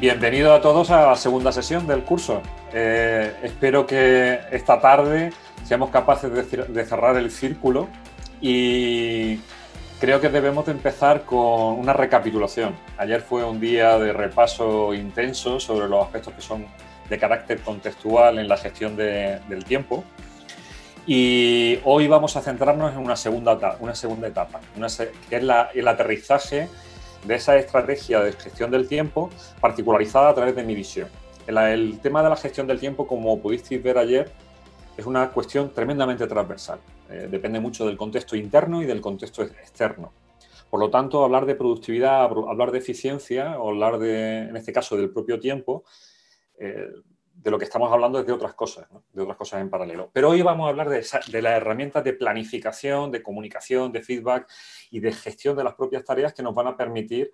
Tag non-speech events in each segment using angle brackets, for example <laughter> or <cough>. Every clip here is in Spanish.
Bienvenido a todos a la segunda sesión del curso. Eh, espero que esta tarde seamos capaces de, cerrar el círculo y creo que debemos empezar con una recapitulación. Ayer fue un día de repaso intenso sobre los aspectos que son de carácter contextual en la gestión del tiempo y hoy vamos a centrarnos en una segunda, una segunda etapa, que es el aterrizaje de esa estrategia de gestión del tiempo particularizada a través de mi visión. El, tema de la gestión del tiempo, como pudisteis ver ayer, es una cuestión tremendamente transversal. Eh, depende mucho del contexto interno y del contexto externo. Por lo tanto, hablar de productividad, hablar de eficiencia, o hablar de, en este caso, del propio tiempo, eh, de lo que estamos hablando es de otras cosas, de otras cosas en paralelo. Pero hoy vamos a hablar de, las herramientas de planificación, de comunicación, de feedback y de gestión de las propias tareas que nos van a permitir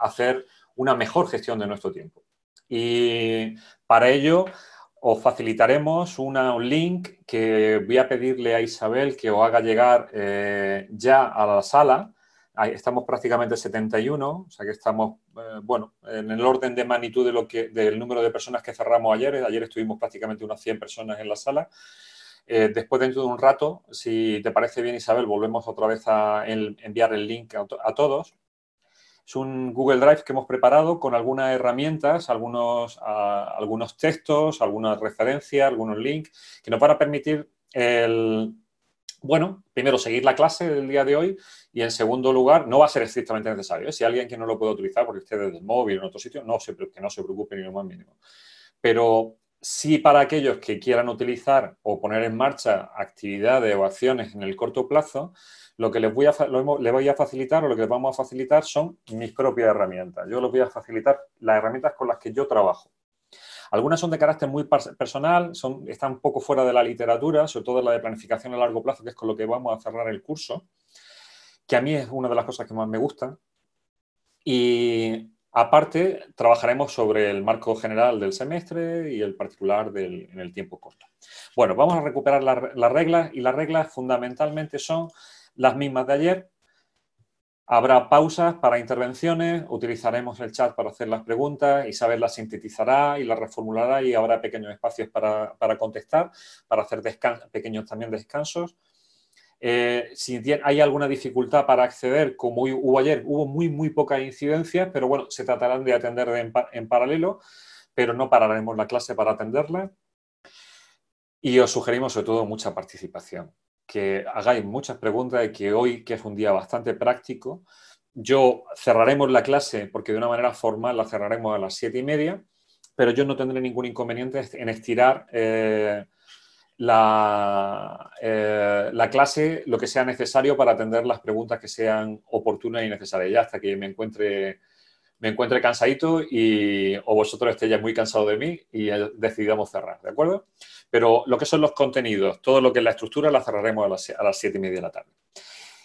hacer una mejor gestión de nuestro tiempo. Y para ello os facilitaremos un link que voy a pedirle a Isabel que os haga llegar eh, ya a la sala estamos prácticamente 71, o sea que estamos, eh, bueno, en el orden de magnitud de lo que, del número de personas que cerramos ayer. Ayer estuvimos prácticamente unas 100 personas en la sala. Eh, después, dentro de un rato, si te parece bien, Isabel, volvemos otra vez a enviar el link a, todos es un Google Drive que hemos preparado con algunas herramientas, algunos, algunos textos, algunas referencias, algunos links, que nos van a permitir el, bueno, primero, seguir la clase del día de hoy y en segundo lugar, no va a ser estrictamente necesario. ¿eh? Si alguien que no lo puede utilizar porque esté desde el móvil o en otro sitio, no se, que no se preocupe ni lo más mínimo. Pero sí para aquellos que quieran utilizar o poner en marcha actividades o acciones en el corto plazo, lo que les voy a, les voy a facilitar o lo que les vamos a facilitar son mis propias herramientas. Yo les voy a facilitar las herramientas con las que yo trabajo. Algunas son de carácter muy personal, son, están un poco fuera de la literatura, sobre todo la de planificación a largo plazo, que es con lo que vamos a cerrar el curso, que a mí es una de las cosas que más me gustan. Y aparte, trabajaremos sobre el marco general del semestre y el particular en el tiempo corto. Bueno, vamos a recuperar las reglas y las reglas fundamentalmente son las mismas de ayer, Habrá pausas para intervenciones, utilizaremos el chat para hacer las preguntas, Isabel las sintetizará y las reformulará y habrá pequeños espacios para, contestar, para hacer pequeños también descansos. Eh, si hay alguna dificultad para acceder, como hubo ayer, hubo muy, muy pocas incidencias, pero bueno, se tratarán de atender en, en paralelo, pero no pararemos la clase para atenderla. Y os sugerimos sobre todo mucha participación que hagáis muchas preguntas y que hoy, que es un día bastante práctico, yo cerraremos la clase porque de una manera formal la cerraremos a las siete y media, pero yo no tendré ningún inconveniente en estirar eh, la, eh, la, clase lo que sea necesario para atender las preguntas que sean oportunas y necesarias, ya hasta que me encuentre me encuentre cansadito y, o vosotros estéis muy cansados de mí y decidamos cerrar, ¿de acuerdo? Pero lo que son los contenidos, todo lo que es la estructura, la cerraremos a las, a las y media de la tarde.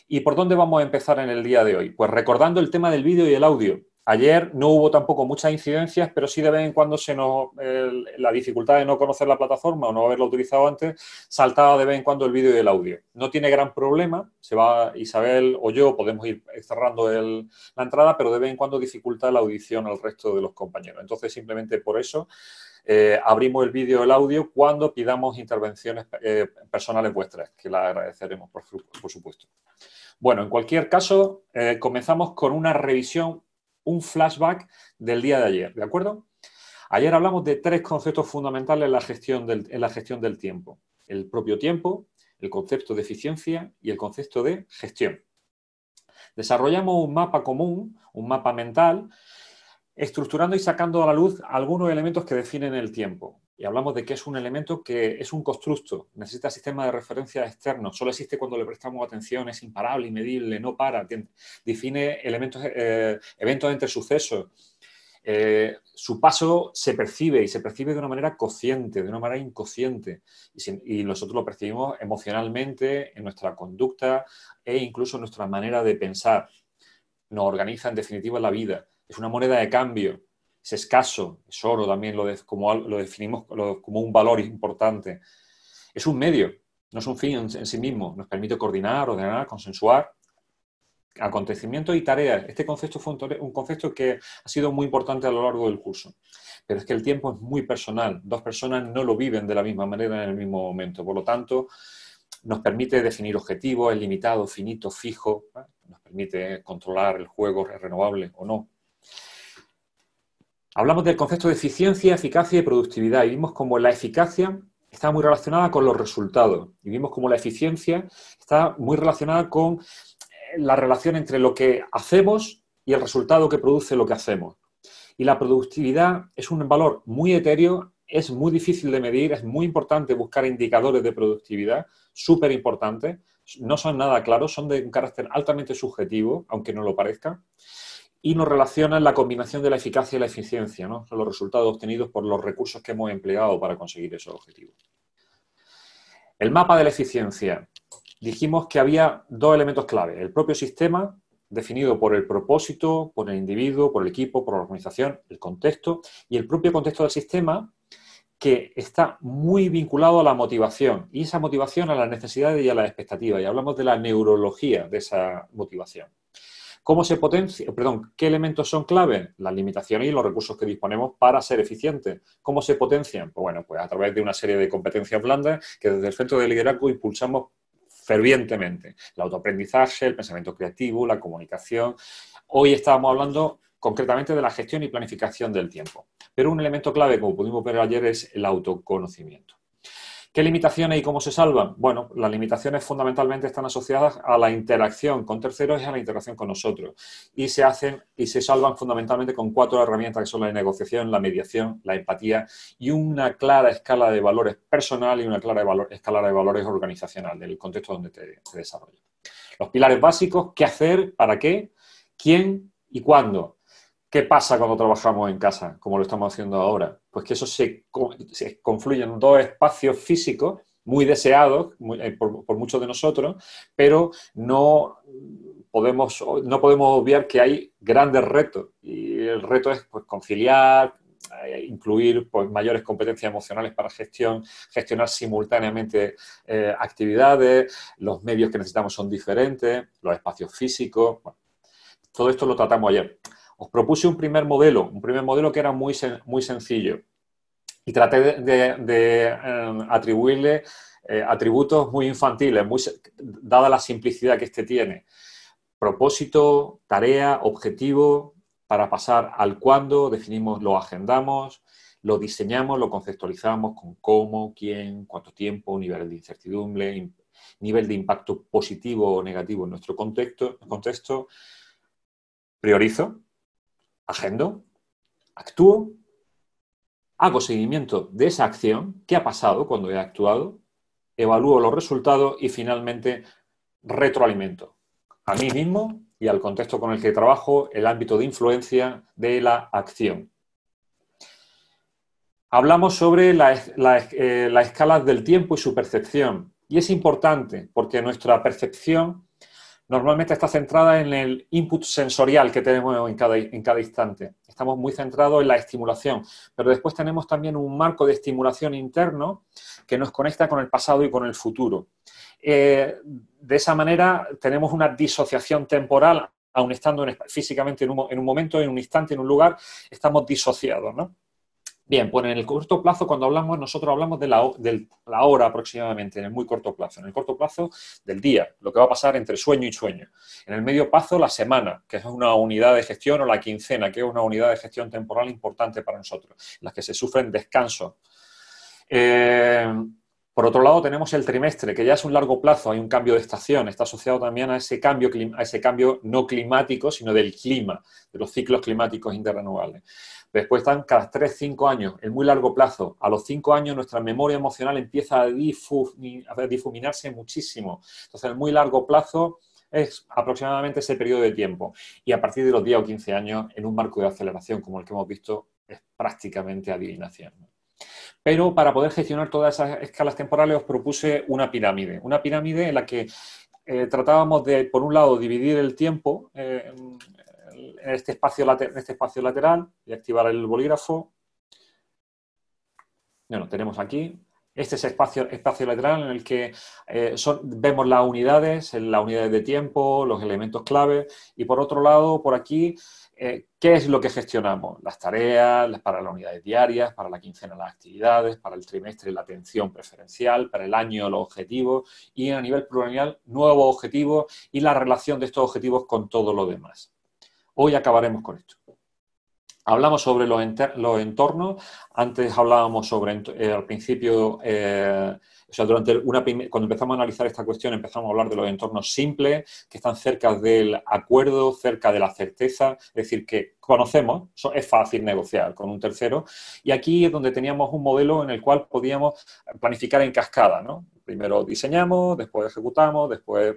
¿Y por dónde vamos a empezar en el día de hoy? Pues recordando el tema del vídeo y el audio. Ayer no hubo tampoco muchas incidencias, pero sí de vez en cuando se nos, la dificultad de no conocer la plataforma o no haberla utilizado antes saltaba de vez en cuando el vídeo y el audio. No tiene gran problema, se va Isabel o yo podemos ir cerrando la entrada, pero de vez en cuando dificulta la audición al resto de los compañeros. Entonces simplemente por eso eh, abrimos el vídeo y el audio cuando pidamos intervenciones eh, personales vuestras, que la agradeceremos por supuesto. Bueno, en cualquier caso, eh, comenzamos con una revisión un flashback del día de ayer, ¿de acuerdo? Ayer hablamos de tres conceptos fundamentales en la gestión del, en la gestión del tiempo. El propio tiempo, el concepto de eficiencia y el concepto de gestión. Desarrollamos un mapa común, un mapa mental, estructurando y sacando a la luz algunos elementos que definen el tiempo y hablamos de que es un elemento que es un constructo, necesita sistema de referencia externo, solo existe cuando le prestamos atención, es imparable, inmedible, no para, define elementos, eh, eventos entre sucesos. Eh, su paso se percibe y se percibe de una manera consciente, de una manera inconsciente, y, y nosotros lo percibimos emocionalmente, en nuestra conducta e incluso en nuestra manera de pensar. Nos organiza en definitiva la vida, es una moneda de cambio, es escaso, es oro también, lo, como, lo definimos como un valor importante. Es un medio, no es un fin en, sí mismo, nos permite coordinar, ordenar, consensuar acontecimientos y tareas. Este concepto fue un, concepto que ha sido muy importante a lo largo del curso. Pero es que el tiempo es muy personal. Dos personas no lo viven de la misma manera en el mismo momento. Por lo tanto, nos permite definir objetivos, es limitado, finito, fijo. Nos permite controlar el juego, es renovable o no. Hablamos del concepto de eficiencia, eficacia y productividad y vimos cómo la eficacia está muy relacionada con los resultados y vimos cómo la eficiencia está muy relacionada con eh, la relación entre lo que hacemos y el resultado que produce lo que hacemos. Y la productividad es un valor muy etéreo, es muy difícil de medir, es muy importante buscar indicadores de productividad, súper importantes, no son nada claros, son de un carácter altamente subjetivo, aunque no lo parezca y nos relaciona la combinación de la eficacia y la eficiencia, ¿no? los resultados obtenidos por los recursos que hemos empleado para conseguir esos objetivos. El mapa de la eficiencia. Dijimos que había dos elementos clave. El propio sistema, definido por el propósito, por el individuo, por el equipo, por la organización, el contexto, y el propio contexto del sistema, que está muy vinculado a la motivación y esa motivación a las necesidades y a las expectativas. Y hablamos de la neurología de esa motivación. ¿Cómo se potencia, qué elementos son clave? Las limitaciones y los recursos que disponemos para ser eficientes. ¿Cómo se potencian? Pues bueno, pues a través de una serie de competencias blandas que desde el Centro de Liderazgo impulsamos fervientemente. El autoaprendizaje, el pensamiento creativo, la comunicación. Hoy estábamos hablando concretamente de la gestión y planificación del tiempo. Pero un elemento clave, como pudimos ver ayer, es el autoconocimiento. ¿Qué limitaciones y cómo se salvan? Bueno, las limitaciones fundamentalmente están asociadas a la interacción con terceros y a la interacción con nosotros. Y se hacen y se salvan fundamentalmente con cuatro herramientas que son la negociación, la mediación, la empatía y una clara escala de valores personal y una clara escala de valores organizacional del contexto donde te, te Los pilares básicos, qué hacer, para qué, quién y cuándo. ¿Qué pasa cuando trabajamos en casa, como lo estamos haciendo ahora? Pues que eso se, se confluyen dos espacios físicos muy deseados eh, por, muchos de nosotros, pero no podemos, no podemos obviar que hay grandes retos. Y el reto es pues, conciliar, eh, incluir pues, mayores competencias emocionales para gestión, gestionar simultáneamente eh, actividades, los medios que necesitamos son diferentes, los espacios físicos. todo esto lo tratamos ayer. Os propuse un primer modelo, un primer modelo que era muy, muy sencillo y traté de, em, atribuirle eh, atributos muy infantiles, dada la simplicidad que este tiene. Propósito, tarea, objetivo, para pasar al cuándo, definimos, lo agendamos, lo diseñamos, lo conceptualizamos con cómo, quién, cuánto tiempo, nivel de incertidumbre, nivel de impacto positivo o negativo en nuestro contexto, contexto priorizo, agendo, actúo, hago seguimiento de esa acción, qué ha pasado cuando he actuado, evalúo los resultados y finalmente retroalimento a mí mismo y al contexto con el que trabajo, el ámbito de influencia de la acción. Hablamos sobre la, eh, escala del tiempo y su percepción. Y es importante porque nuestra percepción normalmente está centrada en el input sensorial que tenemos en cada, instante. Estamos muy centrados en la estimulación, pero después tenemos también un marco de estimulación interno que nos conecta con el pasado y con el futuro. Eh, de esa manera tenemos una disociación temporal, aun estando físicamente en un, en un, momento, en un instante, en un lugar, estamos disociados. ¿no? Bien, pues en el corto plazo, cuando hablamos, nosotros hablamos de la, hora aproximadamente, en el muy corto plazo, en el corto plazo del día, lo que va a pasar entre sueño y sueño. En el medio plazo, la semana, que es una unidad de gestión, o la quincena, que es una unidad de gestión temporal importante para nosotros, las que se sufren descanso. Eh, por otro lado, tenemos el trimestre, que ya es un largo plazo, hay un cambio de estación, está asociado también a ese cambio, a ese cambio no climático, sino del clima, de los ciclos climáticos interrenovables. Después están cada 3, 5 años, en muy largo plazo. A los 5 años nuestra memoria emocional empieza a, difuminarse muchísimo. Entonces, el muy largo plazo es aproximadamente ese periodo de tiempo. Y a partir de los 10 o 15 años, en un marco de aceleración como el que hemos visto, es prácticamente adivinación. Pero para poder gestionar todas esas escalas temporales os propuse una pirámide. Una pirámide en la que eh, tratábamos de, por un lado, dividir el tiempo eh, este en este espacio, lateral, y activar el bolígrafo. Bueno, tenemos aquí este es espacio, espacio lateral en el que eh, vemos las unidades, las unidades de tiempo, los elementos clave y por otro lado, por aquí, eh, ¿qué es lo que gestionamos? Las tareas, para las unidades diarias, para la quincena las actividades, para el trimestre la atención preferencial, para el año los objetivos y a nivel plurianual nuevos objetivos y la relación de estos objetivos con todo lo demás. Hoy acabaremos con esto. Hablamos sobre los, entornos. Antes hablábamos sobre, eh, al principio, eh, o sea, durante una cuando empezamos a analizar esta cuestión, empezamos a hablar de los entornos simples, que están cerca del acuerdo, cerca de la certeza, es decir, que conocemos, es fácil negociar con un tercero. Y aquí es donde teníamos un modelo en el cual podíamos planificar en cascada, ¿no? Primero diseñamos, después ejecutamos, después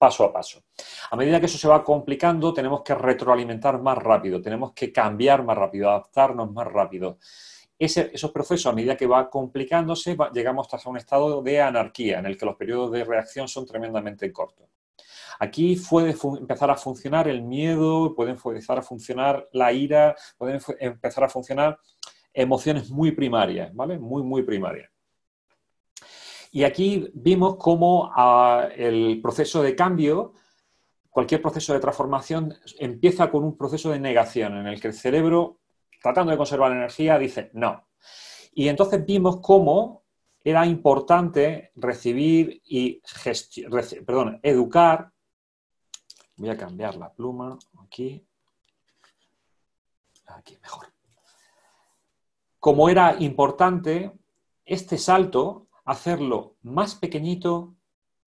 paso a paso. A medida que eso se va complicando, tenemos que retroalimentar más rápido, tenemos que cambiar más rápido, adaptarnos más rápido. esos procesos, a medida que va complicándose, llegamos hasta un estado de anarquía, en el que los periodos de reacción son tremendamente cortos. Aquí puede empezar a funcionar el miedo, puede empezar a funcionar la ira, pueden empezar a funcionar emociones muy primarias, ¿vale? Muy, muy primarias. Y aquí vimos cómo el proceso de cambio, cualquier proceso de transformación, empieza con un proceso de negación en el que el cerebro, tratando de conservar energía, dice no. Y entonces vimos cómo era importante recibir y educar. Voy a cambiar la pluma aquí. Aquí mejor. Como era importante este salto hacerlo más pequeñito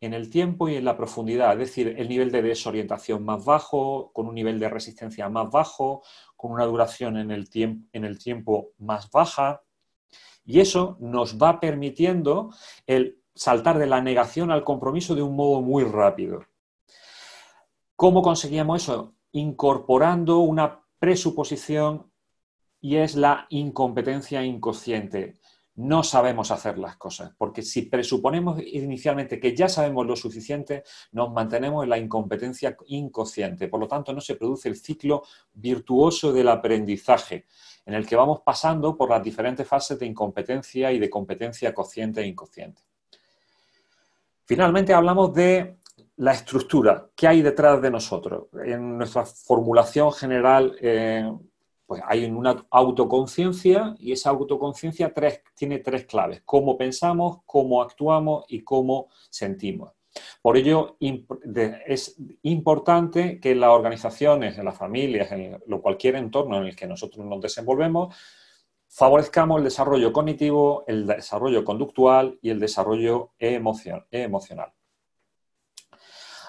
en el tiempo y en la profundidad, es decir, el nivel de desorientación más bajo, con un nivel de resistencia más bajo, con una duración en el, tiempo más baja. Y eso nos va permitiendo el saltar de la negación al compromiso de un modo muy rápido. ¿Cómo conseguíamos eso? Incorporando una presuposición y es la incompetencia inconsciente no sabemos hacer las cosas, porque si presuponemos inicialmente que ya sabemos lo suficiente, nos mantenemos en la incompetencia inconsciente. Por lo tanto, no se produce el ciclo virtuoso del aprendizaje, en el que vamos pasando por las diferentes fases de incompetencia y de competencia consciente e inconsciente. Finalmente, hablamos de la estructura, qué hay detrás de nosotros. En nuestra formulación general... Eh, pues hay una autoconciencia y esa autoconciencia tiene tres claves, cómo pensamos, cómo actuamos y cómo sentimos. Por ello es importante que las organizaciones, en las familias, en cualquier entorno en el que nosotros nos desenvolvemos, favorezcamos el desarrollo cognitivo, el desarrollo conductual y el desarrollo emocional.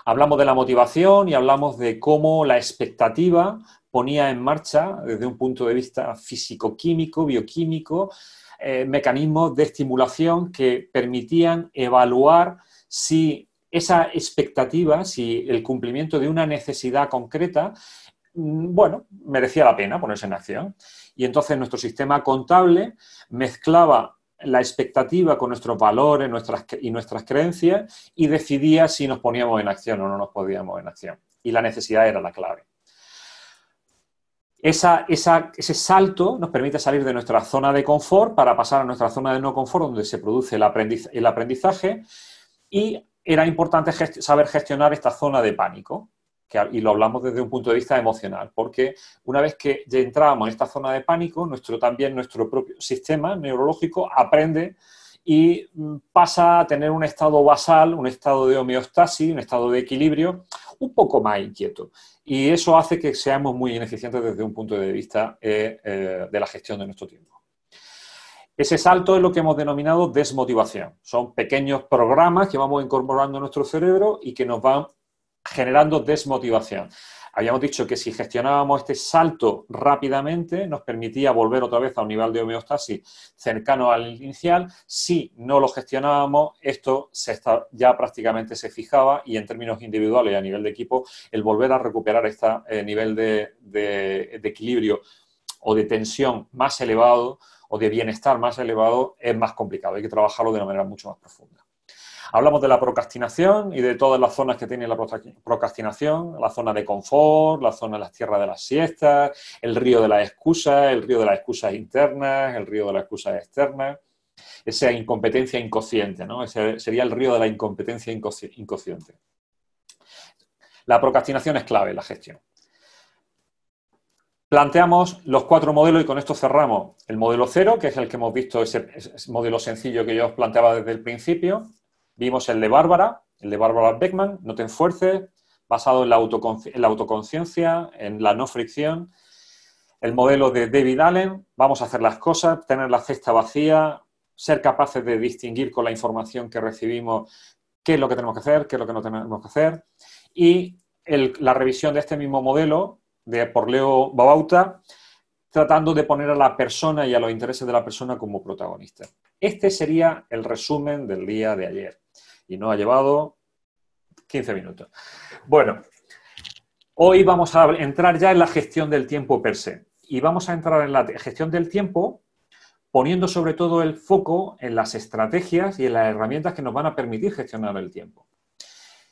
Hablamos de la motivación y hablamos de cómo la expectativa ponía en marcha, desde un punto de vista físico-químico, bioquímico, eh, mecanismos de estimulación que permitían evaluar si esa expectativa, si el cumplimiento de una necesidad concreta, mm, bueno, merecía la pena ponerse en acción. Y entonces nuestro sistema contable mezclaba la expectativa con nuestros valores y nuestras creencias y decidía si nos poníamos en acción o no nos podíamos en acción. Y la necesidad era la clave ese salto nos permite salir de nuestra zona de confort para pasar a nuestra zona de no confort donde se produce el, aprendizaje y era importante saber gestionar esta zona de pánico. y lo hablamos desde un punto de vista emocional, porque una vez que ya entramos en esta zona de pánico, nuestro, también nuestro propio sistema neurológico aprende y mm, pasa a tener un estado basal, un estado de homeostasis, un estado de equilibrio un poco más inquieto. Y eso hace que seamos muy ineficientes desde un punto de vista eh, eh, de la gestión de nuestro tiempo. Ese salto es lo que hemos denominado desmotivación. Son pequeños programas que vamos incorporando en nuestro cerebro y que nos van generando desmotivación habíamos dicho que si gestionábamos este salto rápidamente, nos permitía volver otra vez a un nivel de homeostasis cercano al inicial. Si no lo gestionábamos, esto ya prácticamente se fijaba y en términos individuales y a nivel de equipo, el volver a recuperar este nivel de equilibrio o de tensión más elevado o de bienestar más elevado es más complicado. Hay que trabajarlo de una manera mucho más profunda. Hablamos de la procrastinación y de todas las zonas que tiene la procrastinación, la zona de confort, la zona de las tierras de las siestas, el río de las excusas, el río de las excusas internas, el río de las excusas externas. Esa incompetencia inconsciente, ¿no? Ese sería el río de la incompetencia inconsciente. La procrastinación es clave en la gestión. Planteamos los cuatro modelos y con esto cerramos. El modelo cero, que es el que hemos visto, ese, ese modelo sencillo que yo os planteaba desde el principio. Vimos el de Bárbara, el de Bárbara Beckman, No te enfuerces, basado en la, autoconciencia, en la no fricción. El modelo de David Allen, vamos a hacer las cosas, tener la cesta vacía, ser capaces de distinguir con la información que recibimos qué es lo que tenemos que hacer, qué es lo que no tenemos que hacer. Y la revisión de este mismo modelo de, por Leo Babauta, tratando de poner a la persona y a los intereses de la persona como protagonista. Este sería el resumen del día de ayer y no ha llevado 15 minutos. Bueno, hoy vamos a entrar ya en la gestión del tiempo per se y vamos a entrar en la gestión del tiempo poniendo sobre todo el foco en las estrategias y en las herramientas que nos van a permitir gestionar el tiempo.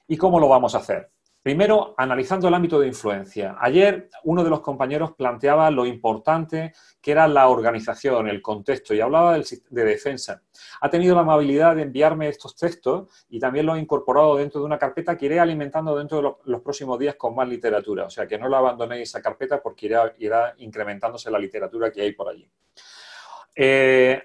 ¿Y cómo lo vamos a hacer? Primero, analizando el ámbito de influencia. Ayer uno de los compañeros planteaba lo importante que era la organización, el contexto, y hablaba de defensa. Ha tenido la amabilidad de enviarme estos textos y también los he incorporado dentro de una carpeta que iré alimentando dentro de los, próximos días con más literatura. O sea, que no la abandonéis esa carpeta porque irá, incrementándose la literatura que hay por allí. Eh,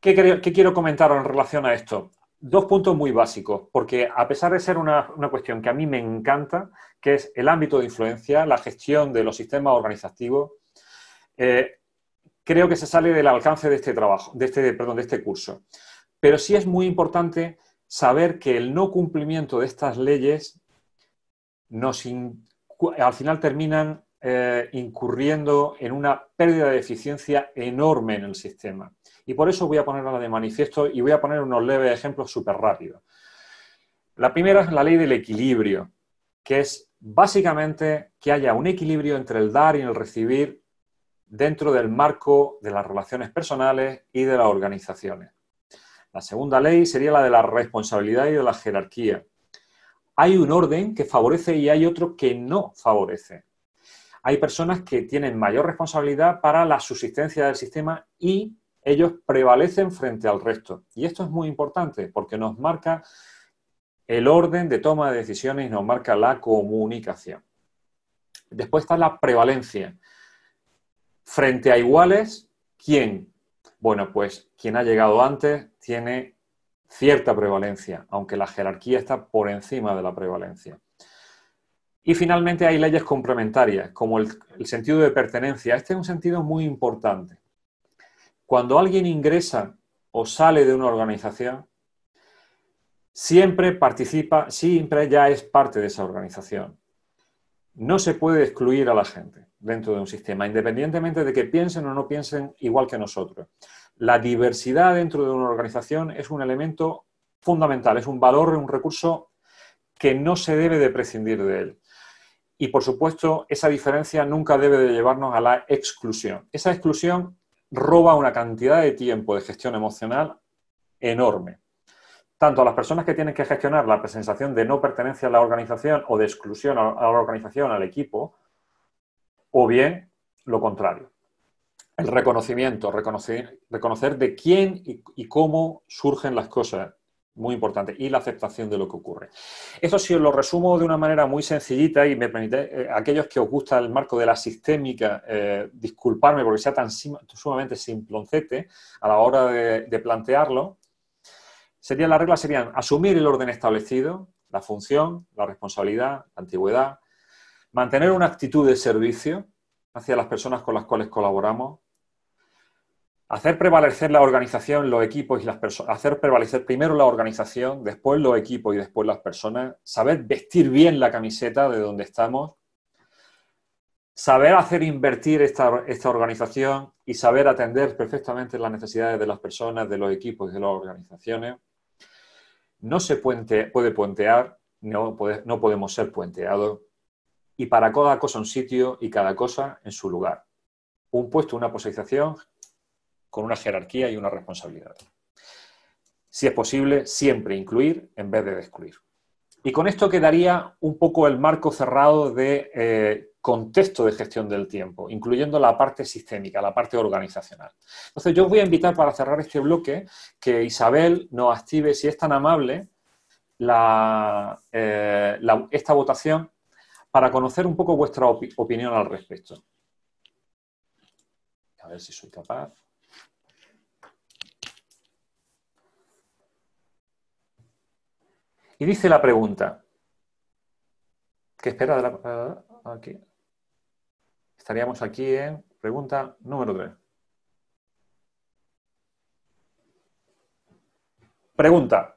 ¿Qué, quiero comentar en relación a esto? Dos puntos muy básicos, porque a pesar de ser una, cuestión que a mí me encanta, que es el ámbito de influencia, la gestión de los sistemas organizativos, eh, creo que se sale del alcance de este trabajo, de este, perdón, de este curso. Pero sí es muy importante saber que el no cumplimiento de estas leyes al final terminan eh, incurriendo en una pérdida de eficiencia enorme en el sistema. Y por eso voy a ponerla de manifiesto y voy a poner unos leves ejemplos súper rápidos. La primera es la ley del equilibrio, que es básicamente que haya un equilibrio entre el dar y el recibir dentro del marco de las relaciones personales y de las organizaciones. La segunda ley sería la de la responsabilidad y de la jerarquía. Hay un orden que favorece y hay otro que no favorece. Hay personas que tienen mayor responsabilidad para la subsistencia del sistema y ellos prevalecen frente al resto. Y esto es muy importante porque nos marca el orden de toma de decisiones y nos marca la comunicación. Después está la prevalencia. Frente a iguales, ¿quién? Bueno, pues quien ha llegado antes tiene cierta prevalencia, aunque la jerarquía está por encima de la prevalencia. Y finalmente hay leyes complementarias, como el, el sentido de pertenencia. Este es un sentido muy importante cuando alguien ingresa o sale de una organización, siempre participa, siempre ya es parte de esa organización. No se puede excluir a la gente dentro de un sistema, independientemente de que piensen o no piensen igual que nosotros. La diversidad dentro de una organización es un elemento fundamental, es un valor, un recurso que no se debe de prescindir de él. Y por supuesto, esa diferencia nunca debe de llevarnos a la exclusión. Esa exclusión roba una cantidad de tiempo de gestión emocional enorme. Tanto a las personas que tienen que gestionar la sensación de no pertenencia a la organización o de exclusión a la organización, al equipo, o bien lo contrario. El reconocimiento, reconocer, de quién y cómo surgen las cosas, muy importante, y la aceptación de lo que ocurre. Esto si lo resumo de una manera muy sencillita y me permite, eh, aquellos que os gusta el marco de la sistémica, eh, disculparme porque sea tan sumamente simploncete a la hora de, plantearlo, sería las reglas serían asumir el orden establecido, la función, la responsabilidad, la antigüedad, mantener una actitud de servicio hacia las personas con las cuales colaboramos, Hacer prevalecer la organización, los equipos y las personas. Hacer prevalecer primero la organización, después los equipos y después las personas. Saber vestir bien la camiseta de donde estamos. Saber hacer invertir esta, organización y saber atender perfectamente las necesidades de las personas, de los equipos y de las organizaciones. No se puede puentear, no, podemos ser puenteados. Y para cada cosa un sitio y cada cosa en su lugar. Un puesto, una posibilización con una jerarquía y una responsabilidad. Si es posible, siempre incluir en vez de excluir. Y con esto quedaría un poco el marco cerrado de eh, contexto de gestión del tiempo, incluyendo la parte sistémica, la parte organizacional. Entonces, yo os voy a invitar para cerrar este bloque que Isabel nos active, si es tan amable, eh, esta votación para conocer un poco vuestra opinión al respecto. A ver si soy capaz. Y dice la pregunta. ¿Qué espera de la... Eh, aquí. Estaríamos aquí en pregunta número 3. Pregunta.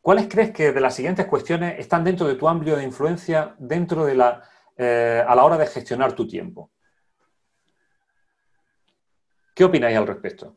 ¿Cuáles crees que de las siguientes cuestiones están dentro de tu amplio de influencia dentro de la, eh, a la hora de gestionar tu tiempo? ¿Qué opináis al respecto?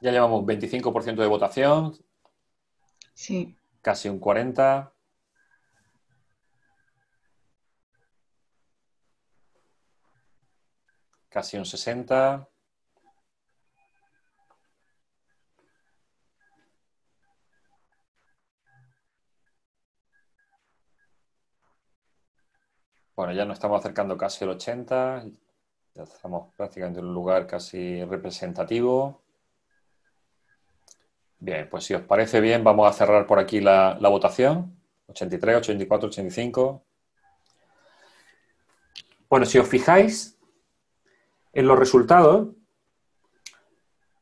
Ya llevamos 25% de votación. Sí. Casi un 40%. Casi un 60%. Bueno, ya nos estamos acercando casi al 80, ya estamos prácticamente en un lugar casi representativo. Bien, pues si os parece bien, vamos a cerrar por aquí la, votación. 83, 84, 85. Bueno, si os fijáis en los resultados,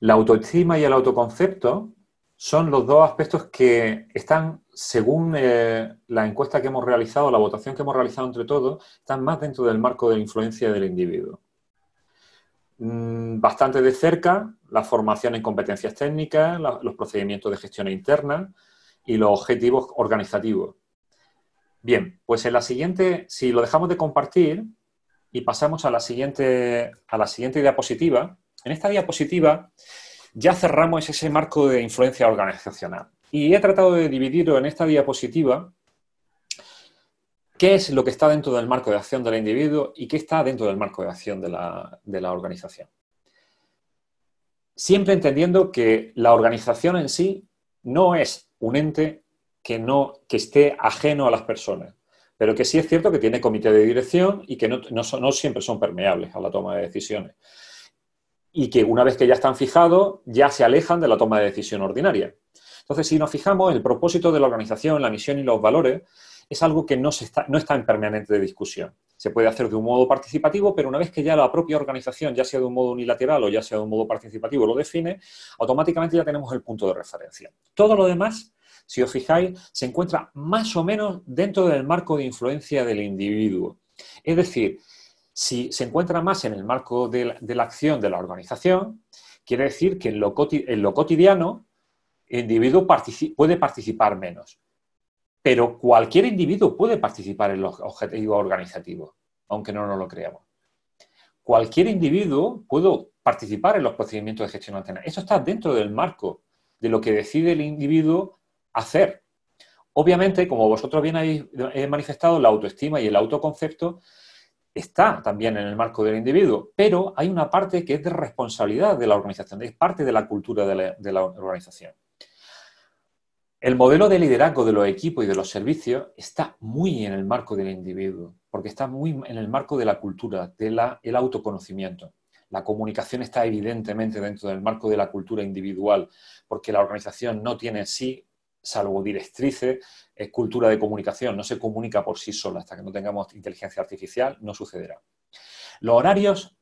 la autoestima y el autoconcepto son los dos aspectos que están, según eh, la encuesta que hemos realizado, la votación que hemos realizado entre todos, están más dentro del marco de la influencia del individuo. Mm, bastante de cerca la formación en competencias técnicas, los procedimientos de gestión interna y los objetivos organizativos. Bien, pues en la siguiente, si lo dejamos de compartir y pasamos a la siguiente, a la siguiente diapositiva, en esta diapositiva ya cerramos ese marco de influencia organizacional. Y he tratado de dividirlo en esta diapositiva qué es lo que está dentro del marco de acción del individuo y qué está dentro del marco de acción de la, organización. Siempre entendiendo que la organización en sí no es un ente que, no, que esté ajeno a las personas, pero que sí es cierto que tiene comité de dirección y que no, no siempre son permeables a la toma de decisiones. Y que una vez que ya están fijados, ya se alejan de la toma de decisión ordinaria. Entonces, si nos fijamos, el propósito de la organización, la misión y los valores es algo que no, se está, no está en permanente discusión. Se puede hacer de un modo participativo, pero una vez que ya la propia organización, ya sea de un modo unilateral o ya sea de un modo participativo, lo define, automáticamente ya tenemos el punto de referencia. Todo lo demás, si os fijáis, se encuentra más o menos dentro del marco de influencia del individuo. Es decir, si se encuentra más en el marco de la, acción de la organización, quiere decir que en lo, en lo cotidiano el individuo puede participar menos pero cualquier individuo puede participar en los objetivos organizativos, aunque no nos lo creamos. Cualquier individuo puede participar en los procedimientos de gestión antena. Eso está dentro del marco de lo que decide el individuo hacer. Obviamente, como vosotros bien habéis manifestado, la autoestima y el autoconcepto está también en el marco del individuo, pero hay una parte que es de responsabilidad de la organización, es parte de la cultura de la organización. El modelo de liderazgo de los equipos y de los servicios está muy en el marco del individuo, porque está muy en el marco de la cultura, del autoconocimiento. La comunicación está evidentemente dentro del marco de la cultura individual, porque la organización no tiene en sí, salvo directrices, es cultura de comunicación, no se comunica por sí sola. Hasta que no tengamos inteligencia artificial, no sucederá. Los horarios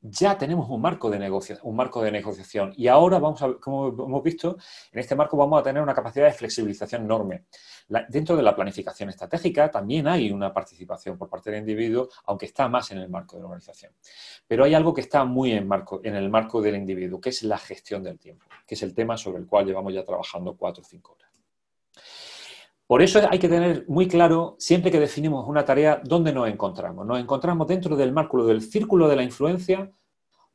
ya tenemos un marco de un marco de negociación y ahora vamos a, como hemos visto, en este marco vamos a tener una capacidad de flexibilización enorme. dentro de la planificación estratégica también hay una participación por parte del individuo, aunque está más en el marco de la organización. Pero hay algo que está muy en, marco, en el marco del individuo, que es la gestión del tiempo, que es el tema sobre el cual llevamos ya trabajando cuatro o cinco horas. Por eso hay que tener muy claro, siempre que definimos una tarea, dónde nos encontramos. Nos encontramos dentro del márculo del círculo de la influencia,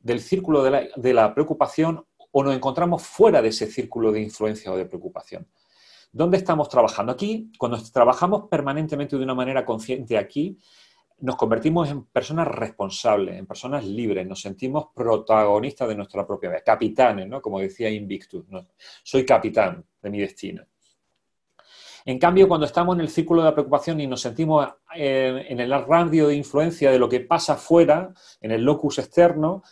del círculo de la, preocupación o nos encontramos fuera de ese círculo de influencia o de preocupación. ¿Dónde estamos trabajando? Aquí, cuando trabajamos permanentemente de una manera consciente aquí, nos convertimos en personas responsables, en personas libres, nos sentimos protagonistas de nuestra propia vida, capitanes, ¿no? Como decía Invictus, soy capitán de mi destino. En cambio, cuando estamos en el círculo de la preocupación y nos sentimos eh, en el radio de influencia de lo que pasa fuera, en el locus externo,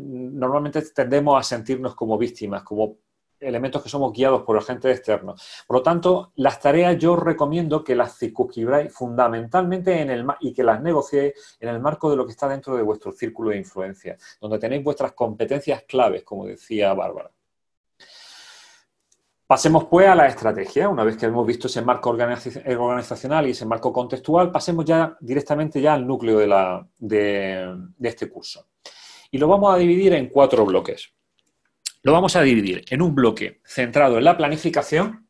normalmente tendemos a sentirnos como víctimas, como elementos que somos guiados por agentes externo. Por lo tanto, las tareas yo recomiendo que las circunscribáis fundamentalmente en el y que las negociéis en el marco de lo que está dentro de vuestro círculo de influencia, donde tenéis vuestras competencias claves, como decía Bárbara. Pasemos pues a la estrategia. Una vez que hemos visto ese marco organizacional y ese marco contextual, pasemos ya directamente ya al núcleo de, este curso. Y lo vamos a dividir en cuatro bloques. Lo vamos a dividir en un bloque centrado en la planificación,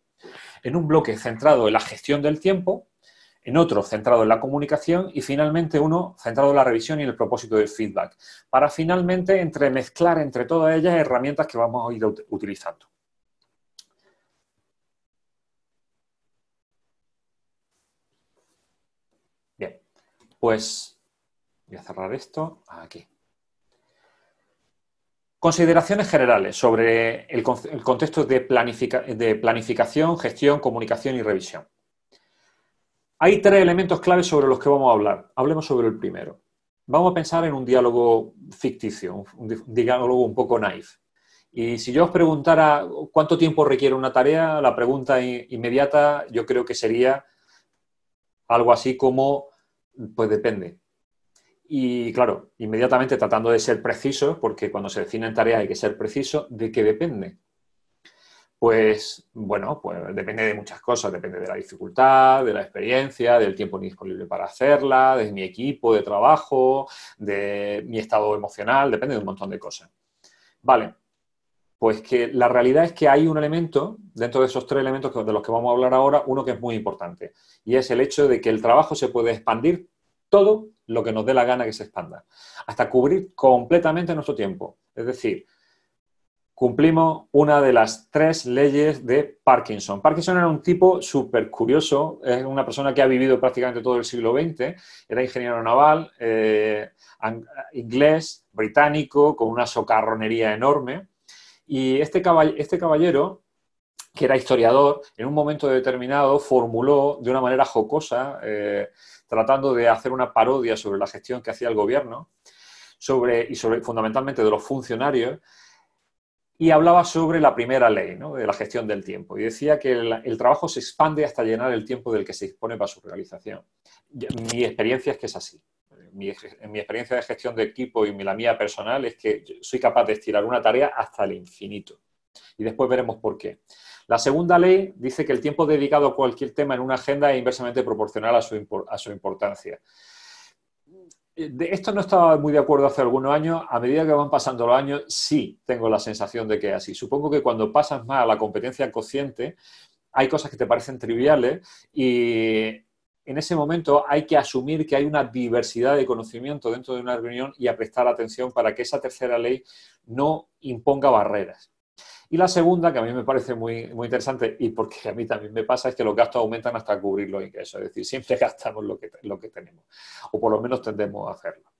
en un bloque centrado en la gestión del tiempo, en otro centrado en la comunicación y finalmente uno centrado en la revisión y el propósito del feedback, para finalmente entremezclar entre todas ellas herramientas que vamos a ir utilizando. Pues voy a cerrar esto aquí. Consideraciones generales sobre el, contexto de, de planificación, gestión, comunicación y revisión. Hay tres elementos claves sobre los que vamos a hablar. Hablemos sobre el primero. Vamos a pensar en un diálogo ficticio, un diálogo un poco naif. Y si yo os preguntara cuánto tiempo requiere una tarea, la pregunta inmediata yo creo que sería algo así como pues depende. Y claro, inmediatamente tratando de ser preciso, porque cuando se define en tarea hay que ser preciso, ¿de qué depende? Pues bueno, pues depende de muchas cosas, depende de la dificultad, de la experiencia, del tiempo disponible para hacerla, de mi equipo de trabajo, de mi estado emocional, depende de un montón de cosas. Vale, pues que la realidad es que hay un elemento, dentro de esos tres elementos de los que vamos a hablar ahora, uno que es muy importante, y es el hecho de que el trabajo se puede expandir todo lo que nos dé la gana que se expanda, hasta cubrir completamente nuestro tiempo. Es decir, cumplimos una de las tres leyes de Parkinson. Parkinson era un tipo súper curioso, es una persona que ha vivido prácticamente todo el siglo XX, era ingeniero naval, eh, inglés, británico, con una socarronería enorme, y este, este caballero, que era historiador, en un momento determinado formuló de una manera jocosa, eh, tratando de hacer una parodia sobre la gestión que hacía el gobierno, y sobre, fundamentalmente de los funcionarios, y hablaba sobre la primera ley de la gestión del tiempo y decía que el, trabajo se expande hasta llenar el tiempo del que se dispone para su realización. Mi experiencia es que es así mi, en mi experiencia de gestión de equipo y la mía personal es que soy capaz de estirar una tarea hasta el infinito. Y después veremos por qué. La segunda ley dice que el tiempo dedicado a cualquier tema en una agenda es inversamente proporcional a su, importancia. Eh, de esto no estaba muy de acuerdo hace algunos años. A medida que van pasando los años, sí tengo la sensación de que es así. Supongo que cuando pasas más a la competencia consciente, hay cosas que te parecen triviales y en ese momento hay que asumir que hay una diversidad de conocimiento dentro de una reunión y a prestar atención para que esa tercera ley no imponga barreras. Y la segunda, que a mí me parece muy, interesante y porque a mí también me pasa, es que los gastos aumentan hasta cubrir los ingresos, es decir, siempre <laughs> gastamos lo que, tenemos, o por lo menos tendemos a hacerlo.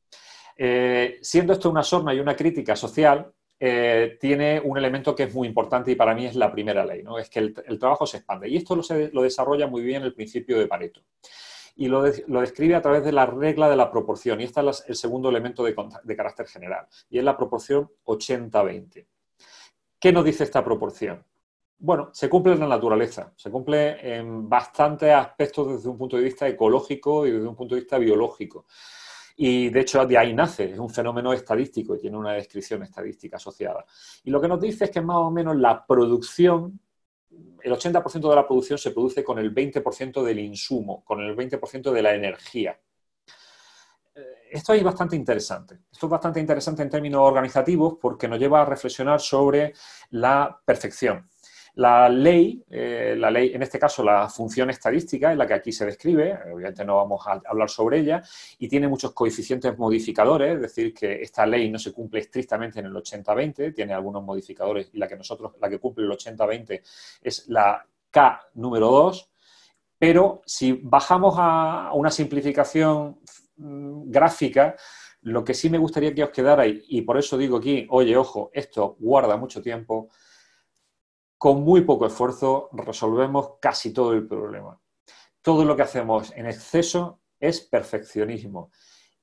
Eh, siendo esto una sorna y una crítica social, eh, tiene un elemento que es muy importante y para mí es la primera ley, ¿no? es que el, trabajo se expande. Y esto lo, desarrolla muy bien el principio de Pareto. Y lo, describe a través de la regla de la proporción. Y este es el segundo elemento de carácter general. Y es la proporción 80-20. ¿Qué nos dice esta proporción? Bueno, se cumple en la naturaleza, se cumple en bastantes aspectos desde un punto de vista ecológico y desde un punto de vista biológico. Y de hecho de ahí nace, es un fenómeno estadístico y tiene una descripción estadística asociada. Y lo que nos dice es que más o menos la producción, el 80% de la producción se produce con el 20% del insumo, con el 20% de la energía. Eh, esto es bastante interesante. Esto es bastante interesante en términos organizativos porque nos lleva a reflexionar sobre la perfección, la ley, eh, la ley, en este caso la función estadística, es la que aquí se describe, obviamente no vamos a hablar sobre ella, y tiene muchos coeficientes modificadores, es decir, que esta ley no se cumple estrictamente en el 80-20, tiene algunos modificadores y la que nosotros, la que cumple el 80-20 es la K número 2, pero si bajamos a una simplificación mm, gráfica, lo que sí me gustaría que os quedara, y por eso digo aquí, oye, ojo, esto guarda mucho tiempo, con muy poco esfuerzo resolvemos casi todo el problema. Todo lo que hacemos en exceso es perfeccionismo.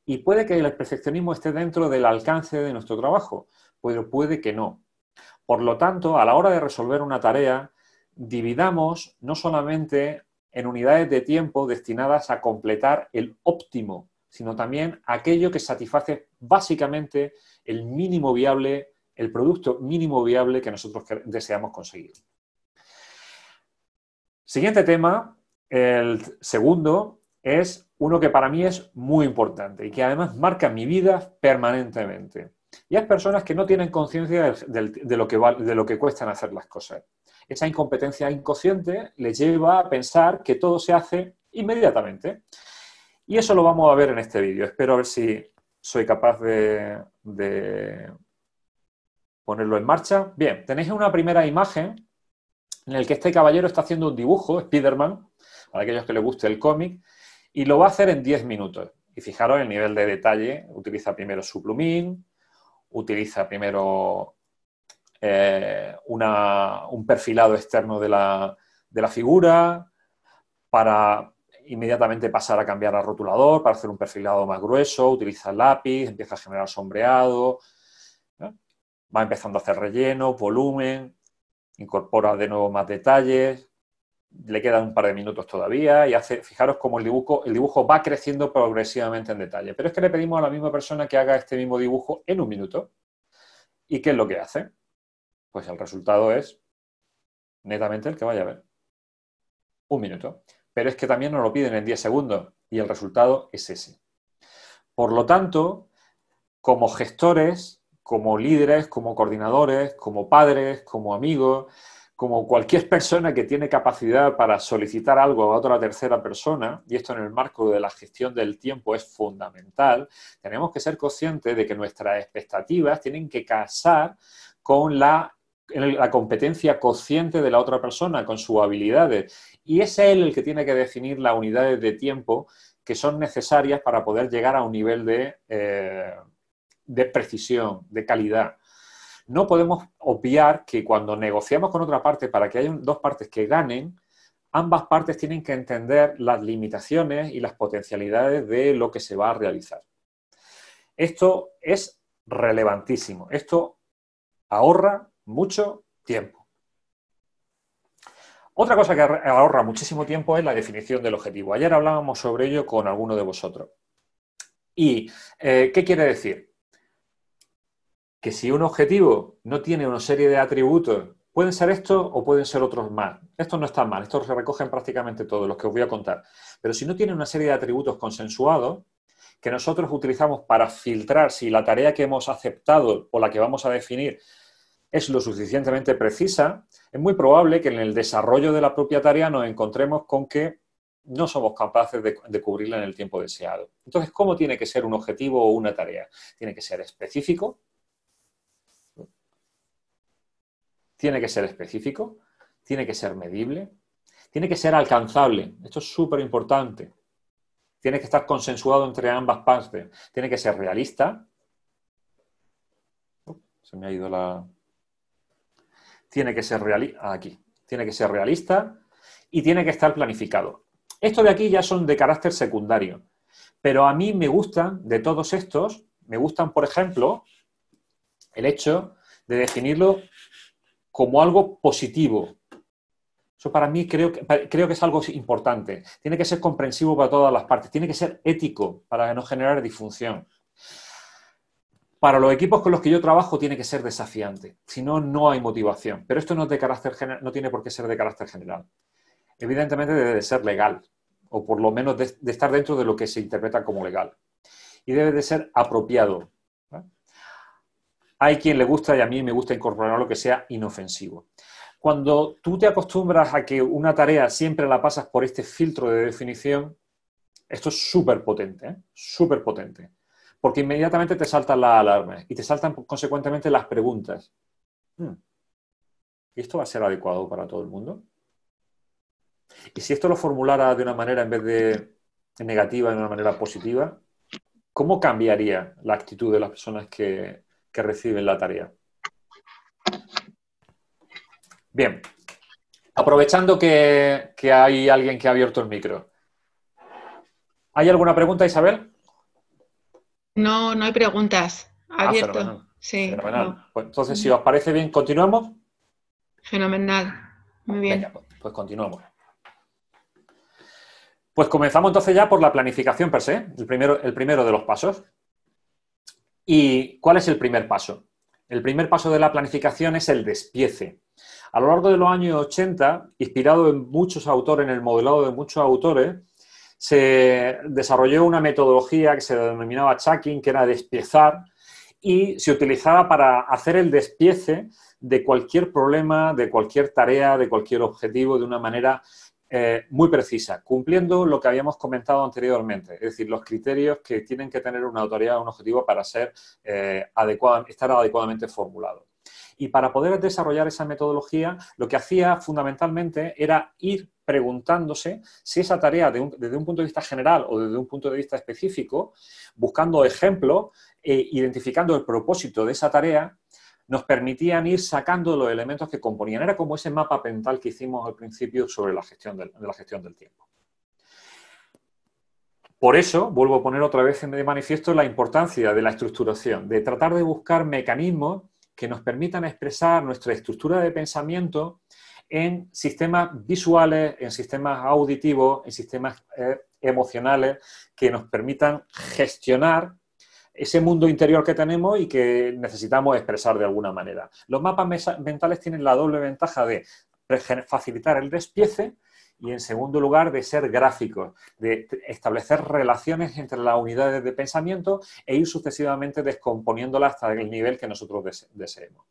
Y puede que el perfeccionismo esté dentro del alcance de nuestro trabajo, pero puede que no. Por lo tanto, a la hora de resolver una tarea, dividamos no solamente en unidades de tiempo destinadas a completar el óptimo, sino también aquello que satisface básicamente el mínimo viable el producto mínimo viable que nosotros deseamos conseguir. Siguiente tema, el segundo, es uno que para mí es muy importante y que además marca mi vida permanentemente. Y hay personas que no tienen conciencia de, lo que de lo que cuestan hacer las cosas. Esa incompetencia inconsciente les lleva a pensar que todo se hace inmediatamente. Y eso lo vamos a ver en este vídeo. Espero ver si soy capaz de ponerlo en marcha. Bien, tenéis una primera imagen en la que este caballero está haciendo un dibujo, Spiderman, para aquellos que les guste el cómic, y lo va a hacer en 10 minutos. Y fijaros el nivel de detalle, utiliza primero su plumín, utiliza primero eh, un perfilado externo de la, de la figura para inmediatamente pasar a cambiar al rotulador, para hacer un perfilado más grueso, utiliza lápiz, empieza a generar sombreado, va empezando a hacer relleno, volumen, incorpora de nuevo más detalles, le quedan un par de minutos todavía y hace, fijaros cómo el dibujo, el dibujo va creciendo progresivamente en detalle. Pero es que le pedimos a la misma persona que haga este mismo dibujo en un minuto. ¿Y qué es lo que hace? Pues el resultado es netamente el que vaya a ver. Un minuto. Pero es que también nos lo piden en 10 segundos y el resultado es ese. Por lo tanto, como gestores, como líderes, como coordinadores, como padres, como amigos, como cualquier persona que tiene capacidad para solicitar algo a otra tercera persona, y esto en el marco de la gestión del tiempo es fundamental, tenemos que ser conscientes de que nuestras expectativas tienen que casar con la competencia consciente de la otra persona, con sus habilidades. Y es él el que tiene que definir las unidades de tiempo que son necesarias para poder llegar a un nivel de, eh, de precisión, de calidad. No podemos obviar que cuando negociamos con otra parte para que haya dos partes que ganen, ambas partes tienen que entender las limitaciones y las potencialidades de lo que se va a realizar. Esto es relevantísimo. Esto ahorra mucho tiempo. Otra cosa que ahorra muchísimo tiempo es la definición del objetivo. Ayer hablábamos sobre ello con alguno de vosotros. ¿Y eh, qué quiere decir? que si un objetivo no tiene una serie de atributos, pueden ser estos o pueden ser otros más. Estos no están mal, estos se recogen prácticamente todos los que os voy a contar. Pero si no tiene una serie de atributos consensuados, que nosotros utilizamos para filtrar si la tarea que hemos aceptado o la que vamos a definir es lo suficientemente precisa, es muy probable que en el desarrollo de la propia tarea nos encontremos con que no somos capaces de, cubrirla en el tiempo deseado. Entonces, ¿cómo tiene que ser un objetivo o una tarea? Tiene que ser específico, tiene que ser específico, tiene que ser medible, tiene que ser alcanzable. Esto es súper importante. Tiene que estar consensuado entre ambas partes. Tiene que ser realista. Oh, se me ha ido la. Tiene que ser realista. Ah, aquí. Tiene que ser realista y tiene que estar planificado. Esto de aquí ya son de carácter secundario. Pero a mí me gustan, de todos estos, me gustan, por ejemplo, el hecho de definirlo como algo positivo. Eso para mí creo que, creo que es algo importante. Tiene que ser comprensivo para todas las partes, tiene que ser ético para no generar disfunción. Para los equipos con los que yo trabajo tiene que ser desafiante, si no, no hay motivación. Pero esto no, es de carácter, no tiene por qué ser de carácter general. Evidentemente debe de ser legal, o por lo menos de estar dentro de lo que se interpreta como legal. Y debe de ser apropiado, hay quien le gusta y a mí me gusta incorporar lo que sea inofensivo. Cuando tú te acostumbras a que una tarea siempre la pasas por este filtro de definición, esto es súper potente, ¿eh? súper potente, porque inmediatamente te saltan las alarmas y te saltan consecuentemente las preguntas. Hmm. ¿Y esto va a ser adecuado para todo el mundo? Y si esto lo formulara de una manera en vez de negativa, de una manera positiva, ¿cómo cambiaría la actitud de las personas que que reciben la tarea. Bien, aprovechando que, hay alguien que ha abierto el micro. ¿Hay alguna pregunta, Isabel? No, no hay preguntas. Ah, abierto. sí. Pues entonces, si os parece bien, continuamos. Fenomenal. Muy bien. pues, pues, continuamos. Pues comenzamos entonces ya por la planificación per se, el primero, el primero de los pasos. ¿Y cuál es el primer paso? El primer paso de la planificación es el despiece. A lo largo de los años 80, inspirado en muchos autores, en el modelado de muchos autores, se desarrolló una metodología que se denominaba chucking, que era despiezar, y se utilizaba para hacer el despiece de cualquier problema, de cualquier tarea, de cualquier objetivo de una manera eh, muy precisa, cumpliendo lo que habíamos comentado anteriormente, es decir, los criterios que tienen que tener una autoridad, un objetivo para ser, eh, estar adecuadamente formulado. Y para poder desarrollar esa metodología, lo que hacía fundamentalmente era ir preguntándose si esa tarea, desde un punto de vista general o desde un punto de vista específico, buscando ejemplos, e identificando el propósito de esa tarea nos permitían ir sacando los elementos que componían. Era como ese mapa mental que hicimos al principio sobre la gestión del, de la gestión del tiempo. Por eso, vuelvo a poner otra vez de manifiesto la importancia de la estructuración, de tratar de buscar mecanismos que nos permitan expresar nuestra estructura de pensamiento en sistemas visuales, en sistemas auditivos, en sistemas eh, emocionales, que nos permitan gestionar ese mundo interior que tenemos y que necesitamos expresar de alguna manera. Los mapas mentales tienen la doble ventaja de facilitar el despiece y, en segundo lugar, de ser gráficos, de establecer relaciones entre las unidades de pensamiento e ir sucesivamente descomponiéndolas hasta el nivel que nosotros deseemos.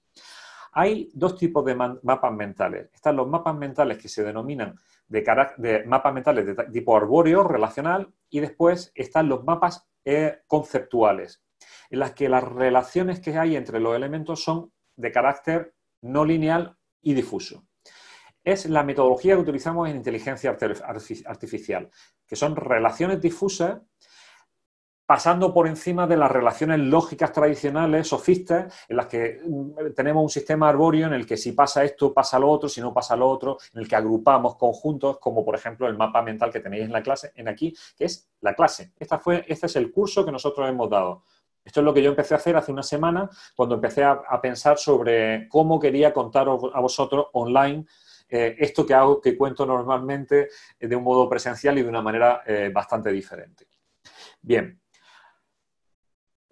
Hay dos tipos de mapas mentales. Están los mapas mentales que se denominan de, de mapas mentales de tipo arbóreo, relacional, y después están los mapas eh, conceptuales, en las que las relaciones que hay entre los elementos son de carácter no lineal y difuso. Es la metodología que utilizamos en inteligencia artificial, que son relaciones difusas pasando por encima de las relaciones lógicas tradicionales, sofistas, en las que mm, tenemos un sistema arbóreo en el que si pasa esto, pasa lo otro, si no pasa lo otro, en el que agrupamos conjuntos, como por ejemplo el mapa mental que tenéis en la clase, en aquí, que es la clase. Esta fue, este es el curso que nosotros hemos dado. Esto es lo que yo empecé a hacer hace una semana, cuando empecé a, pensar sobre cómo quería contar a vosotros online eh, esto que hago, que cuento normalmente eh, de un modo presencial y de una manera eh, bastante diferente. Bien,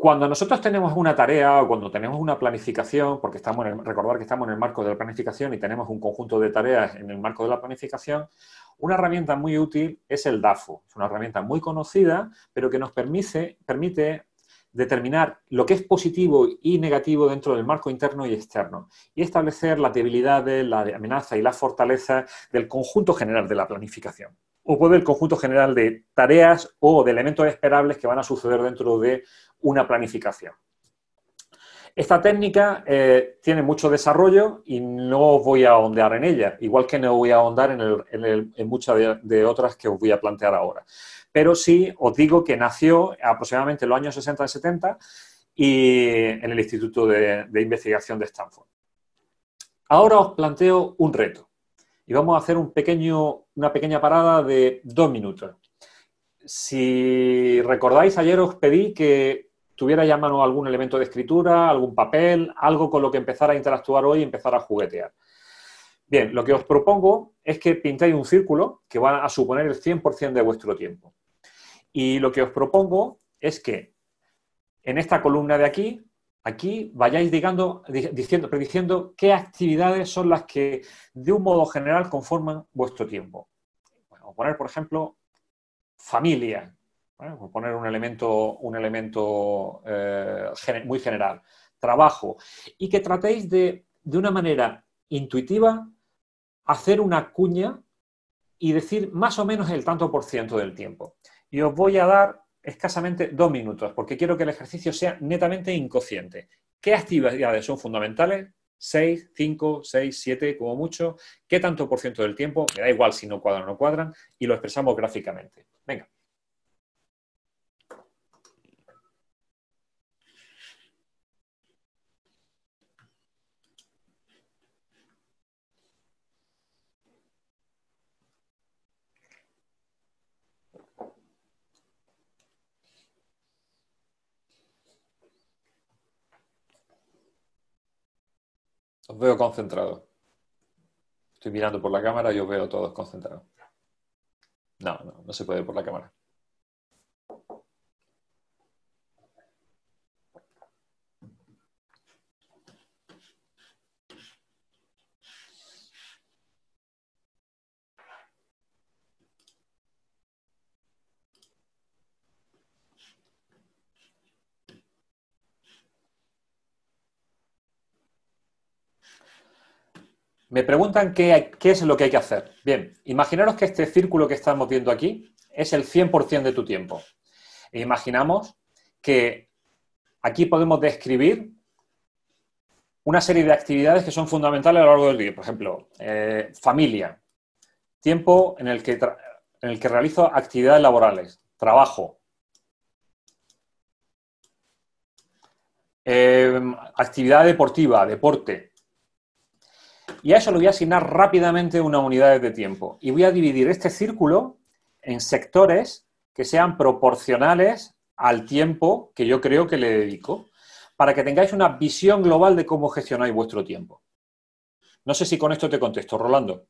cuando nosotros tenemos una tarea o cuando tenemos una planificación, porque estamos recordar que estamos en el marco de la planificación y tenemos un conjunto de tareas en el marco de la planificación, una herramienta muy útil es el DAFO. Es una herramienta muy conocida, pero que nos permite, determinar lo que es positivo y negativo dentro del marco interno y externo y establecer las debilidades, la amenaza y la fortaleza del conjunto general de la planificación o puede el conjunto general de tareas o de elementos esperables que van a suceder dentro de una planificación. Esta técnica eh, tiene mucho desarrollo y no os voy a ahondar en ella, igual que no voy a ahondar en, muchas de, otras que os voy a plantear ahora. Pero sí os digo que nació aproximadamente en los años 60 y 70 y en el Instituto de Investigación de Stanford. Ahora os planteo un reto y vamos a hacer un pequeño, una pequeña parada de dos minutos. Si recordáis, ayer os pedí que tuviera ya a mano algún elemento de escritura, algún papel, algo con lo que empezar a interactuar hoy y empezar a juguetear. Bien, lo que os propongo es que pintéis un círculo que va a suponer el 100% de vuestro tiempo. Y lo que os propongo es que en esta columna de aquí aquí vayáis diciendo, prediciendo qué actividades son las que de un modo general conforman vuestro tiempo. Bueno, poner, por ejemplo, familia, ¿eh? poner un elemento, un elemento eh, muy general, trabajo, y que tratéis de, de una manera intuitiva hacer una cuña y decir más o menos el tanto por ciento del tiempo. Y os voy a dar escasamente dos minutos, porque quiero que el ejercicio sea netamente inconsciente. ¿Qué actividades son fundamentales? seis cinco seis siete como mucho. ¿Qué tanto por ciento del tiempo? Me da igual si no cuadran o no cuadran y lo expresamos gráficamente. Venga. Os veo concentrados. Estoy mirando por la cámara y os veo todos concentrados. No, no, no se puede por la cámara. Me preguntan qué, es lo que hay que hacer. Bien, imaginaros que este círculo que estamos viendo aquí es el 100% de tu tiempo. E imaginamos que aquí podemos describir una serie de actividades que son fundamentales a lo largo del día. Por ejemplo, eh, familia, tiempo en el, que en el que realizo actividades laborales, trabajo, eh, actividad deportiva, deporte, y a eso le voy a asignar rápidamente unas unidades de tiempo. Y voy a dividir este círculo en sectores que sean proporcionales al tiempo que yo creo que le dedico, para que tengáis una visión global de cómo gestionáis vuestro tiempo. No sé si con esto te contesto, Rolando.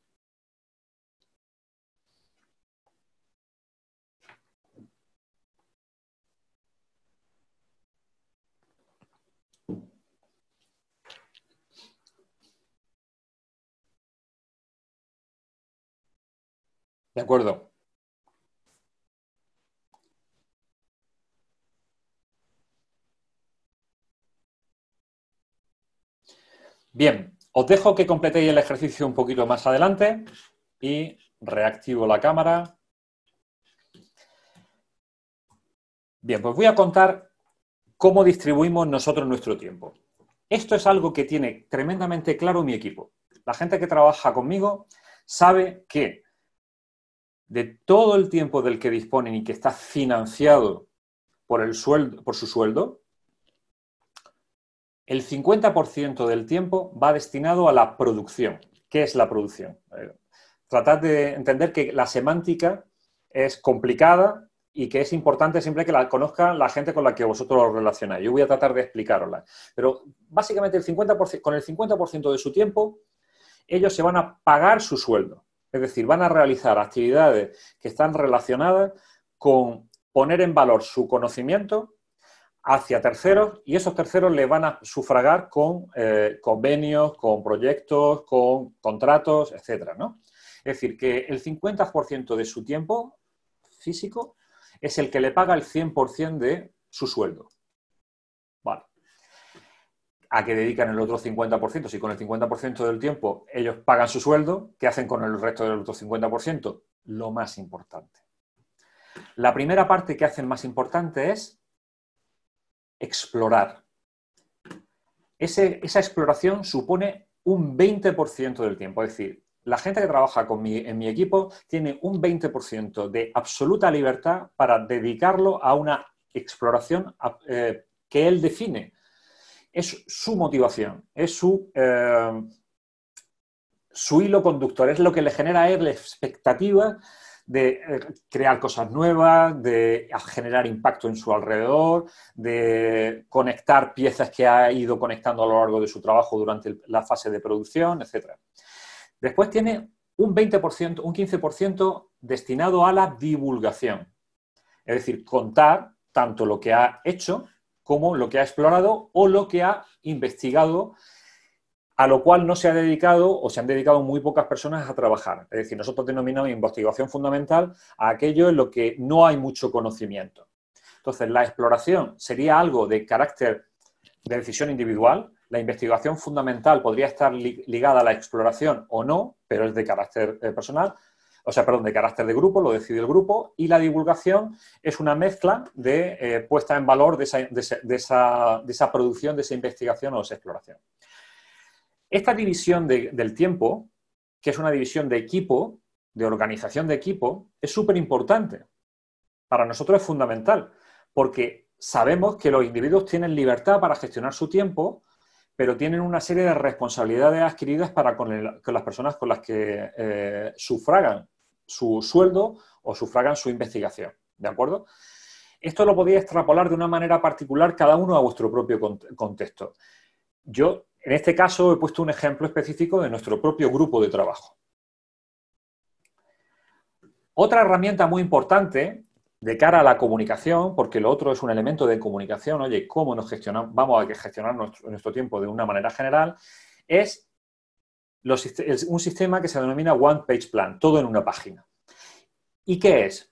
De acuerdo. Bien, os dejo que completéis el ejercicio un poquito más adelante y reactivo la cámara. Bien, pues voy a contar cómo distribuimos nosotros nuestro tiempo. Esto es algo que tiene tremendamente claro mi equipo. La gente que trabaja conmigo sabe que de todo el tiempo del que disponen y que está financiado por, el sueldo, por su sueldo, el 50% del tiempo va destinado a la producción. ¿Qué es la producción? Eh, tratad de entender que la semántica es complicada y que es importante siempre que la conozca la gente con la que vosotros os relacionáis. Yo voy a tratar de explicarosla. Pero básicamente el 50%, con el 50% de su tiempo, ellos se van a pagar su sueldo. Es decir, van a realizar actividades que están relacionadas con poner en valor su conocimiento hacia terceros y esos terceros le van a sufragar con eh, convenios, con proyectos, con contratos, etc. ¿no? Es decir, que el 50% de su tiempo físico es el que le paga el 100% de su sueldo a qué dedican el otro 50%. Si con el 50% del tiempo ellos pagan su sueldo, ¿qué hacen con el resto del otro 50%? Lo más importante. La primera parte que hacen más importante es explorar. esa exploración supone un 20% del tiempo. Es decir, la gente que trabaja en mi equipo tiene un 20% de absoluta libertad para dedicarlo a una exploración eh, que él define es su motivación, es su, eh, su hilo conductor, es lo que le genera a él la expectativa de eh, crear cosas nuevas, de generar impacto en su alrededor, de conectar piezas que ha ido conectando a lo largo de su trabajo durante la fase de producción, etc. Después tiene un 20%, un 15% destinado a la divulgación, es decir, contar tanto lo que ha hecho como lo que ha explorado o lo que ha investigado, a lo cual no se ha dedicado o se han dedicado muy pocas personas a trabajar. Es decir, nosotros denominamos investigación fundamental a aquello en lo que no hay mucho conocimiento. Entonces, la exploración sería algo de carácter de decisión individual, la investigación fundamental podría estar ligada a la exploración o no, pero es de carácter eh, personal o sea, perdón, de carácter de grupo, lo decide el grupo, y la divulgación es una mezcla de eh, puesta en valor de esa, producción, de esa investigación o de esa exploración. Esta división del tiempo, que es una división de equipo, de organización de equipo, es súper importante. Para nosotros es fundamental, porque sabemos que los individuos tienen libertad para gestionar su tiempo, pero tienen una serie de responsabilidades adquiridas para con, las personas con las que eh, sufragan su sueldo o sufragan su investigación. ¿De acuerdo? Esto lo podéis extrapolar de una manera particular cada uno a vuestro propio contexto. Yo, en este caso, he puesto un ejemplo específico de nuestro propio grupo de trabajo. Otra herramienta muy importante de cara a la comunicación, porque lo otro es un elemento de comunicación, oye, cómo nos gestionamos, vamos a gestionar nuestro, nuestro tiempo de una manera general, es un sistema que se denomina One Page Plan, todo en una página. ¿Y qué es?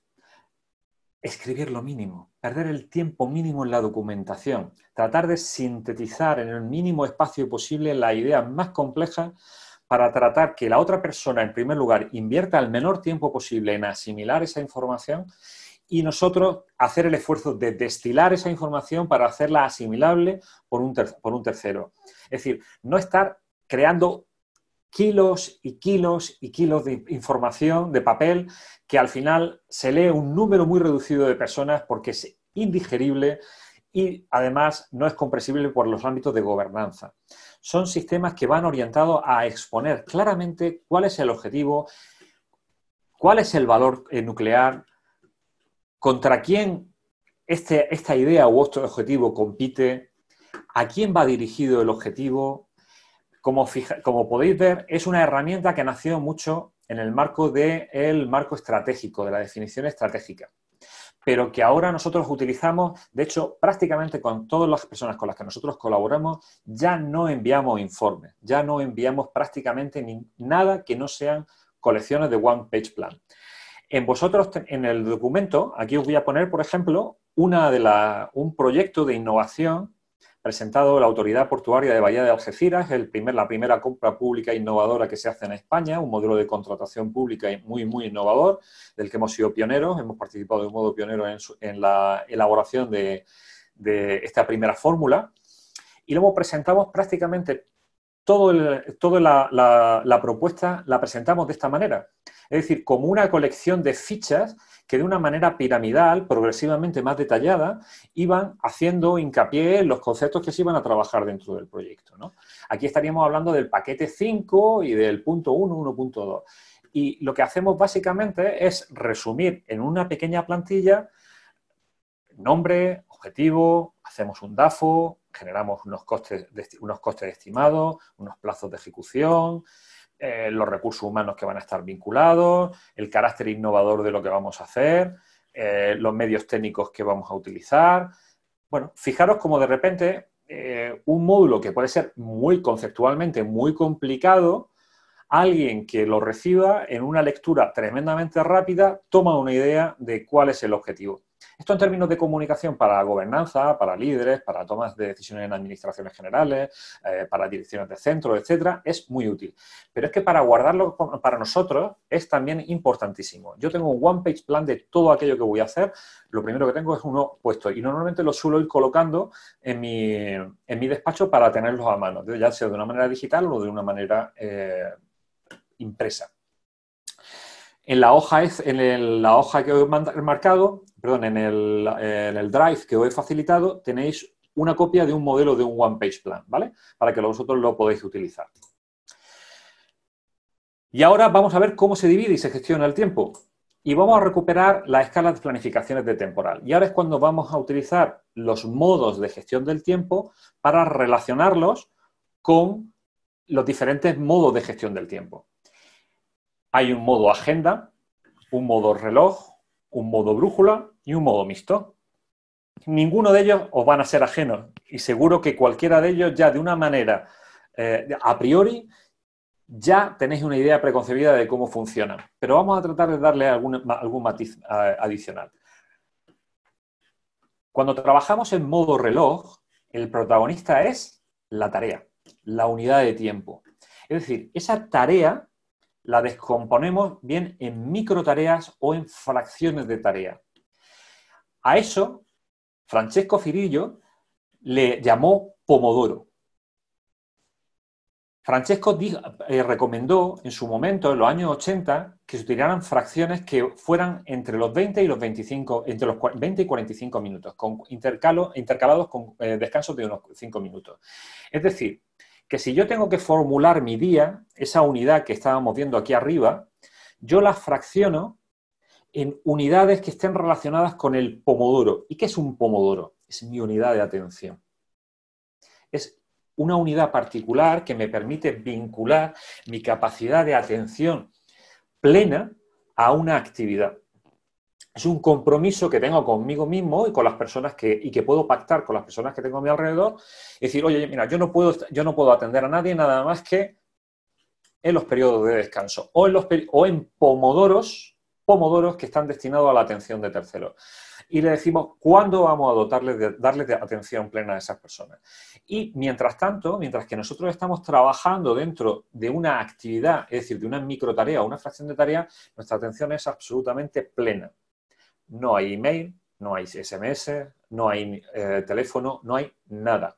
Escribir lo mínimo, perder el tiempo mínimo en la documentación, tratar de sintetizar en el mínimo espacio posible la idea más compleja para tratar que la otra persona, en primer lugar, invierta el menor tiempo posible en asimilar esa información y nosotros hacer el esfuerzo de destilar esa información para hacerla asimilable por un tercero. Es decir, no estar creando kilos y kilos y kilos de información, de papel, que al final se lee un número muy reducido de personas porque es indigerible y además no es comprensible por los ámbitos de gobernanza. Son sistemas que van orientados a exponer claramente cuál es el objetivo, cuál es el valor eh, nuclear, contra quién este, esta idea u otro objetivo compite, a quién va dirigido el objetivo, como, podéis ver, es una herramienta que nació mucho en el marco del marco estratégico, de la definición estratégica, pero que ahora nosotros utilizamos, de hecho, prácticamente con todas las personas con las que nosotros colaboramos, ya no enviamos informes, ya no enviamos prácticamente ni nada que no sean colecciones de One Page Plan. En vosotros, en el documento, aquí os voy a poner, por ejemplo, una de un proyecto de innovación presentado la Autoridad Portuaria de Bahía de Algeciras, el la primera compra pública e innovadora que se hace en España, un modelo de contratación pública muy, muy innovador, del que hemos sido pioneros, hemos participado de un modo pionero en, la elaboración de, de esta primera fórmula. Y luego presentamos prácticamente toda la, propuesta la presentamos de esta manera. Es decir, como una colección de fichas que de una manera piramidal, progresivamente más detallada, iban haciendo hincapié en los conceptos que se iban a trabajar dentro del proyecto. Aquí estaríamos hablando del paquete 5 y del punto 1, 1.2. Y lo que hacemos básicamente es resumir en una pequeña plantilla nombre, objetivo, hacemos un DAFO, generamos unos costes, unos costes estimados, unos plazos de ejecución, eh, los recursos humanos que van a estar vinculados, el carácter innovador de lo que vamos a hacer, eh, los medios técnicos que vamos a utilizar. Bueno, fijaros como de repente eh, un módulo que puede ser muy conceptualmente muy complicado, alguien que lo reciba en una lectura tremendamente rápida toma una idea de cuál es el objetivo. Esto en términos de comunicación para gobernanza, para líderes, para tomas de decisiones en administraciones generales, eh, para direcciones de centro, etcétera, es muy útil. Pero es que para guardarlo para nosotros es también importantísimo. Yo tengo un one-page plan de todo aquello que voy a hacer. Lo primero que tengo es uno puesto y normalmente lo suelo ir colocando en mi, despacho para tenerlos a mano, ya sea de una manera digital o de una manera eh, impresa. En la hoja, que os he marcado, perdón, en el, en el, drive que os he facilitado, tenéis una copia de un modelo de un one-page plan, ¿vale? Para que vosotros lo podáis utilizar. Y ahora vamos a ver cómo se divide y se gestiona el tiempo. Y vamos a recuperar la escala de planificaciones de temporal. Y ahora es cuando vamos a utilizar los modos de gestión del tiempo para relacionarlos con los diferentes modos de gestión del tiempo. Hay un modo agenda, un modo reloj, un modo brújula y un modo mixto. Ninguno de ellos os van a ser ajenos y seguro que cualquiera de ellos ya de una manera eh, a priori ya tenéis una idea preconcebida de cómo funciona, pero vamos a tratar de darle algún, matiz adicional. Cuando trabajamos en modo reloj, el protagonista es la tarea, la unidad de tiempo. Es decir, esa tarea la descomponemos bien en micro tareas o en fracciones de tarea. A eso, Francesco Firillo le llamó Pomodoro. Francesco eh, recomendó en su momento, en los años 80, que se utilizaran fracciones que fueran entre los 20 y los 25, entre los 20 y 45 minutos, con intercalo, intercalados con eh, descansos de unos 5 minutos. Es decir, que si yo tengo que formular mi día, esa unidad que estábamos viendo aquí arriba, yo la fracciono en unidades que estén relacionadas con el pomodoro. ¿Y qué es un pomodoro? Es mi unidad de atención. Es una unidad particular que me permite vincular mi capacidad de atención plena a una actividad es un compromiso que tengo conmigo mismo y con las personas que, y que puedo pactar con las personas que tengo a mi alrededor. Es decir, oye, mira, yo no puedo, yo no puedo atender a nadie nada más que en los periodos de descanso o en, los, o en pomodoros, pomodoros que están destinados a la atención de terceros. Y le decimos cuándo vamos a de, darles de atención plena a esas personas. Y mientras tanto, mientras que nosotros estamos trabajando dentro de una actividad, es decir, de una microtarea o una fracción de tarea, nuestra atención es absolutamente plena no hay email, no hay SMS, no hay eh, teléfono, no hay nada.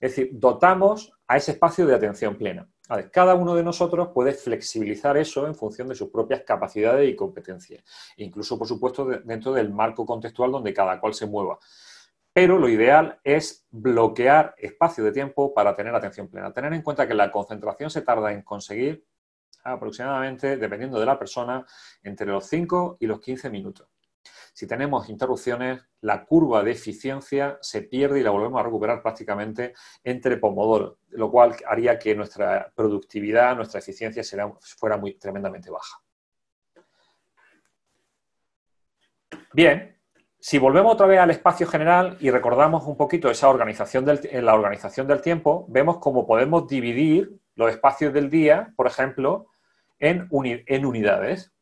Es decir, dotamos a ese espacio de atención plena. cada uno de nosotros puede flexibilizar eso en función de sus propias capacidades y competencias, incluso, por supuesto, dentro del marco contextual donde cada cual se mueva. Pero lo ideal es bloquear espacio de tiempo para tener atención plena. Tener en cuenta que la concentración se tarda en conseguir aproximadamente, dependiendo de la persona, entre los 5 y los 15 minutos. Si tenemos interrupciones, la curva de eficiencia se pierde y la volvemos a recuperar prácticamente entre pomodoro, lo cual haría que nuestra productividad, nuestra eficiencia fuera muy, tremendamente baja. Bien, si volvemos otra vez al espacio general y recordamos un poquito esa organización del, eh, la organización del tiempo, vemos cómo podemos dividir los espacios del día, por ejemplo, en unidades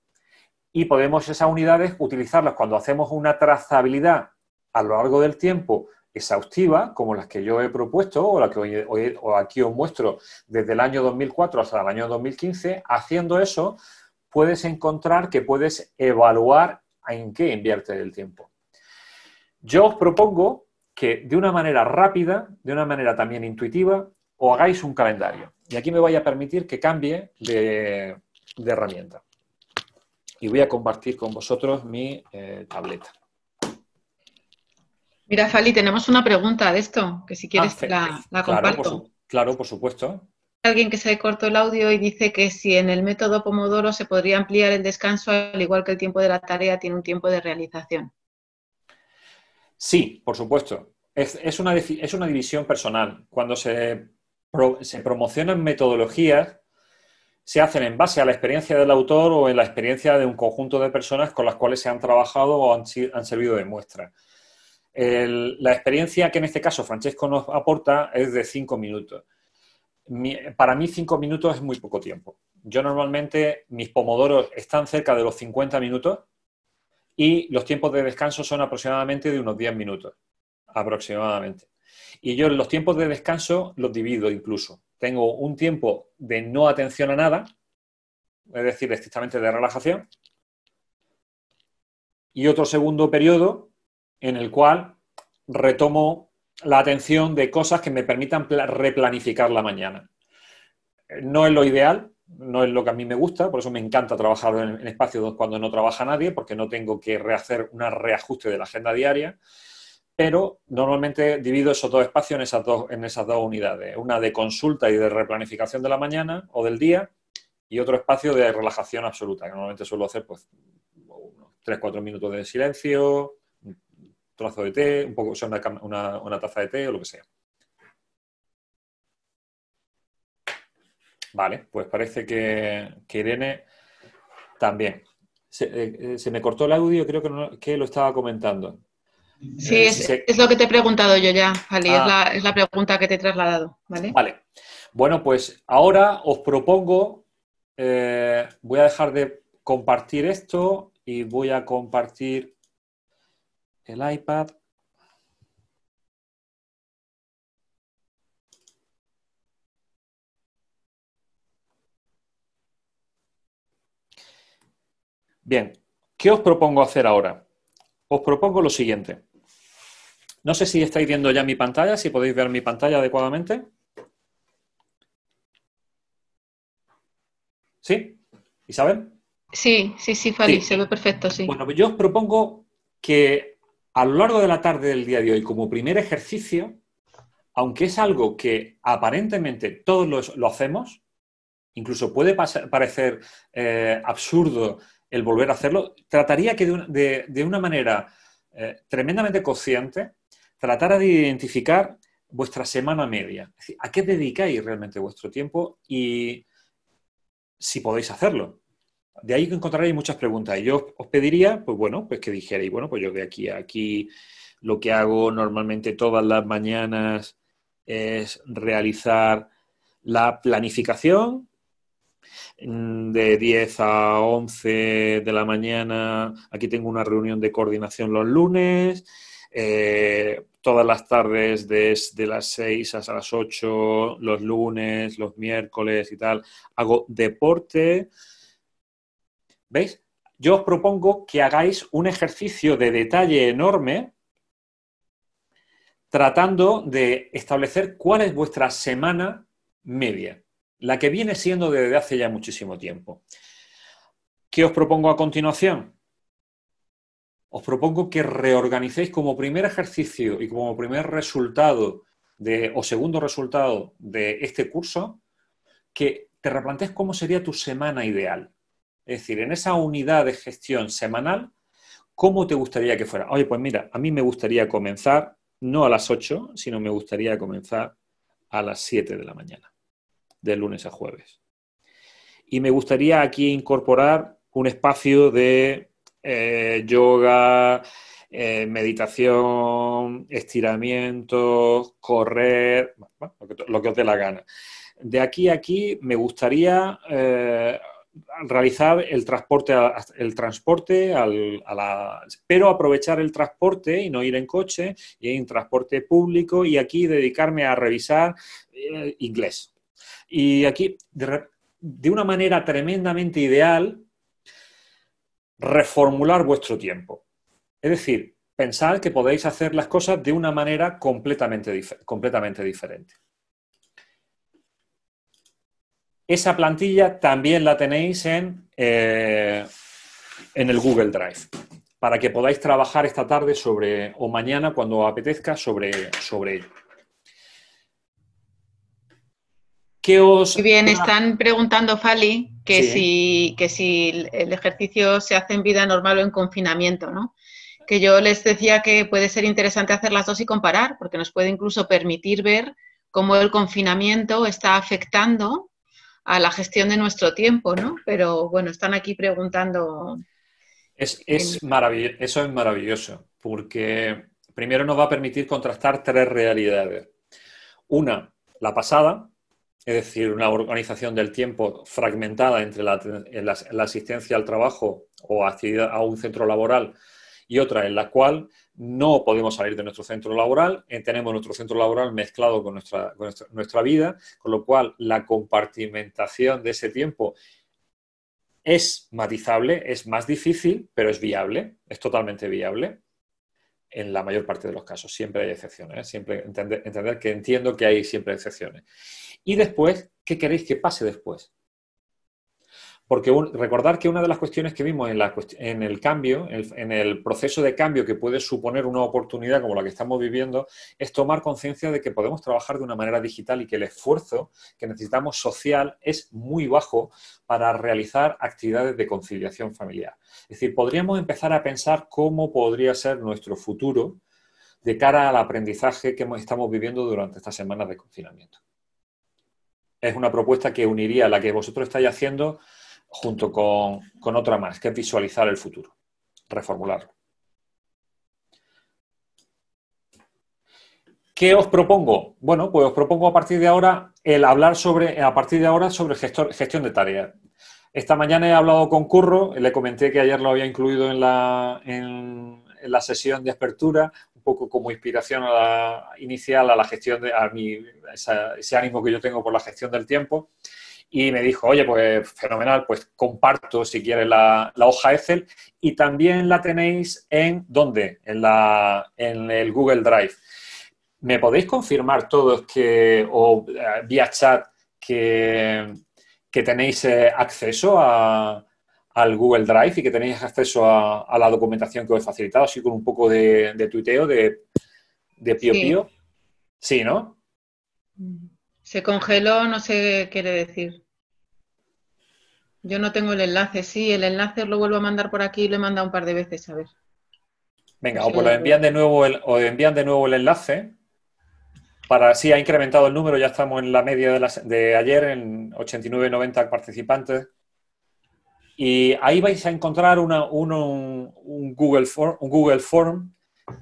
y podemos esas unidades utilizarlas cuando hacemos una trazabilidad a lo largo del tiempo exhaustiva, como las que yo he propuesto o las que hoy, aquí os muestro desde el año 2004 hasta el año 2015, haciendo eso puedes encontrar que puedes evaluar en qué invierte el tiempo. Yo os propongo que de una manera rápida, de una manera también intuitiva, os hagáis un calendario. Y aquí me voy a permitir que cambie de herramienta y voy a compartir con vosotros mi eh, tableta. Mira, Fali, tenemos una pregunta de esto, que si ah, quieres la, comparto. Claro por, supuesto. Alguien que se cortó el audio y dice que si en el método Pomodoro se podría ampliar el descanso al igual que el tiempo de la tarea tiene un tiempo de realización. Sí, por supuesto. Es, una, es una, división personal. Cuando se, se promocionan metodologías, se hacen en base a la experiencia del autor o en la experiencia de un conjunto de personas con las cuales se han trabajado o han, servido de muestra. la experiencia que en este caso Francesco nos aporta es de cinco minutos. para mí cinco minutos es muy poco tiempo. Yo normalmente mis pomodoros están cerca de los 50 minutos y los tiempos de descanso son aproximadamente de unos 10 minutos, aproximadamente. Y yo los tiempos de descanso los divido incluso tengo un tiempo de no atención a nada, es decir, estrictamente de relajación, y otro segundo periodo en el cual retomo la atención de cosas que me permitan replanificar la mañana. No es lo ideal, no es lo que a mí me gusta, por eso me encanta trabajar en, espacios cuando no trabaja nadie, porque no tengo que rehacer un reajuste de la agenda diaria, pero normalmente divido esos dos espacios en esas dos, unidades, una de consulta y de replanificación de la mañana o del día y otro espacio de relajación absoluta, que normalmente suelo hacer pues unos 3-4 minutos de silencio, un trozo de té, un poco, una, taza de té o lo que sea. Vale, pues parece que, Irene también. Eh, eh, se, me cortó el audio, creo que, que lo estaba comentando. Sí, eh, es, lo que te he preguntado yo ya, Ali, ah. es, la, pregunta que te he trasladado, ¿vale? Bueno, pues ahora os propongo, eh, voy a dejar de compartir esto y voy a compartir el iPad. Bien, ¿qué os propongo hacer ahora? Os propongo lo siguiente. No sé si estáis viendo ya mi pantalla, si podéis ver mi pantalla adecuadamente. ¿Sí? ¿Isabel? Sí, sí, sí, Fali, se ve perfecto, sí. Bueno, pues yo os propongo que a lo largo de la tarde del día de hoy, como primer ejercicio, aunque es algo que aparentemente todos lo, hacemos, incluso puede parecer eh, absurdo el volver a hacerlo, trataría que de, una manera eh, tremendamente consciente tratara de identificar vuestra semana media. Es decir, ¿A qué dedicáis realmente vuestro tiempo y si podéis hacerlo? De ahí que encontraréis muchas preguntas. Y yo os pediría, pues bueno, pues que dijerais, bueno, pues yo de aquí a aquí lo que hago normalmente todas las mañanas es realizar la planificación Mm, de 10 a 11 de la mañana, aquí tengo una reunión de coordinación los lunes, eh, todas las tardes desde las 6 hasta las 8, los lunes, los miércoles y tal, hago deporte. ¿Veis? Yo os propongo que hagáis un ejercicio de detalle enorme tratando de establecer cuál es vuestra semana media la que viene siendo desde hace ya muchísimo tiempo. ¿Qué os propongo a continuación? Os propongo que reorganicéis como primer ejercicio y como primer resultado de, o segundo resultado de este curso, que te replantees cómo sería tu semana ideal. Es decir, en esa unidad de gestión semanal, ¿cómo te gustaría que fuera? Oye, pues mira, a mí me gustaría comenzar no a las 8, sino me gustaría comenzar a las 7 de la mañana de lunes a jueves. Y me gustaría aquí incorporar un espacio de eh, yoga, eh, meditación, estiramientos, correr, lo, que, os dé la gana. De aquí a aquí me gustaría eh, realizar el transporte, el transporte a la, pero aprovechar el transporte y no ir en coche, y en transporte público, y aquí dedicarme a revisar inglés. Y aquí, de una manera tremendamente ideal, reformular vuestro tiempo. Es decir, pensad que podéis hacer las cosas de una manera completamente, diferente. Esa plantilla también la tenéis eh, en, el Google Drive para que podáis trabajar esta tarde sobre, o mañana cuando apetezca sobre ello. bien, están preguntando, Fali, que, si, el ejercicio se hace en vida normal o en confinamiento, ¿no? Que yo les decía que puede ser interesante hacer las dos y comparar, porque nos puede incluso permitir ver cómo el confinamiento está afectando a la gestión de nuestro tiempo, ¿no? Pero bueno, están aquí preguntando. Es, eso es maravilloso, porque primero nos va a permitir contrastar tres realidades. Una, la pasada, es decir, una organización del tiempo fragmentada entre la, asistencia al trabajo o actividad a un centro laboral y otra en la cual no podemos salir de nuestro centro laboral, eh, tenemos nuestro centro laboral mezclado con nuestra vida, con lo cual la compartimentación de ese tiempo es matizable, es más difícil, pero es viable, es totalmente viable en la mayor parte de los casos. Siempre hay excepciones, ¿eh? siempre entender, que entiendo que hay siempre excepciones. Y después, ¿qué queréis que pase después? Porque recordar que una de las cuestiones que vimos en, el cambio, en el, en el, proceso de cambio que puede suponer una oportunidad como la que estamos viviendo, es tomar conciencia de que podemos trabajar de una manera digital y que el esfuerzo que necesitamos social es muy bajo para realizar actividades de conciliación familiar. Es decir, podríamos empezar a pensar cómo podría ser nuestro futuro de cara al aprendizaje que estamos viviendo durante estas semanas de confinamiento. Es una propuesta que uniría la que vosotros estáis haciendo junto con, otra más, que es visualizar el futuro, reformularlo. ¿Qué os propongo? Bueno, pues os propongo a partir de ahora el hablar sobre, a partir de ahora sobre gestión de tareas. Esta mañana he hablado con Curro, le comenté que ayer lo había incluido en la, en, la sesión de apertura, un poco como inspiración a la, inicial a la gestión de, a mi, ese ánimo que yo tengo por la gestión del tiempo y me dijo, oye, pues fenomenal, pues comparto si quieres la, hoja Excel y también la tenéis en dónde? En, la, en el Google Drive. ¿Me podéis confirmar todos que, o eh, vía chat, que, que tenéis eh, acceso a, al Google Drive y que tenéis acceso a, a, la documentación que os he facilitado, así con un poco de, tuiteo, de, de pío sí. pío? Sí, ¿no? Mm. Se congeló, no sé qué quiere decir. Yo no tengo el enlace, sí, el enlace lo vuelvo a mandar por aquí, lo he mandado un par de veces, a ver. Venga, o pues lo envían de nuevo el, o envían de nuevo el enlace para sí ha incrementado el número, ya estamos en la media de, las, de ayer, en 89-90 participantes. Y ahí vais a encontrar una, uno, un, Google Form, un Google Form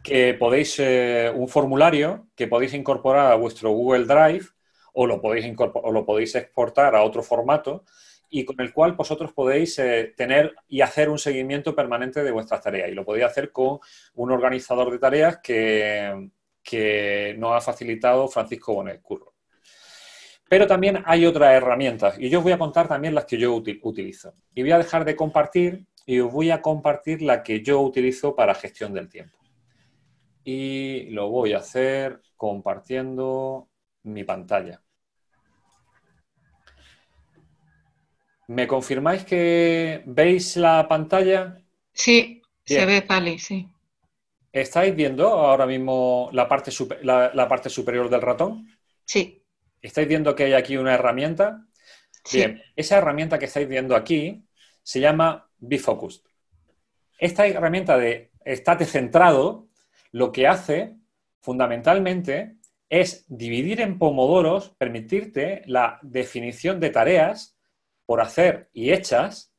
que podéis, eh, un formulario que podéis incorporar a vuestro Google Drive o lo podéis, exportar a otro formato y con el cual vosotros podéis eh, tener y hacer un seguimiento permanente de vuestras tareas. Y lo podéis hacer con un organizador de tareas que, nos ha facilitado Francisco Bonet Curro. Pero también hay otras herramientas y yo os voy a contar también las que yo utilizo. Y voy a dejar de compartir y os voy a compartir la que yo utilizo para gestión del tiempo. Y lo voy a hacer compartiendo mi pantalla. ¿Me confirmáis que veis la pantalla? Sí, se ve Pali, sí. ¿Estáis viendo ahora mismo la parte, la, parte superior del ratón? Sí. ¿Estáis viendo que hay aquí una herramienta? Sí. Bien, esa herramienta que estáis viendo aquí se llama Bifocus. Esta herramienta de estate centrado lo que hace fundamentalmente es dividir en pomodoros, permitirte la definición de tareas por hacer y hechas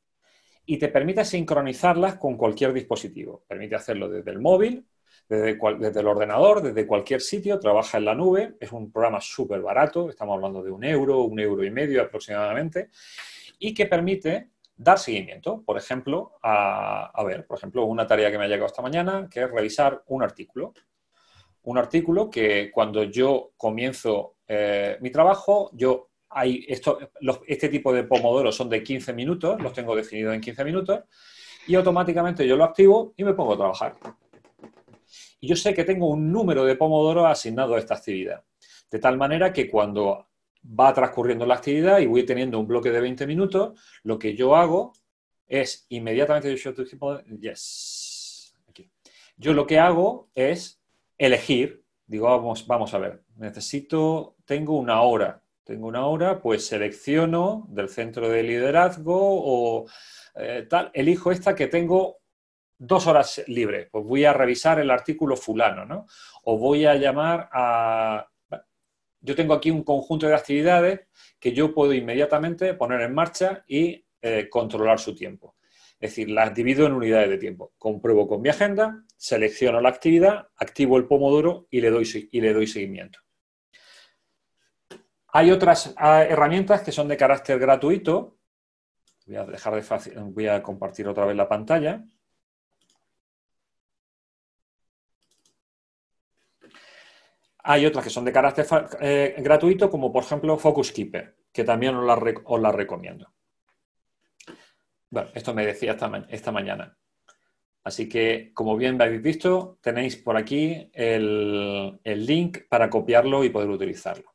y te permite sincronizarlas con cualquier dispositivo. Permite hacerlo desde el móvil, desde, desde el ordenador, desde cualquier sitio, trabaja en la nube, es un programa súper barato, estamos hablando de un euro, un euro y medio aproximadamente, y que permite dar seguimiento, por ejemplo, a, ver, por ejemplo, una tarea que me ha llegado esta mañana, que es revisar un artículo. Un artículo que cuando yo comienzo eh, mi trabajo, yo este tipo de pomodoros son de 15 minutos, los tengo definidos en 15 minutos, y automáticamente yo lo activo y me pongo a trabajar. Y yo sé que tengo un número de pomodoros asignado a esta actividad, de tal manera que cuando va transcurriendo la actividad y voy teniendo un bloque de 20 minutos, lo que yo hago es inmediatamente yo Yo lo que hago es elegir, digo, vamos a ver, necesito, tengo una hora tengo una hora, pues selecciono del centro de liderazgo o eh, tal, elijo esta que tengo dos horas libres, pues voy a revisar el artículo fulano, ¿no? O voy a llamar a... Yo tengo aquí un conjunto de actividades que yo puedo inmediatamente poner en marcha y eh, controlar su tiempo. Es decir, las divido en unidades de tiempo. Compruebo con mi agenda, selecciono la actividad, activo el pomodoro y le doy, y le doy seguimiento. Hay otras ah, herramientas que son de carácter gratuito. Voy a, dejar de voy a compartir otra vez la pantalla. Hay otras que son de carácter eh, gratuito, como por ejemplo Focus Keeper, que también os la, recomiendo. Bueno, esto me decía esta, mañana. Así que, como bien habéis visto, tenéis por aquí el link para copiarlo y poder utilizarlo.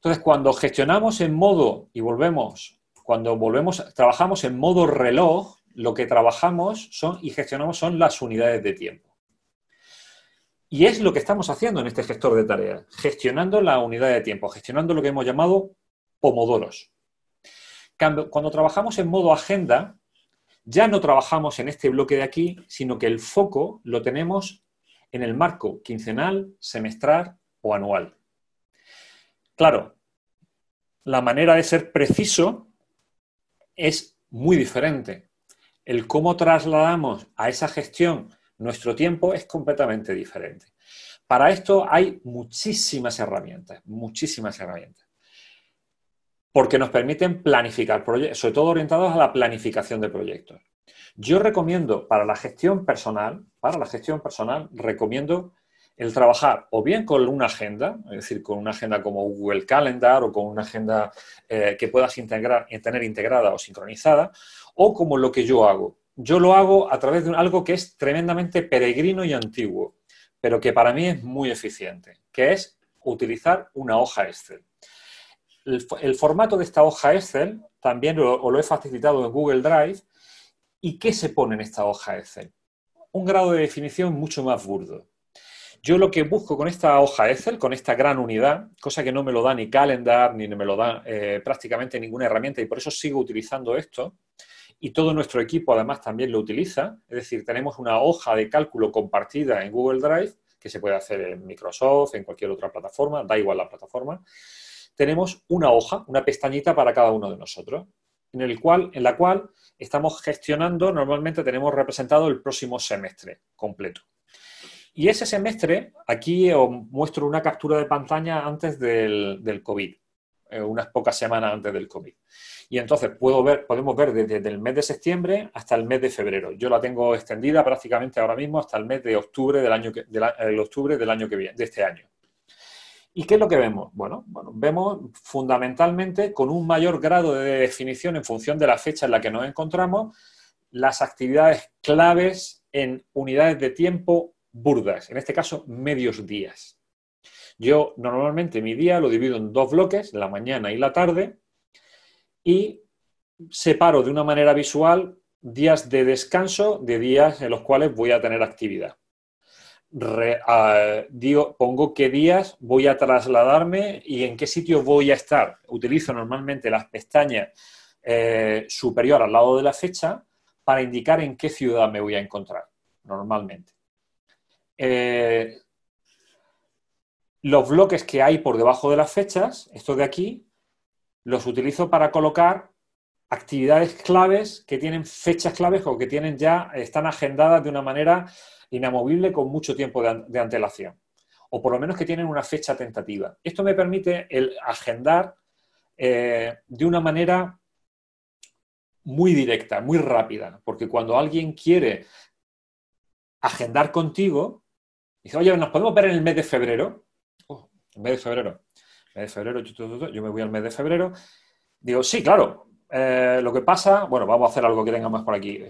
Entonces, cuando gestionamos en modo y volvemos, cuando volvemos, trabajamos en modo reloj, lo que trabajamos son y gestionamos son las unidades de tiempo. Y es lo que estamos haciendo en este gestor de tareas, gestionando la unidad de tiempo, gestionando lo que hemos llamado pomodoros. Cuando trabajamos en modo agenda, ya no trabajamos en este bloque de aquí, sino que el foco lo tenemos en el marco quincenal, semestral o anual. Claro, la manera de ser preciso es muy diferente. El cómo trasladamos a esa gestión nuestro tiempo es completamente diferente. Para esto hay muchísimas herramientas, muchísimas herramientas, porque nos permiten planificar proyectos, sobre todo orientados a la planificación de proyectos. Yo recomiendo para la gestión personal, para la gestión personal, recomiendo el trabajar o bien con una agenda, es decir, con una agenda como Google Calendar o con una agenda eh, que puedas integrar, eh, tener integrada o sincronizada, o como lo que yo hago. Yo lo hago a través de algo que es tremendamente peregrino y antiguo, pero que para mí es muy eficiente, que es utilizar una hoja Excel. El, formato de esta hoja Excel también lo he facilitado en Google Drive. ¿Y qué se pone en esta hoja Excel? Un grado de definición mucho más burdo yo lo que busco con esta hoja Excel, con esta gran unidad, cosa que no me lo da ni Calendar, ni me lo da eh, prácticamente ninguna herramienta, y por eso sigo utilizando esto, y todo nuestro equipo además también lo utiliza, es decir, tenemos una hoja de cálculo compartida en Google Drive, que se puede hacer en Microsoft, en cualquier otra plataforma, da igual la plataforma, tenemos una hoja, una pestañita para cada uno de nosotros, en, el cual, en la cual estamos gestionando, normalmente tenemos representado el próximo semestre completo. Y ese semestre, aquí os muestro una captura de pantalla antes del, COVID, eh, unas pocas semanas antes del COVID. Y entonces puedo ver, podemos ver desde el mes de septiembre hasta el mes de febrero. Yo la tengo extendida prácticamente ahora mismo hasta el mes de octubre del año que, octubre del año que viene, de este año. ¿Y qué es lo que vemos? Bueno, bueno, vemos fundamentalmente con un mayor grado de definición en función de la fecha en la que nos encontramos las actividades claves en unidades de tiempo burdas, en este caso medios días. Yo normalmente mi día lo divido en dos bloques, la mañana y la tarde, y separo de una manera visual días de descanso de días en los cuales voy a tener actividad. pongo qué días voy a trasladarme y en qué sitio voy a estar. Utilizo normalmente las pestañas eh, superior al lado de la fecha para indicar en qué ciudad me voy a encontrar, normalmente. Eh, los bloques que hay por debajo de las fechas, estos de aquí, los utilizo para colocar actividades claves que tienen fechas claves o que tienen ya, están agendadas de una manera inamovible con mucho tiempo de, antelación, o por lo menos que tienen una fecha tentativa. Esto me permite el agendar eh, de una manera muy directa, muy rápida, porque cuando alguien quiere agendar contigo, Dice, oye, ¿nos podemos ver en el mes de febrero? Oh, en el mes de febrero. de febrero, yo, me voy al mes de febrero. Digo, sí, claro. Eh, lo que pasa, bueno, vamos a hacer algo que tenga más por aquí.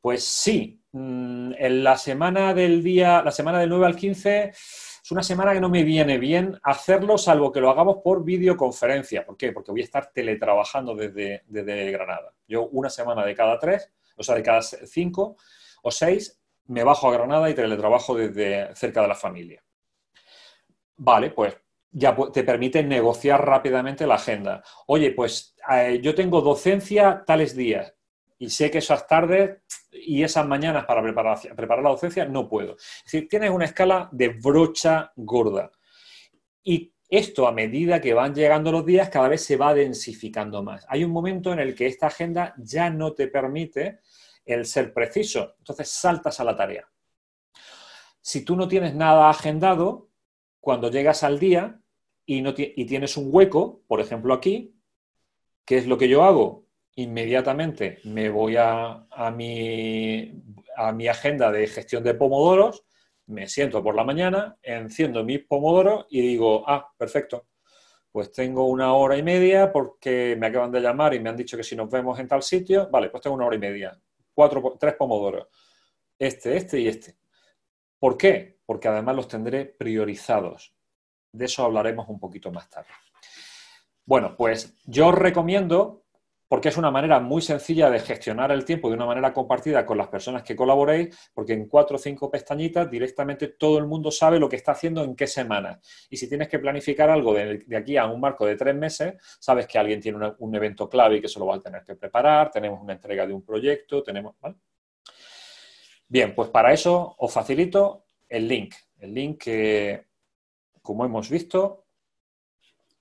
Pues sí, mm, en la semana del día, la semana del 9 al 15, es una semana que no me viene bien hacerlo, salvo que lo hagamos por videoconferencia. ¿Por qué? Porque voy a estar teletrabajando desde, desde Granada. Yo una semana de cada tres, o sea, de cada cinco o seis, me bajo a Granada y teletrabajo desde cerca de la familia. Vale, pues ya te permite negociar rápidamente la agenda. Oye, pues eh, yo tengo docencia tales días y sé que esas tardes y esas mañanas para preparar, preparar la docencia no puedo. Es decir, tienes una escala de brocha gorda. Y esto, a medida que van llegando los días, cada vez se va densificando más. Hay un momento en el que esta agenda ya no te permite el ser preciso. Entonces saltas a la tarea. Si tú no tienes nada agendado, cuando llegas al día y, no y tienes un hueco, por ejemplo aquí, ¿qué es lo que yo hago? Inmediatamente me voy a, mi, a mi agenda de gestión de pomodoros, me siento por la mañana, enciendo mis pomodoros y digo, ah, perfecto, pues tengo una hora y media porque me acaban de llamar y me han dicho que si nos vemos en tal sitio, vale, pues tengo una hora y media tres pomodoros. Este, este y este. ¿Por qué? Porque además los tendré priorizados. De eso hablaremos un poquito más tarde. Bueno, pues yo os recomiendo porque es una manera muy sencilla de gestionar el tiempo de una manera compartida con las personas que colaboréis, porque en cuatro o cinco pestañitas directamente todo el mundo sabe lo que está haciendo en qué semana. Y si tienes que planificar algo de, aquí a un marco de tres meses, sabes que alguien tiene un evento clave y que se lo va a tener que preparar, tenemos una entrega de un proyecto, tenemos... ¿vale? Bien, pues para eso os facilito el link. El link que, como hemos visto,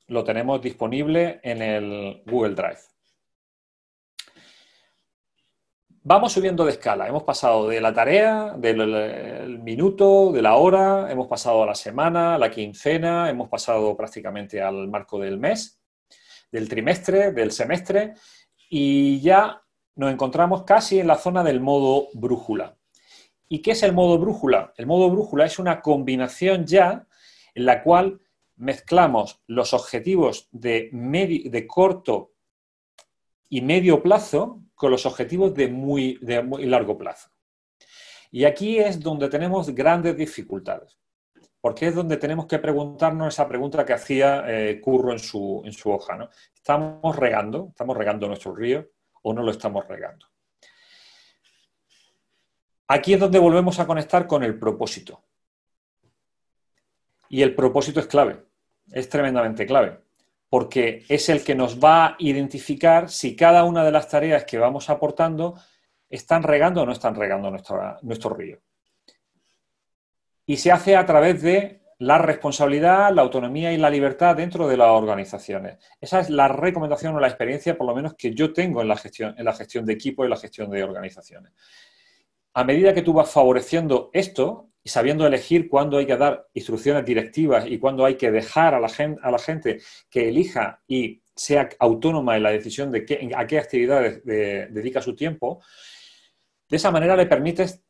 lo tenemos disponible en el Google Drive. vamos subiendo de escala. Hemos pasado de la tarea, del eh, minuto, de la hora, hemos pasado a la semana, a la quincena, hemos pasado prácticamente al marco del mes, del trimestre, del semestre, y ya nos encontramos casi en la zona del modo brújula. ¿Y qué es el modo brújula? El modo brújula es una combinación ya en la cual mezclamos los objetivos de, medio, de corto y medio plazo, con los objetivos de muy, largo plazo. Y aquí es donde tenemos grandes dificultades, porque es donde tenemos que preguntarnos esa pregunta que hacía eh, Curro en su, hoja. ¿Estamos regando? ¿Estamos regando nuestro río o no lo estamos regando? Aquí es donde volvemos a conectar con el propósito. Y el propósito es clave, es tremendamente clave porque es el que nos va a identificar si cada una de las tareas que vamos aportando están regando o no están regando nuestro, nuestro río. Y se hace a través de la responsabilidad, la autonomía y la libertad dentro de las organizaciones. Esa es la recomendación o la experiencia, por lo menos, que yo tengo en la gestión, en la gestión de equipo y la gestión de organizaciones. A medida que tú vas favoreciendo esto, sabiendo elegir cuándo hay que dar instrucciones directivas y cuándo hay que dejar a la gente, a la gente que elija y sea autónoma en la decisión de qué, a qué actividades dedica su tiempo, de esa manera le permites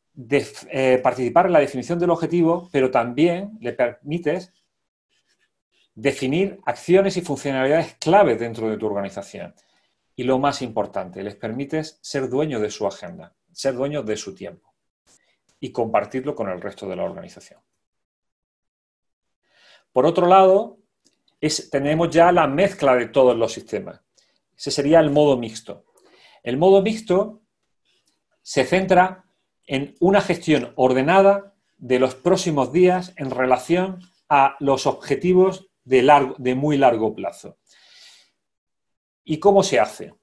eh, participar en la definición del objetivo, pero también le permites definir acciones y funcionalidades claves dentro de tu organización. Y lo más importante, les permites ser dueño de su agenda, ser dueño de su tiempo y compartirlo con el resto de la organización. Por otro lado, tenemos ya la mezcla de todos los sistemas. Ese sería el modo mixto. El modo mixto se centra en una gestión ordenada de los próximos días en relación a los objetivos de muy largo plazo. ¿Y cómo se hace?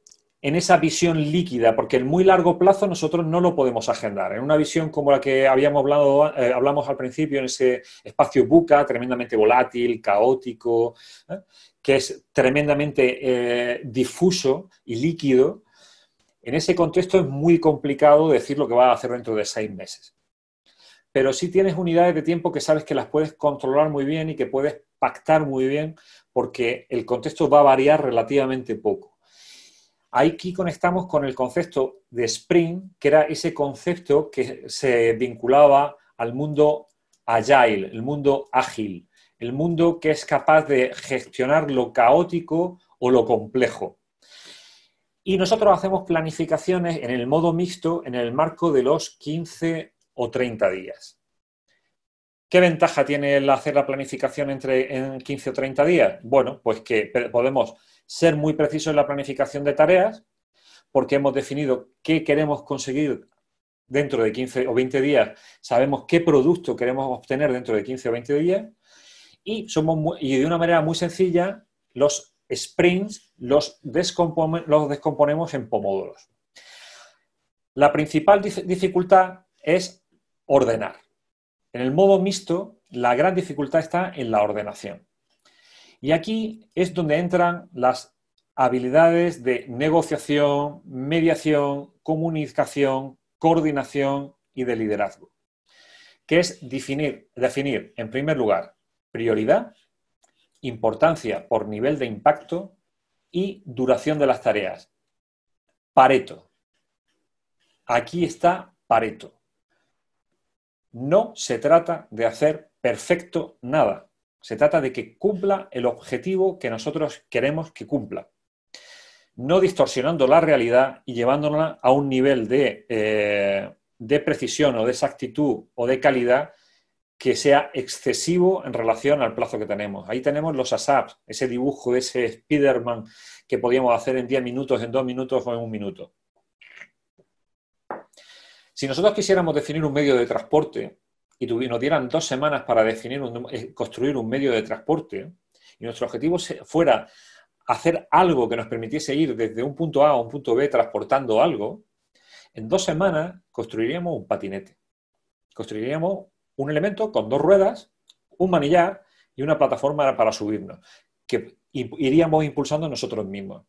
en esa visión líquida, porque en muy largo plazo nosotros no lo podemos agendar. En una visión como la que habíamos hablado, eh, hablamos al principio, en ese espacio buca, tremendamente volátil, caótico, ¿eh? que es tremendamente eh, difuso y líquido, en ese contexto es muy complicado decir lo que va a hacer dentro de seis meses. Pero sí tienes unidades de tiempo que sabes que las puedes controlar muy bien y que puedes pactar muy bien porque el contexto va a variar relativamente poco. Aquí conectamos con el concepto de sprint, que era ese concepto que se vinculaba al mundo agile, el mundo ágil, el mundo que es capaz de gestionar lo caótico o lo complejo. Y nosotros hacemos planificaciones en el modo mixto en el marco de los 15 o 30 días. ¿Qué ventaja tiene el hacer la planificación entre en 15 o 30 días? Bueno, pues que podemos ser muy precisos en la planificación de tareas, porque hemos definido qué queremos conseguir dentro de 15 o 20 días, sabemos qué producto queremos obtener dentro de 15 o 20 días, y, somos y de una manera muy sencilla, los sprints los, los descomponemos en pomodoros. La principal dificultad es ordenar. En el modo mixto, la gran dificultad está en la ordenación. Y aquí es donde entran las habilidades de negociación, mediación, comunicación, coordinación y de liderazgo, que es definir, en primer lugar prioridad, importancia por nivel de impacto y duración de las tareas. Pareto. Aquí está Pareto. No se trata de hacer perfecto nada. Se trata de que cumpla el objetivo que nosotros queremos que cumpla, no distorsionando la realidad y llevándola a un nivel de, eh, precisión o de exactitud o de calidad que sea excesivo en relación al plazo que tenemos. Ahí tenemos los ASAPs, ese dibujo, ese Spiderman que podíamos hacer en 10 minutos, en 2 minutos o en un minuto. Si nosotros quisiéramos definir un medio de transporte, y nos dieran dos semanas para definir eh, construir un medio de transporte y nuestro objetivo fuera hacer algo que nos permitiese ir desde un punto A a un punto B transportando algo, en dos semanas construiríamos un patinete. Construiríamos un elemento con dos ruedas, un manillar y una plataforma para subirnos, que iríamos impulsando nosotros mismos.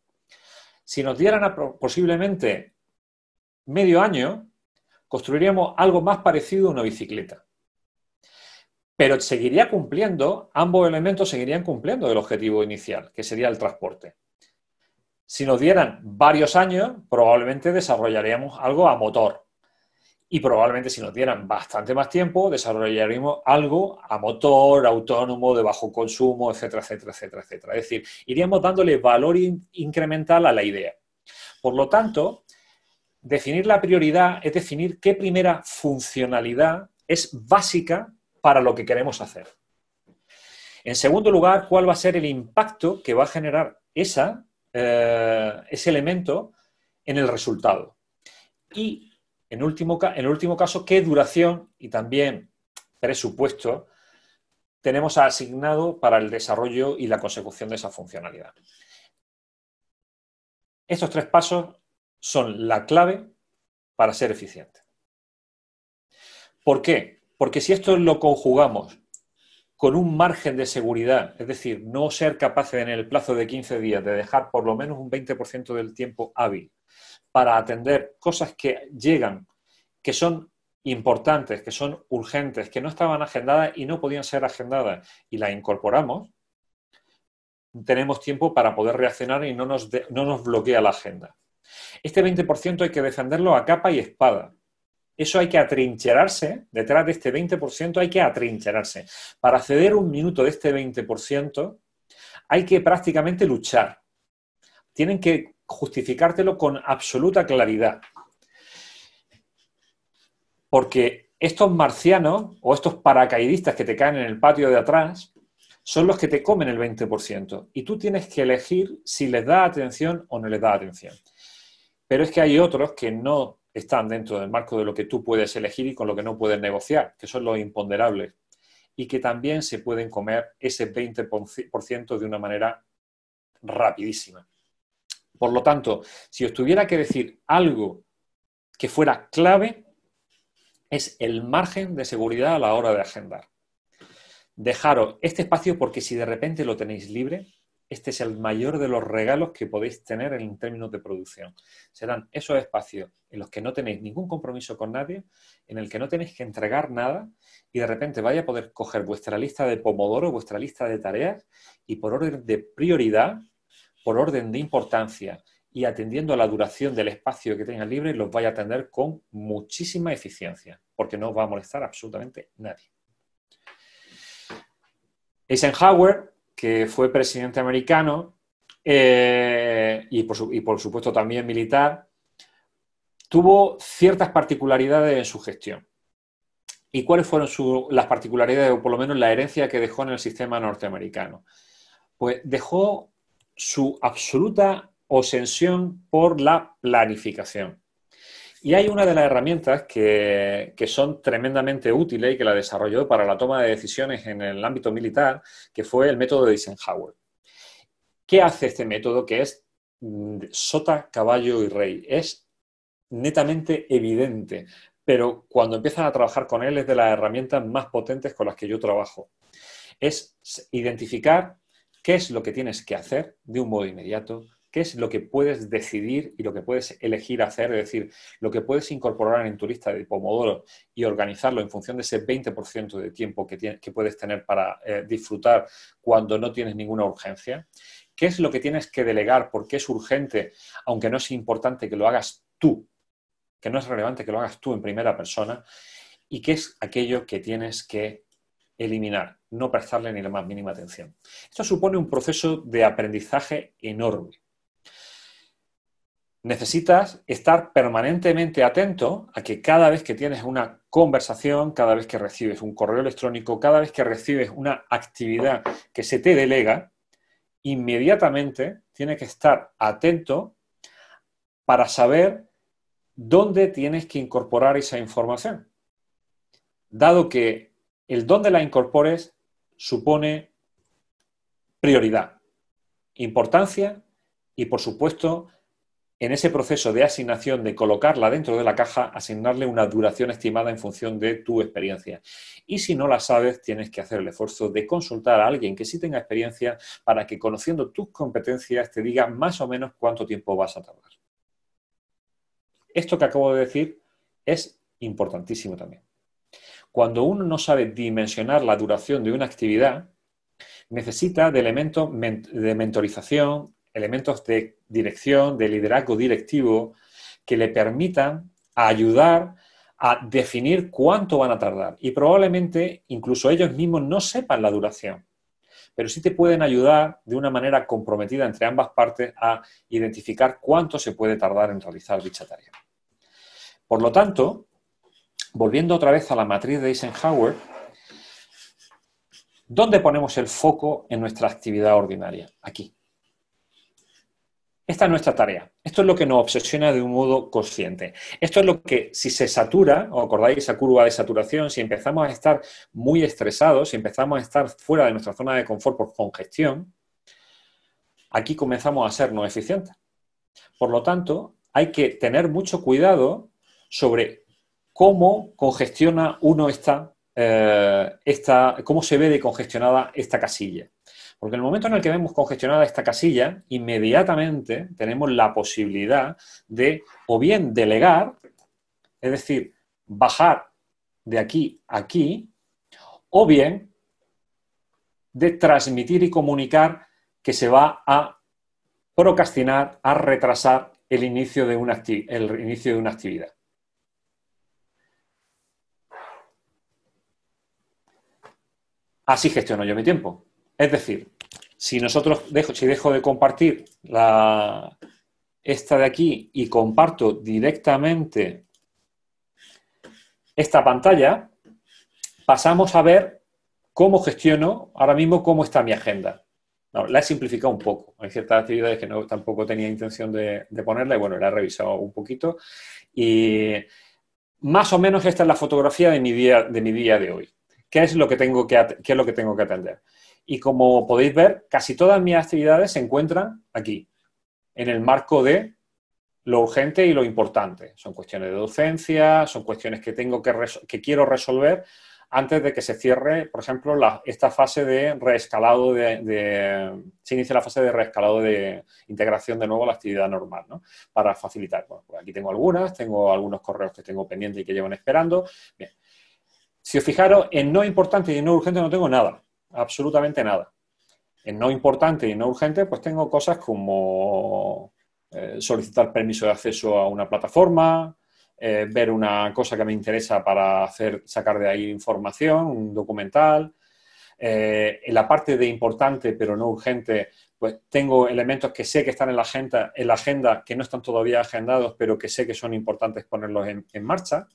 Si nos dieran posiblemente medio año, construiríamos algo más parecido a una bicicleta pero seguiría cumpliendo, ambos elementos seguirían cumpliendo el objetivo inicial, que sería el transporte. Si nos dieran varios años, probablemente desarrollaríamos algo a motor. Y probablemente si nos dieran bastante más tiempo, desarrollaríamos algo a motor, autónomo, de bajo consumo, etcétera, etcétera, etcétera, etcétera. Es decir, iríamos dándole valor incremental a la idea. Por lo tanto, definir la prioridad es definir qué primera funcionalidad es básica para lo que queremos hacer. En segundo lugar, ¿cuál va a ser el impacto que va a generar esa, eh, ese elemento en el resultado? Y en último, en último caso, ¿qué duración y también presupuesto tenemos asignado para el desarrollo y la consecución de esa funcionalidad? Estos tres pasos son la clave para ser eficiente. ¿Por qué? Porque si esto lo conjugamos con un margen de seguridad, es decir, no ser capaces en el plazo de 15 días de dejar por lo menos un 20% del tiempo hábil para atender cosas que llegan, que son importantes, que son urgentes, que no estaban agendadas y no podían ser agendadas, y las incorporamos, tenemos tiempo para poder reaccionar y no nos, no nos bloquea la agenda. Este 20% hay que defenderlo a capa y espada. Eso hay que atrincherarse, detrás de este 20% hay que atrincherarse. Para ceder un minuto de este 20% hay que prácticamente luchar. Tienen que justificártelo con absoluta claridad. Porque estos marcianos o estos paracaidistas que te caen en el patio de atrás son los que te comen el 20% y tú tienes que elegir si les da atención o no les da atención. Pero es que hay otros que no están dentro del marco de lo que tú puedes elegir y con lo que no puedes negociar, que son los imponderables, y que también se pueden comer ese 20% de una manera rapidísima. Por lo tanto, si os tuviera que decir algo que fuera clave, es el margen de seguridad a la hora de agendar. Dejaros este espacio porque si de repente lo tenéis libre, este es el mayor de los regalos que podéis tener en términos de producción. Serán esos espacios en los que no tenéis ningún compromiso con nadie, en el que no tenéis que entregar nada y de repente vaya a poder coger vuestra lista de pomodoro, vuestra lista de tareas y por orden de prioridad, por orden de importancia y atendiendo a la duración del espacio que tengas libre, los vaya a atender con muchísima eficiencia, porque no os va a molestar absolutamente nadie. Eisenhower que fue presidente americano eh, y, por supuesto también militar, tuvo ciertas particularidades en su gestión. ¿Y cuáles fueron las particularidades, o por lo menos la herencia que dejó en el sistema norteamericano? Pues dejó su absoluta obsesión por la planificación. Y hay una de las herramientas que, son tremendamente útiles y que la desarrolló para la toma de decisiones en el ámbito militar, que fue el método de Eisenhower. ¿Qué hace este método que es mm, sota, caballo y rey? Es netamente evidente, pero cuando empiezan a trabajar con él es de las herramientas más potentes con las que yo trabajo. Es identificar qué es lo que tienes que hacer de un modo inmediato, qué es lo que puedes decidir y lo que puedes elegir hacer, es decir, lo que puedes incorporar en tu lista de Pomodoro y organizarlo en función de ese 20% de tiempo que, puedes tener para eh, disfrutar cuando no tienes ninguna urgencia. ¿Qué es lo que tienes que delegar? porque es urgente, aunque no es importante que lo hagas tú? Que no es relevante que lo hagas tú en primera persona. ¿Y qué es aquello que tienes que eliminar? No prestarle ni la más mínima atención. Esto supone un proceso de aprendizaje enorme necesitas estar permanentemente atento a que cada vez que tienes una conversación, cada vez que recibes un correo electrónico, cada vez que recibes una actividad que se te delega, inmediatamente tienes que estar atento para saber dónde tienes que incorporar esa información. Dado que el dónde la incorpores supone prioridad, importancia y, por supuesto, en ese proceso de asignación, de colocarla dentro de la caja, asignarle una duración estimada en función de tu experiencia. Y si no la sabes, tienes que hacer el esfuerzo de consultar a alguien que sí tenga experiencia para que conociendo tus competencias te diga más o menos cuánto tiempo vas a tardar. Esto que acabo de decir es importantísimo también. Cuando uno no sabe dimensionar la duración de una actividad, necesita de elementos de mentorización, elementos de dirección, de liderazgo directivo, que le permitan ayudar a definir cuánto van a tardar. Y probablemente incluso ellos mismos no sepan la duración, pero sí te pueden ayudar de una manera comprometida entre ambas partes a identificar cuánto se puede tardar en realizar dicha tarea. Por lo tanto, volviendo otra vez a la matriz de Eisenhower, ¿dónde ponemos el foco en nuestra actividad ordinaria? Aquí. Esta es nuestra tarea. Esto es lo que nos obsesiona de un modo consciente. Esto es lo que, si se satura, ¿os acordáis esa curva de saturación? Si empezamos a estar muy estresados, si empezamos a estar fuera de nuestra zona de confort por congestión, aquí comenzamos a ser no eficientes. Por lo tanto, hay que tener mucho cuidado sobre cómo congestiona uno esta, eh, cómo se ve de congestionada esta casilla. Porque en el momento en el que vemos congestionada esta casilla, inmediatamente tenemos la posibilidad de o bien delegar, es decir, bajar de aquí a aquí, o bien de transmitir y comunicar que se va a procrastinar, a retrasar el inicio de una, el inicio de una actividad. Así gestiono yo mi tiempo. Es decir, si nosotros dejo, si dejo de compartir esta de aquí y comparto directamente esta pantalla, pasamos a ver cómo gestiono ahora mismo cómo está mi agenda. la he simplificado un poco. Hay ciertas actividades que no, tampoco tenía intención de, de ponerla y bueno, la he revisado un poquito. Y más o menos esta es la fotografía de mi día de, mi día de hoy. ¿Qué es lo que tengo que, qué es lo que, tengo que atender? Y como podéis ver, casi todas mis actividades se encuentran aquí, en el marco de lo urgente y lo importante. Son cuestiones de docencia, son cuestiones que, tengo que, que quiero resolver antes de que se cierre, por ejemplo, esta fase de reescalado, de, de, se inicia la fase de reescalado de integración de nuevo a la actividad normal, ¿no? Para facilitar. Pues aquí tengo algunas, tengo algunos correos que tengo pendientes y que llevan esperando. Bien. Si os fijaros, en no importante y en no urgente no tengo nada absolutamente nada. En no importante y no urgente, pues tengo cosas como eh, solicitar permiso de acceso a una plataforma, eh, ver una cosa que me interesa para hacer, sacar de ahí información, un documental. Eh, en la parte de importante pero no urgente, pues tengo elementos que sé que están en la agenda, en la agenda que no están todavía agendados, pero que sé que son importantes ponerlos en marcha.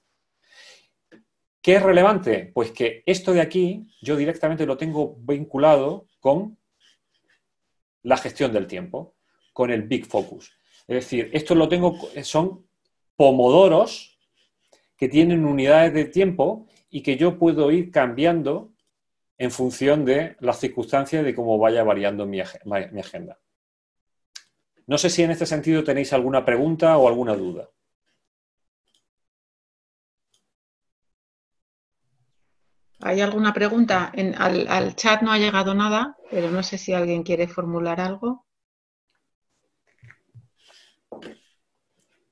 ¿Qué es relevante? Pues que esto de aquí yo directamente lo tengo vinculado con la gestión del tiempo, con el Big Focus. Es decir, esto lo tengo, son pomodoros que tienen unidades de tiempo y que yo puedo ir cambiando en función de las circunstancias de cómo vaya variando mi, mi agenda. No sé si en este sentido tenéis alguna pregunta o alguna duda. ¿Hay alguna pregunta? al, chat no ha llegado nada, pero no sé si alguien quiere formular algo.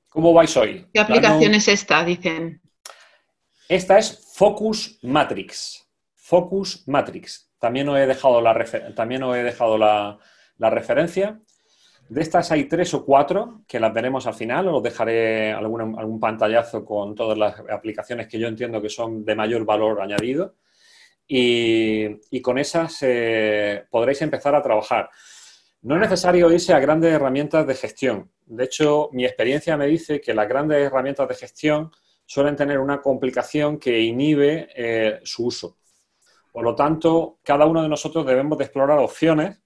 ¿Cómo vais hoy? ¿Qué aplicación es esta? Dicen. Esta es Focus Matrix. Focus Matrix. También os he dejado la, También he dejado la, la referencia. De estas hay tres o cuatro que las veremos al final, os dejaré algún, pantallazo con todas las aplicaciones que yo entiendo que son de mayor valor añadido. Y, con esas eh, podréis empezar a trabajar. No es necesario irse a grandes herramientas de gestión. De hecho, mi experiencia me dice que las grandes herramientas de gestión suelen tener una complicación que inhibe eh, su uso. Por lo tanto, cada uno de nosotros debemos de explorar opciones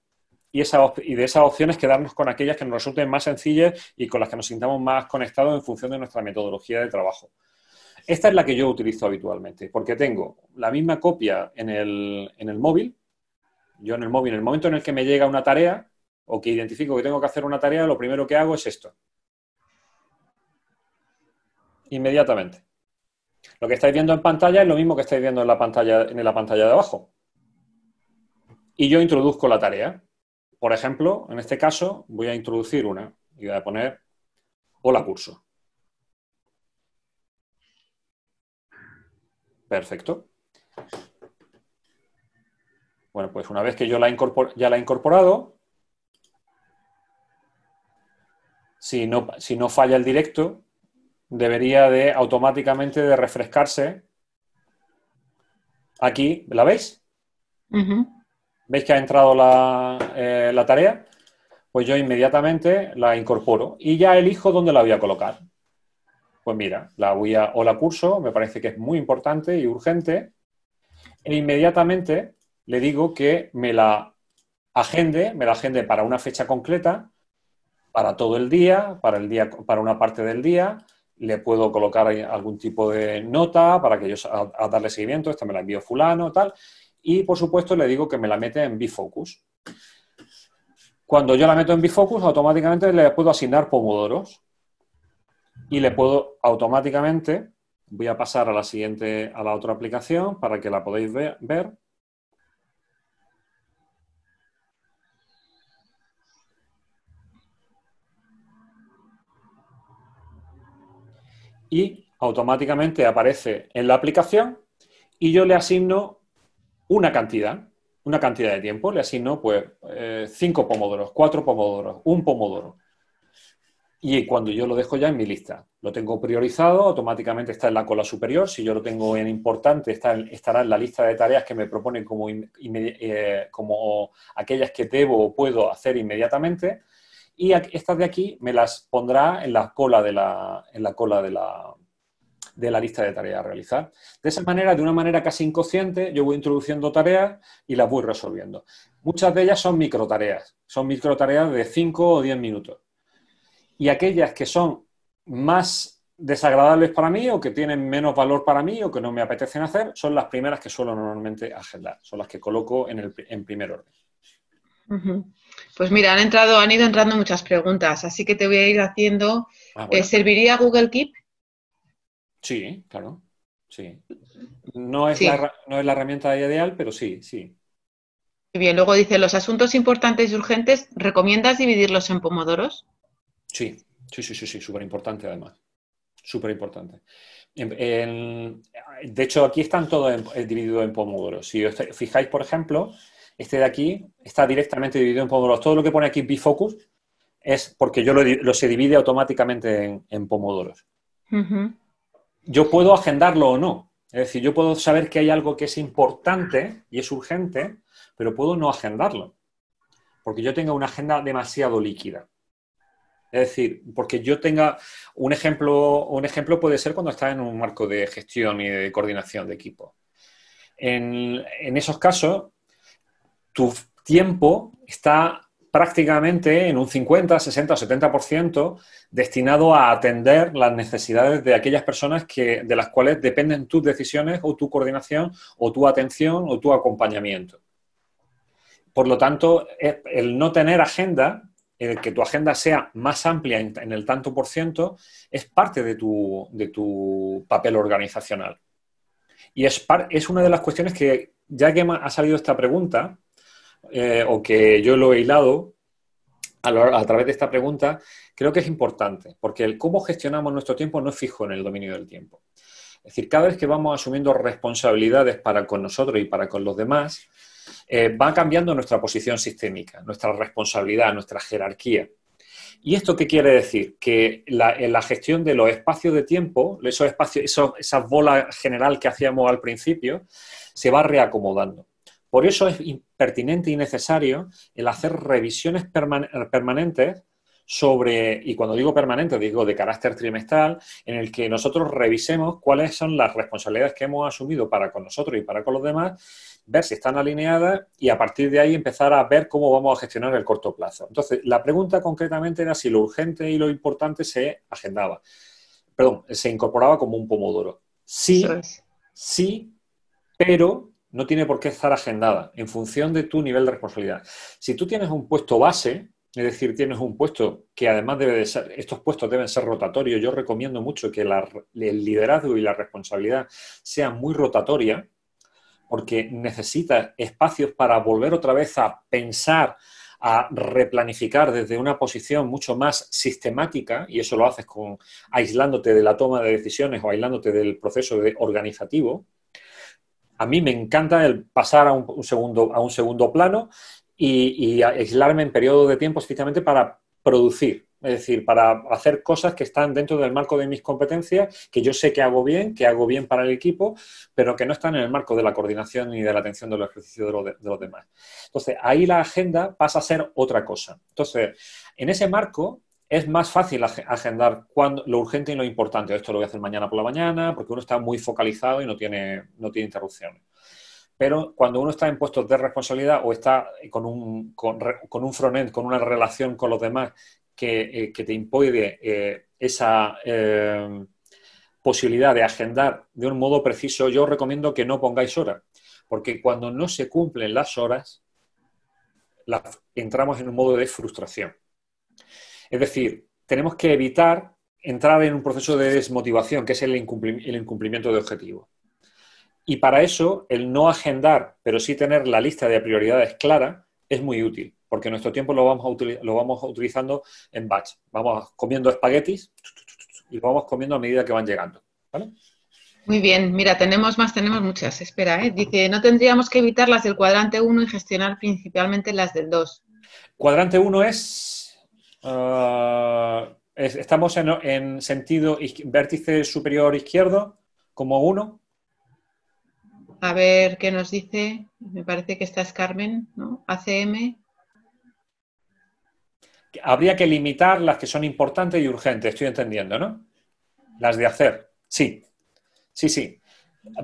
y, de esas opciones quedarnos con aquellas que nos resulten más sencillas y con las que nos sintamos más conectados en función de nuestra metodología de trabajo. Esta es la que yo utilizo habitualmente, porque tengo la misma copia en el, móvil. Yo en el móvil, en el momento en el que me llega una tarea o que identifico que tengo que hacer una tarea, lo primero que hago es esto. Inmediatamente. Lo que estáis viendo en pantalla es lo mismo que estáis viendo en la pantalla, en la pantalla de abajo. Y yo introduzco la tarea. Por ejemplo, en este caso voy a introducir una y voy a poner hola curso. Perfecto. Bueno, pues una vez que yo la ya la he incorporado, si no, si no falla el directo, debería de automáticamente de refrescarse. Aquí, ¿la veis? veis que ha entrado eh, la, tarea, pues yo inmediatamente la incorporo y ya elijo dónde la voy a colocar. Pues mira, la voy a o la curso, me parece que es muy importante y urgente, e inmediatamente le digo que me la agende, me la agende para una fecha concreta, para todo el día, para el día, para una parte del día, le puedo colocar algún tipo de nota para que yo a, darle seguimiento, esta me la envío fulano, tal, y por supuesto le digo que me la mete en Bifocus. Cuando yo la meto en Bifocus, automáticamente le puedo asignar pomodoros y le puedo automáticamente, voy a pasar a la siguiente, a la otra aplicación para que la podáis ver. Y automáticamente aparece en la aplicación y yo le asigno una cantidad, una cantidad de tiempo, le asigno pues eh, cinco pomodoros, cuatro pomodoros, un pomodoro. Y cuando yo lo dejo ya en mi lista, lo tengo priorizado, automáticamente está en la cola superior. Si yo lo tengo en importante, está estará en la lista de tareas que me proponen como, eh, como aquellas que debo o puedo hacer inmediatamente. Y estas de aquí me las pondrá en la cola de en la, cola de la, de la lista de tareas a realizar. De esa manera, de una manera casi inconsciente, yo voy introduciendo tareas y las voy resolviendo. Muchas de ellas son micro tareas son micro tareas de 5 o 10 minutos. Y aquellas que son más desagradables para mí o que tienen menos valor para mí o que no me apetecen hacer, son las primeras que suelo normalmente agendar, son las que coloco en, el, en primer orden. Pues mira, han entrado, han ido entrando muchas preguntas, así que te voy a ir haciendo. Ah, eh, ¿Serviría Google Keep? Sí, claro. Sí. No es, La, herramienta ideal, pero sí, sí. bien, luego dice, los asuntos importantes y urgentes, ¿recomiendas dividirlos en pomodoros? Sí, sí, sí, sí, sí, súper importante además. Súper importante. de hecho, aquí están todos eh, divididos en pomodoros. Si os fijáis, por ejemplo, este de aquí está directamente dividido en pomodoros. Todo lo que pone aquí Bifocus es porque yo lo, se divide automáticamente en, pomodoros yo puedo agendarlo o no. Es decir, yo puedo saber que hay algo que es importante y es urgente, pero puedo no agendarlo, porque yo tenga una agenda demasiado líquida. Es decir, porque yo tenga un ejemplo, un ejemplo puede ser cuando estás en un marco de gestión y de coordinación de equipo. en esos casos, tu tiempo está prácticamente en un 50, 60, 70% destinado a atender las necesidades de aquellas personas que, de las cuales dependen tus decisiones o tu coordinación o tu atención o tu acompañamiento. Por lo tanto, el no tener agenda, el que tu agenda sea más amplia en el tanto por ciento, es parte de tu, papel organizacional. Y es, es una de las cuestiones que, ya que ha salido esta pregunta, eh, o que yo lo he hilado a, través de esta pregunta, creo que es importante, porque el cómo gestionamos nuestro tiempo no es fijo en el dominio del tiempo. Es decir, cada vez que vamos asumiendo responsabilidades para con nosotros y para con los demás, eh, va cambiando nuestra posición sistémica, nuestra responsabilidad, nuestra jerarquía. ¿Y esto qué quiere decir? Que la, en la gestión de los espacios de tiempo, esos espacios, esos, esa bola general que hacíamos al principio, se va reacomodando. Por eso es pertinente y necesario el hacer revisiones permanentes sobre, y cuando digo permanente, digo de carácter trimestral, en el que nosotros revisemos cuáles son las responsabilidades que hemos asumido para con nosotros y para con los demás, ver si están alineadas y a partir de ahí empezar a ver cómo vamos a gestionar el corto plazo. Entonces, la pregunta concretamente era si lo urgente y lo importante se agendaba, perdón, se incorporaba como un pomodoro. sí, sí pero no tiene por qué estar agendada en función de tu nivel de responsabilidad. Si tú tienes un puesto base, es decir, tienes un puesto que además debe de ser, estos puestos deben ser rotatorios. Yo recomiendo mucho que el liderazgo y la responsabilidad sean muy rotatoria, porque necesitas espacios para volver otra vez a pensar, a replanificar desde una posición mucho más sistemática, y eso lo haces con aislándote de la toma de decisiones o aislándote del proceso organizativo, a mí me encanta el pasar a un, segundo, a un segundo plano y, aislarme en periodo de tiempo específicamente para producir, es decir, para hacer cosas que están dentro del marco de mis competencias, que yo sé que hago bien, que hago bien para el equipo, pero que no están en el marco de la coordinación ni de la atención de, los ejercicios de los demás. Entonces, ahí la agenda pasa a ser otra cosa. Entonces, en ese marco, es más fácil agendar cuando, lo urgente y lo importante. Esto lo voy a hacer mañana por la mañana, porque uno está muy focalizado y no tiene, no tiene interrupciones. Pero cuando uno está en puestos de responsabilidad o está con un, con, con un front-end, con una relación con los demás que, eh, te impide eh, esa eh, posibilidad de agendar de un modo preciso, yo recomiendo que no pongáis horas. Porque cuando no se cumplen las horas, entramos en un modo de frustración es decir, tenemos que evitar entrar en un proceso de desmotivación, que es el, incumplimiento de objetivos. Y para eso, el no agendar, pero sí tener la lista de prioridades clara, es muy útil, porque nuestro tiempo lo vamos, a lo vamos utilizando en batch. Vamos comiendo espaguetis y vamos comiendo a medida que van llegando. Muy bien, mira, tenemos más, tenemos muchas. Espera, ¿eh? dice, no tendríamos que evitar las del cuadrante 1 y gestionar principalmente las del 2. Cuadrante 1 es Ah, estamos en, sentido vértice superior izquierdo, como uno? A ver qué nos dice. Me parece que estás Carmen, ¿no? ACM. Habría que limitar las que son importantes y urgentes, estoy entendiendo, ¿no? Las de hacer. Sí, sí, sí.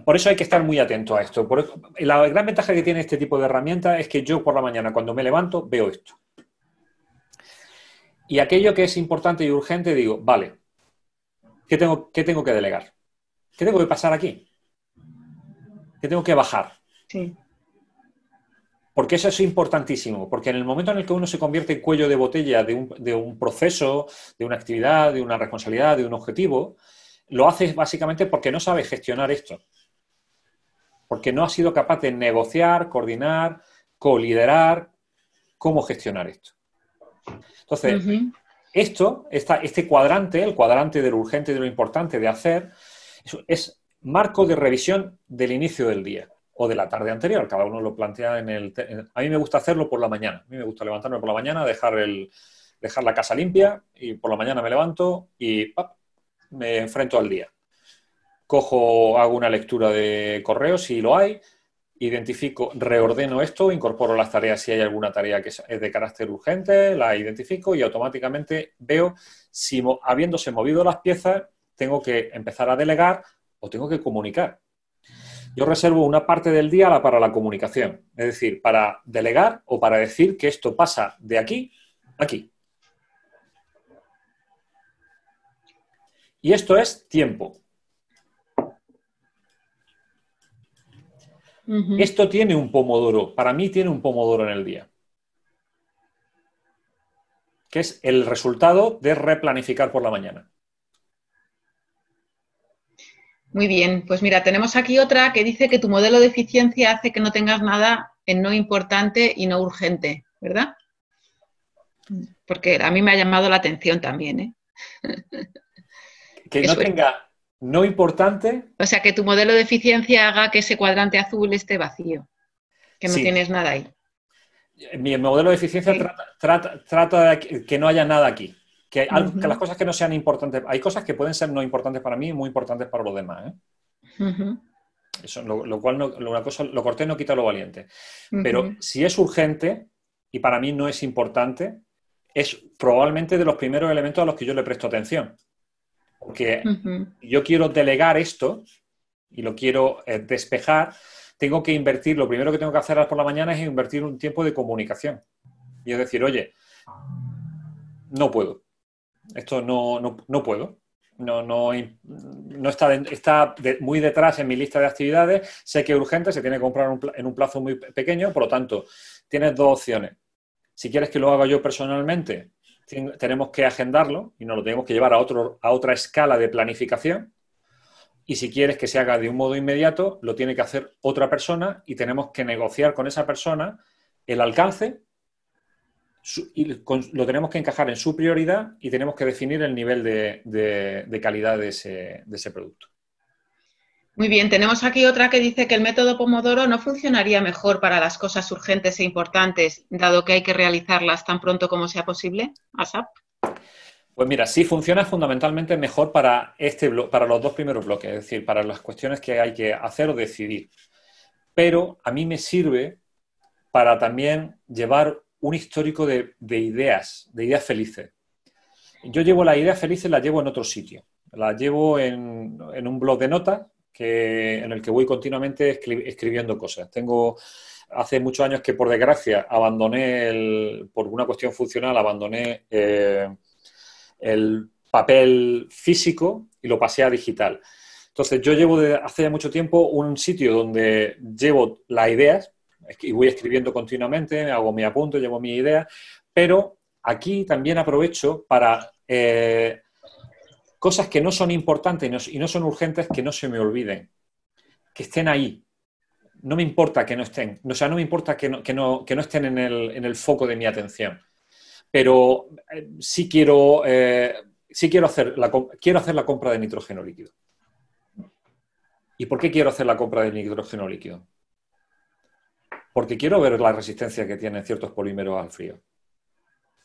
Por eso hay que estar muy atento a esto. Por la gran ventaja que tiene este tipo de herramienta es que yo por la mañana, cuando me levanto, veo esto. Y aquello que es importante y urgente, digo, vale, ¿qué tengo, tengo que delegar? ¿Qué tengo que pasar aquí? ¿Qué tengo que bajar? Sí. Porque eso es importantísimo, porque en el momento en el que uno se convierte en cuello de botella de un, de un, proceso, de una actividad, de una responsabilidad, de un objetivo, lo haces básicamente porque no sabes gestionar esto, porque no ha sido capaz de negociar, coordinar, coliderar cómo gestionar esto. Entonces, esto, este cuadrante, el cuadrante de lo urgente y de lo importante de hacer, es, marco de revisión del inicio del día o de la tarde anterior. Cada uno lo plantea en el... a mí me gusta hacerlo por la mañana. A mí me gusta levantarme por la mañana, dejar, el, dejar la casa limpia y por la mañana me levanto y me enfrento al día. Cojo, hago una lectura de correos si lo hay, identifico, reordeno esto, incorporo las tareas si hay alguna tarea que es de carácter urgente, la identifico y automáticamente veo si habiéndose movido las piezas tengo que empezar a delegar o tengo que comunicar. Yo reservo una parte del día para la comunicación, es decir, para delegar o para decir que esto pasa de aquí a aquí. Y esto es tiempo. Esto tiene un pomodoro, para mí tiene un pomodoro en el día, que es el resultado de replanificar por la mañana. Muy bien, pues mira, tenemos aquí otra que dice que tu modelo de eficiencia hace que no tengas nada en no importante y no urgente, ¿verdad? Porque a mí me ha llamado la atención también. ¿eh? Que <laughs> no tenga no importante. O sea, que tu modelo de eficiencia haga que ese cuadrante azul esté vacío, que no tienes nada ahí. Mi modelo de eficiencia trata, de que no haya nada aquí, que, las cosas que no sean importantes, hay cosas que pueden ser no importantes para mí y muy importantes para los demás. ¿eh? lo, cual, no, lo, una lo corté no quita lo valiente. Pero si es urgente y para mí no es importante, es probablemente de los primeros elementos a los que yo le presto atención. Porque yo quiero delegar esto y lo quiero eh, despejar, tengo que invertir, lo primero que tengo que hacer por la mañana es invertir un tiempo de comunicación. Y es decir, oye, no puedo. Esto no, puedo. No, está, está muy detrás en mi lista de actividades. Sé que es urgente, se tiene que comprar en un plazo muy pequeño. Por lo tanto, tienes dos opciones. Si quieres que lo haga yo personalmente, tenemos que agendarlo y nos lo tenemos que llevar a, otro, a otra escala de planificación. Y si quieres que se haga de un modo inmediato, lo tiene que hacer otra persona y tenemos que negociar con esa persona el alcance y lo tenemos que encajar en su prioridad y tenemos que definir el nivel de, calidad de ese producto. Muy bien, tenemos aquí otra que dice que el método Pomodoro no funcionaría mejor para las cosas urgentes e importantes, dado que hay que realizarlas tan pronto como sea posible. ASAP. Pues mira, sí funciona fundamentalmente mejor para, este para los dos primeros bloques, es decir, para las cuestiones que hay que hacer o decidir. Pero a mí me sirve para también llevar un histórico de, ideas, de ideas felices. Yo llevo las ideas felices, la llevo en otro sitio. la llevo en, en un blog de notas, en el que voy continuamente escribiendo cosas. Tengo hace muchos años que, por desgracia, abandoné, por una cuestión funcional, abandoné eh, el papel físico y lo pasé a digital. Entonces, yo llevo desde hace mucho tiempo un sitio donde llevo las ideas y voy escribiendo continuamente, hago mi apunto, llevo mi idea, pero aquí también aprovecho para eh, cosas que no son importantes y no, son urgentes que no se me olviden, que estén ahí. No me importa que no estén, o sea, no me importa que no, estén en el, foco de mi atención, pero eh, sí quiero, eh, quiero, hacer la, quiero hacer la compra de nitrógeno líquido. ¿Y por qué quiero hacer la compra de nitrógeno líquido? Porque quiero ver la resistencia que tienen ciertos polímeros al frío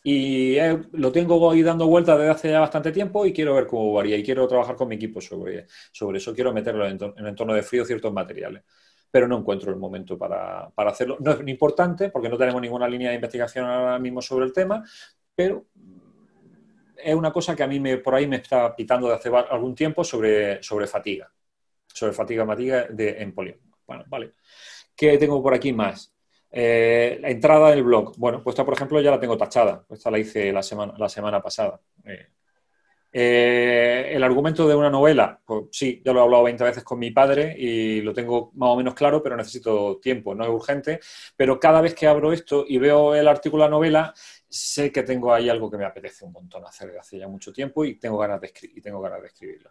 y eh, lo tengo ahí dando vueltas desde hace ya bastante tiempo y quiero ver cómo varía y quiero trabajar con mi equipo sobre, eso. Quiero meterlo en, el entorno de frío ciertos materiales, pero no encuentro el momento para, hacerlo. No es importante porque no tenemos ninguna línea de investigación ahora mismo sobre el tema, pero es una cosa que a mí me, por ahí me está pitando de hace algún tiempo sobre, sobre fatiga, sobre fatiga, matiga de, en polio. Bueno, vale. ¿Qué tengo por aquí más? Eh, la entrada del blog. Bueno, pues esta, por ejemplo, ya la tengo tachada. Esta la hice la semana, la semana pasada. Eh, eh, el argumento de una novela, pues sí, ya lo he hablado 20 veces con mi padre y lo tengo más o menos claro, pero necesito tiempo, no es urgente. Pero cada vez que abro esto y veo el artículo de la novela, sé que tengo ahí algo que me apetece un montón hacer desde hace ya mucho tiempo y tengo ganas de, y tengo ganas de escribirlo.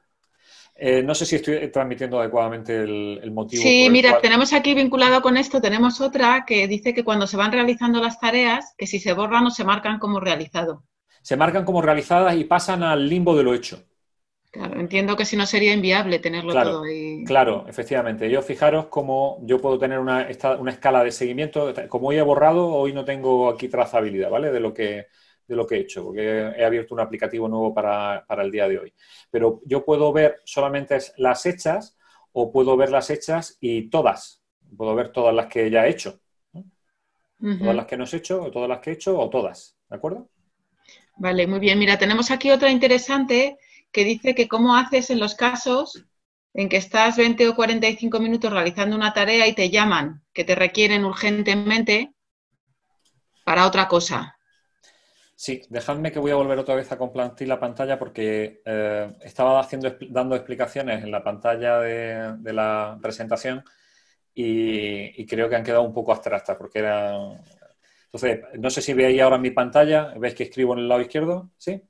Eh, no sé si estoy transmitiendo adecuadamente el, motivo. Sí, mira, tenemos aquí vinculado con esto, tenemos otra que dice que cuando se van realizando las tareas, que si se borran o se marcan como realizado. Se marcan como realizadas y pasan al limbo de lo hecho. Claro, entiendo que si no sería inviable tenerlo todo. ahí. Claro, efectivamente. Yo fijaros cómo yo puedo tener una, una escala de seguimiento. Como hoy he borrado, hoy no tengo aquí trazabilidad, ¿vale? De lo que, de lo que he hecho, porque he abierto un aplicativo nuevo para, el día de hoy. Pero yo puedo ver solamente las hechas o puedo ver las hechas y todas. Puedo ver todas las que ya he hecho. Todas las que no he hecho, o todas las que he hecho, o todas. ¿De acuerdo? Vale, muy bien. Mira, tenemos aquí otra interesante que dice que cómo haces en los casos en que estás 20 o 45 minutos realizando una tarea y te llaman, que te requieren urgentemente para otra cosa. Sí, dejadme que voy a volver otra vez a compartir la pantalla porque eh, estaba haciendo, dando explicaciones en la pantalla de, la presentación y, creo que han quedado un poco abstractas porque era Entonces, no sé si veis ahora mi pantalla, ¿veis que escribo en el lado izquierdo? ¿Sí?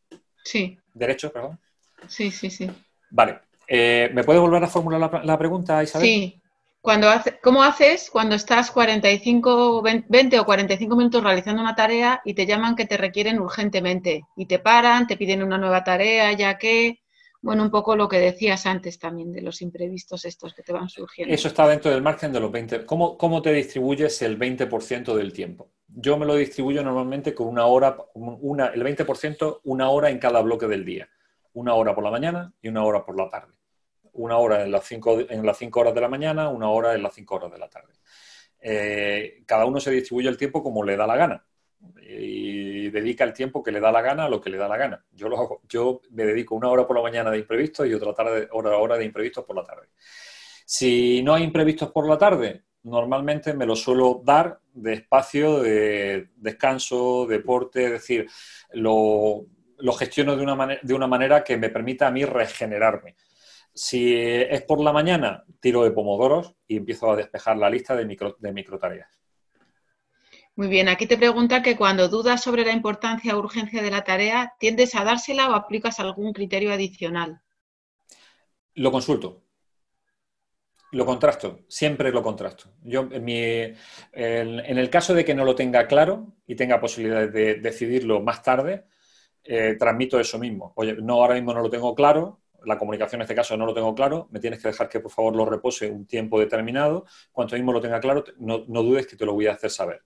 Sí. ¿Derecho, perdón? Sí, sí, sí. Vale. Eh, ¿Me puede volver a formular la, la pregunta, Isabel? Sí. Cuando ¿Cómo haces cuando estás 45, 20 o 45 minutos realizando una tarea y te llaman que te requieren urgentemente y te paran, te piden una nueva tarea, ya que, bueno, un poco lo que decías antes también de los imprevistos estos que te van surgiendo? Eso está dentro del margen de los 20. ¿Cómo, te distribuyes el 20% del tiempo? Yo me lo distribuyo normalmente con una hora, una, el 20%, una hora en cada bloque del día. Una hora por la mañana y una hora por la tarde una hora en las cinco, en las horas de la mañana, una hora en las cinco horas de la tarde. Eh, cada uno se distribuye el tiempo como le da la gana y dedica el tiempo que le da la gana a lo que le da la gana. Yo lo hago, yo me dedico una hora por la mañana de imprevistos y otra tarde, hora, hora de imprevistos por la tarde. Si no hay imprevistos por la tarde, normalmente me lo suelo dar de espacio de descanso, deporte, es decir, lo, gestiono de una, de una manera que me permita a mí regenerarme. Si es por la mañana, tiro de pomodoros y empiezo a despejar la lista de, micro, tareas. Muy bien, aquí te pregunta que cuando dudas sobre la importancia o urgencia de la tarea, ¿tiendes a dársela o aplicas algún criterio adicional? Lo consulto. Lo contrasto, siempre lo contrasto. Yo, en, el caso de que no lo tenga claro y tenga posibilidad de decidirlo más tarde, eh, transmito eso mismo. Oye, no, ahora mismo no lo tengo claro, la comunicación en este caso no lo tengo claro, me tienes que dejar que por favor lo repose un tiempo determinado, cuanto mismo lo tenga claro, no, dudes que te lo voy a hacer saber.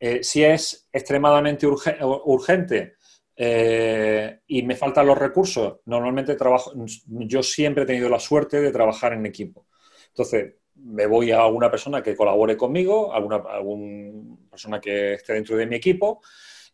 Eh, si es extremadamente urgente eh, y me faltan los recursos, normalmente trabajo, yo siempre he tenido la suerte de trabajar en equipo. Entonces, me voy a alguna persona que colabore conmigo, alguna, persona que esté dentro de mi equipo.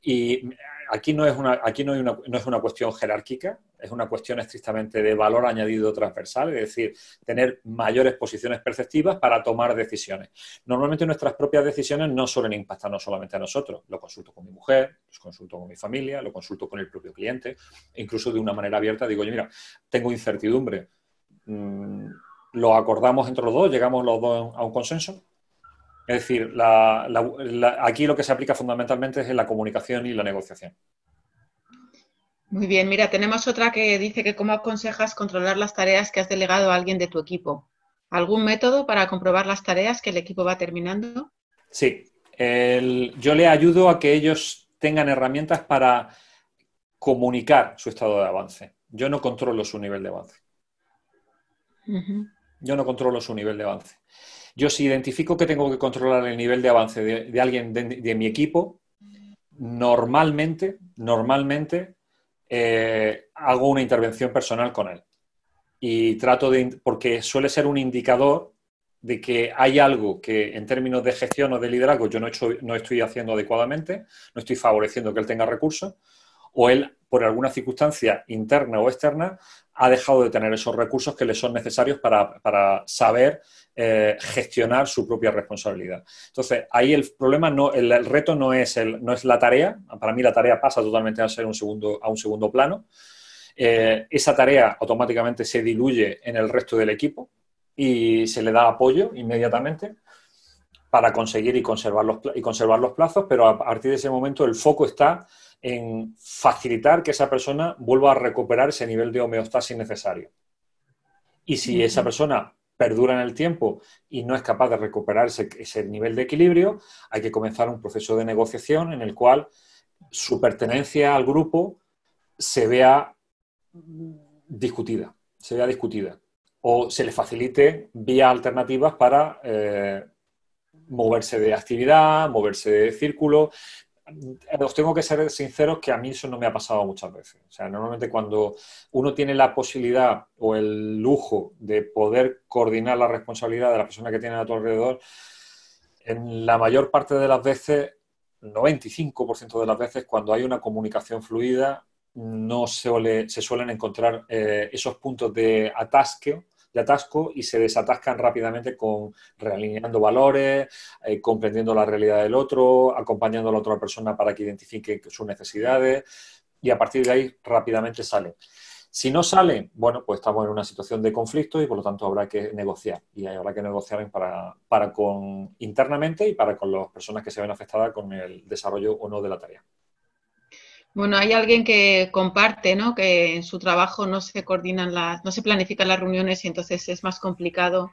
Y aquí no es una, aquí no es una cuestión jerárquica, es una cuestión estrictamente de valor añadido transversal, es decir, tener mayores posiciones perceptivas para tomar decisiones. Normalmente nuestras propias decisiones no suelen impactarnos solamente a nosotros. Lo consulto con mi mujer, lo consulto con mi familia, lo consulto con el propio cliente, incluso de una manera abierta digo, yo, mira, tengo incertidumbre. Mm, lo acordamos entre los dos, llegamos los dos a un consenso, es decir, aquí lo que se aplica fundamentalmente es la comunicación y la negociación. Muy bien, mira, tenemos otra que dice que cómo aconsejas controlar las tareas que has delegado a alguien de tu equipo. ¿Algún método para comprobar las tareas que el equipo va terminando? Sí, yo le ayudo a que ellos tengan herramientas para comunicar su estado de avance. Yo no controlo su nivel de avance. Yo no controlo su nivel de avance. Yo si identifico que tengo que controlar el nivel de avance de, alguien de mi equipo, normalmente, normalmente eh, hago una intervención personal con él. Y trato de, porque suele ser un indicador de que hay algo que en términos de gestión o de liderazgo yo no, estoy haciendo adecuadamente, no estoy favoreciendo que él tenga recursos, o él, por alguna circunstancia interna o externa, ha dejado de tener esos recursos que le son necesarios para, para saber eh, gestionar su propia responsabilidad. Entonces, ahí el problema, no, el, reto no es, el, no es la tarea, para mí la tarea pasa totalmente a ser un segundo, a un segundo plano, eh, esa tarea automáticamente se diluye en el resto del equipo y se le da apoyo inmediatamente para conseguir y conservar y conservar los plazos, pero a partir de ese momento el foco está en facilitar que esa persona vuelva a recuperar ese nivel de homeostasis necesario. Y si esa persona perdura en el tiempo y no es capaz de recuperar ese, nivel de equilibrio, hay que comenzar un proceso de negociación en el cual su pertenencia al grupo se vea discutida, se vea discutida o se le facilite vías alternativas para eh, moverse de actividad, moverse de círculo, eh, os tengo que ser sinceros que a mí eso no me ha pasado muchas veces. O sea, normalmente cuando uno tiene la posibilidad o el lujo de poder coordinar la responsabilidad de la persona que tiene a tu alrededor, en la mayor parte de las veces, 95% de las veces, cuando hay una comunicación fluida, no se, se suelen encontrar eh, esos puntos de atasqueo de atasco y se desatascan rápidamente con realineando valores, eh, comprendiendo la realidad del otro, acompañando a la otra persona para que identifique sus necesidades y a partir de ahí rápidamente sale. Si no salen, bueno, pues estamos en una situación de conflicto y por lo tanto habrá que negociar. Y habrá que negociar para, para con internamente y para con las personas que se ven afectadas con el desarrollo o no de la tarea. Bueno, hay alguien que comparte, ¿no? Que en su trabajo no se coordinan las, no se planifican las reuniones y entonces es más complicado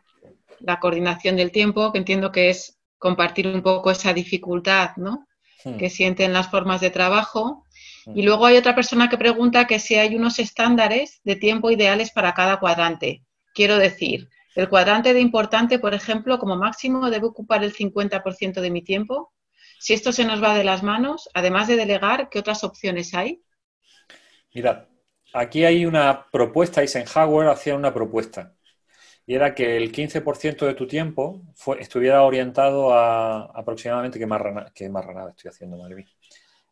la coordinación del tiempo, que entiendo que es compartir un poco esa dificultad, ¿no? Hmm. Que sienten las formas de trabajo. Hmm. Y luego hay otra persona que pregunta que si hay unos estándares de tiempo ideales para cada cuadrante. Quiero decir, el cuadrante de importante, por ejemplo, como máximo debe ocupar el 50% de mi tiempo si esto se nos va de las manos, además de delegar, ¿qué otras opciones hay? Mirad, aquí hay una propuesta, Eisenhower hacía una propuesta, y era que el 15% de tu tiempo estuviera orientado a aproximadamente, que más ranada estoy haciendo, madre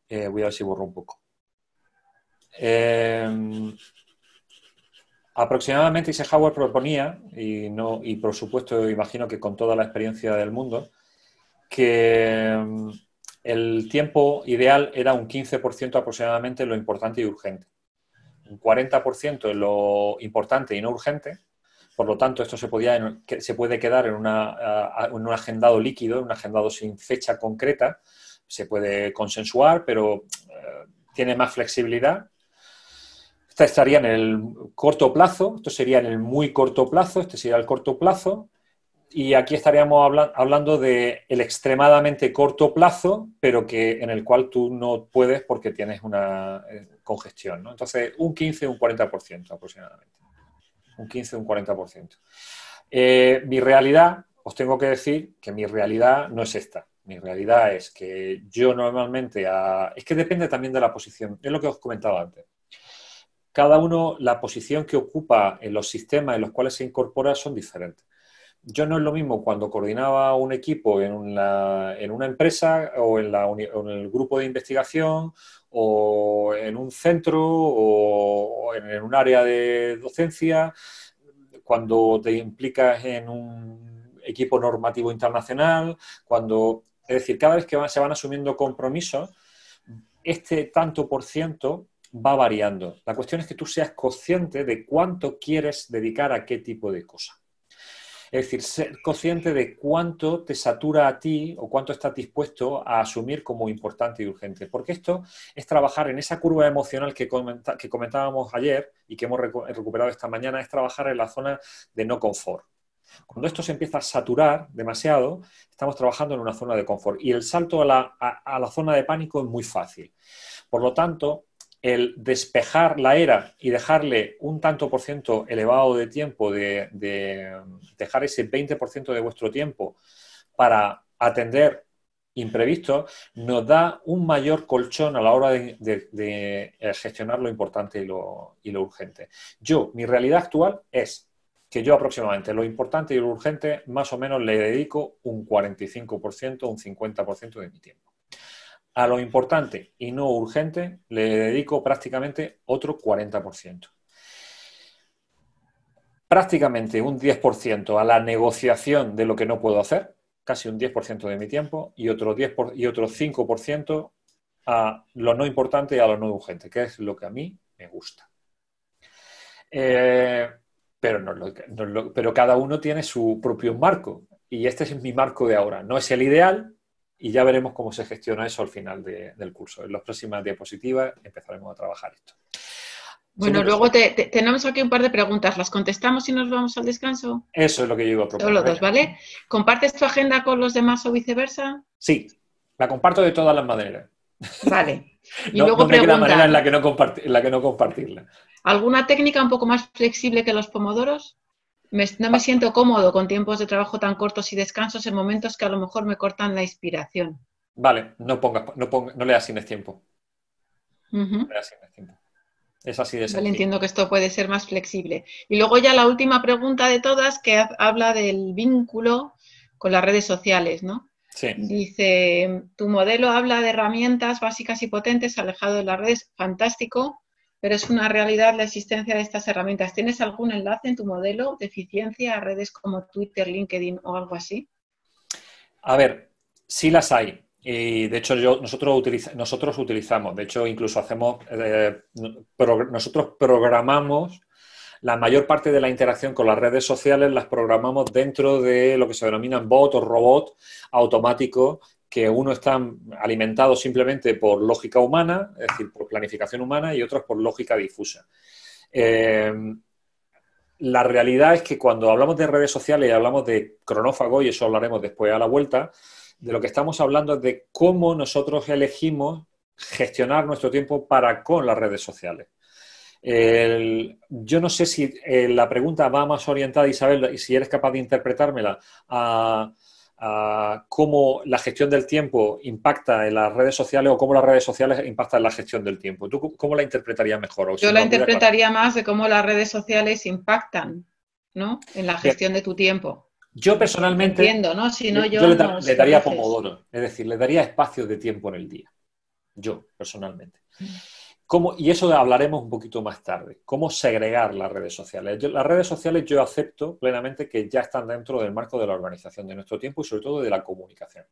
eh, voy a ver si borro un poco. Em, aproximadamente Eisenhower proponía, y, no, y por supuesto imagino que con toda la experiencia del mundo, que mm, el tiempo ideal era un 15% aproximadamente lo importante y urgente, un 40% lo importante y no urgente, por lo tanto, esto se, podía, se puede quedar en, en, un agendado líquido, en un agendado sin fecha concreta. Se puede consensuar, pero eh, tiene más flexibilidad. Esta estaría en el corto plazo, esto sería en el muy corto plazo, este sería el corto plazo. Y aquí estaríamos hablando de el extremadamente corto plazo, pero que en el cual tú no puedes porque tienes una eh, congestión. ¿no? Entonces, un 15, un 40% aproximadamente. Un 15, un 40%. Eh, mi realidad, os tengo que decir que mi realidad no es esta. Mi realidad es que yo normalmente, es que depende también de la posición, es lo que os comentaba antes cada uno la posición que ocupa en los sistemas en los cuales se incorpora son diferentes yo no es lo mismo cuando coordinaba un equipo en una, empresa o en, el grupo de investigación o en un centro o, en, un área de docencia, cuando te implicas en un equipo normativo internacional, cuando, es decir, cada vez que se van asumiendo compromisos, este tanto por ciento va variando. La cuestión es que tú seas consciente de cuánto quieres dedicar a qué tipo de cosa. Es decir, ser consciente de cuánto te satura a ti o cuánto estás dispuesto a asumir como importante y urgente. Porque esto es trabajar en esa curva emocional que, que comentábamos ayer y que hemos recuperado esta mañana, es trabajar en la zona de no confort. Cuando esto se empieza a saturar demasiado, estamos trabajando en una zona de confort y el salto a la, a la zona de pánico es muy fácil. Por lo tanto, el despejar la era y dejarle un tanto por ciento elevado de tiempo, de, dejar ese 20% de vuestro tiempo para atender imprevistos, nos da un mayor colchón a la hora de, eh, gestionar lo importante y lo, y lo, urgente. Yo, mi realidad actual es que yo aproximadamente lo importante y lo urgente más o menos le dedico un 45%, un 50% de mi tiempo. A lo importante y no urgente le dedico prácticamente otro 40%. Prácticamente un 10% a la negociación de lo que no puedo hacer, casi un 10% de mi tiempo, y otro, 10 y otro 5% a lo no importante y a lo no urgente, que es lo que a mí me gusta. Eh, pero, pero cada uno tiene su propio marco, y este es mi marco de ahora. No es el ideal, y ya veremos cómo se gestiona eso al final del curso. En las próximas diapositivas empezaremos a trabajar esto. Bueno, luego tenemos aquí un par de preguntas. ¿Las contestamos y nos vamos al descanso? Eso es lo que yo iba a proponer. dos, ¿vale? ¿Compartes tu agenda con los demás o viceversa? Sí, la comparto de todas las maneras. Vale. Y luego manera en la que no compartirla. ¿Alguna técnica un poco más flexible que los pomodoros? no me ah. siento cómodo con tiempos de trabajo tan cortos y descansos en momentos que a lo mejor me cortan la inspiración. Vale, no, pongas, no, ponga, no le asignes tiempo. No tiempo. Es así de ser. entiendo que esto puede ser más flexible. Y luego ya la última pregunta de todas que habla del vínculo con las redes sociales, ¿no? Sí. Dice, tu modelo habla de herramientas básicas y potentes alejado de las redes, fantástico, pero es una realidad la existencia de estas herramientas. ¿Tienes algún enlace en tu modelo de eficiencia a redes como Twitter, LinkedIn o algo así? A ver, sí las hay. Y de hecho, nosotros, nosotros utilizamos, de hecho, incluso hacemos, eh, nosotros programamos la mayor parte de la interacción con las redes sociales, las programamos dentro de lo que se denomina bot o robot automático que uno están alimentado simplemente por lógica humana, es decir, por planificación humana, y otros por lógica difusa. Eh, la realidad es que cuando hablamos de redes sociales y hablamos de cronófago, y eso hablaremos después a la vuelta, de lo que estamos hablando es de cómo nosotros elegimos gestionar nuestro tiempo para con las redes sociales. yo no sé si eh, la pregunta va más orientada, Isabel, y si eres capaz de interpretármela, a cómo la gestión del tiempo impacta en las redes sociales o cómo las redes sociales impactan en la gestión del tiempo. ¿Tú cómo la interpretarías mejor? Yo la interpretaría más de cómo las redes sociales impactan ¿no? en la gestión de tu tiempo. Yo personalmente. Entiendo, ¿no? Si no yo, le, le, daría pomodoro, es decir, le daría espacio de tiempo en el día. Yo, personalmente. Mm y eso hablaremos un poquito más tarde, cómo segregar las redes sociales. las redes sociales yo acepto plenamente que ya están dentro del marco de la organización de nuestro tiempo y sobre todo de la comunicación.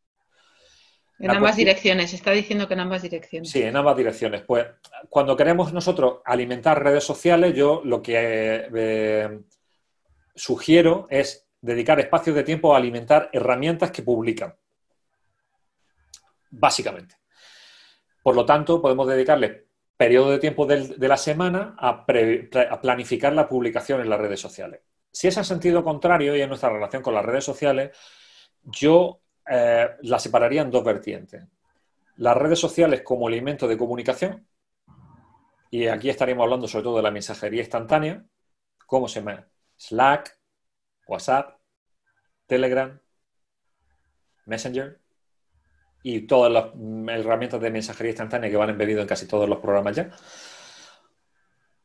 En ambas direcciones, está diciendo que en ambas direcciones. Sí, en ambas direcciones. Pues cuando queremos nosotros alimentar redes sociales, yo lo que eh, sugiero es dedicar espacios de tiempo a alimentar herramientas que publican, básicamente. Por lo tanto, podemos dedicarle periodo de tiempo de la semana a, planificar la publicación en las redes sociales. Si es en sentido contrario y en nuestra relación con las redes sociales, yo eh, la separaría en dos vertientes. Las redes sociales como elemento de comunicación, y aquí estaríamos hablando sobre todo de la mensajería instantánea, cómo se llama Slack, WhatsApp, Telegram, Messenger, y todas las herramientas de mensajería instantánea que van embebidos en casi todos los programas ya.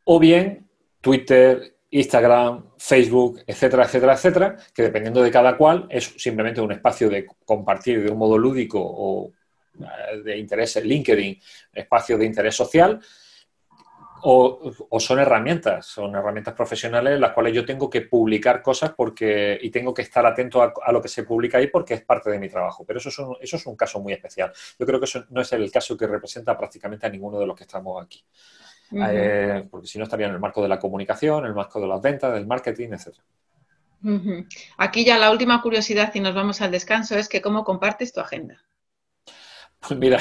O bien Twitter, Instagram, Facebook, etcétera, etcétera, etcétera, que dependiendo de cada cual es simplemente un espacio de compartir de un modo lúdico o eh, de interés LinkedIn, espacio de interés social, o, son herramientas, son herramientas profesionales en las cuales yo tengo que publicar cosas porque, y tengo que estar atento a, lo que se publica ahí porque es parte de mi trabajo. Pero eso es, un, caso muy especial. Yo creo que eso no es el caso que representa prácticamente a ninguno de los que estamos aquí. Eh, porque si no estaría en el marco de la comunicación, en el marco de las ventas, del marketing, etc. Aquí ya la última curiosidad y nos vamos al descanso es que cómo compartes tu agenda. <laughs> Mira,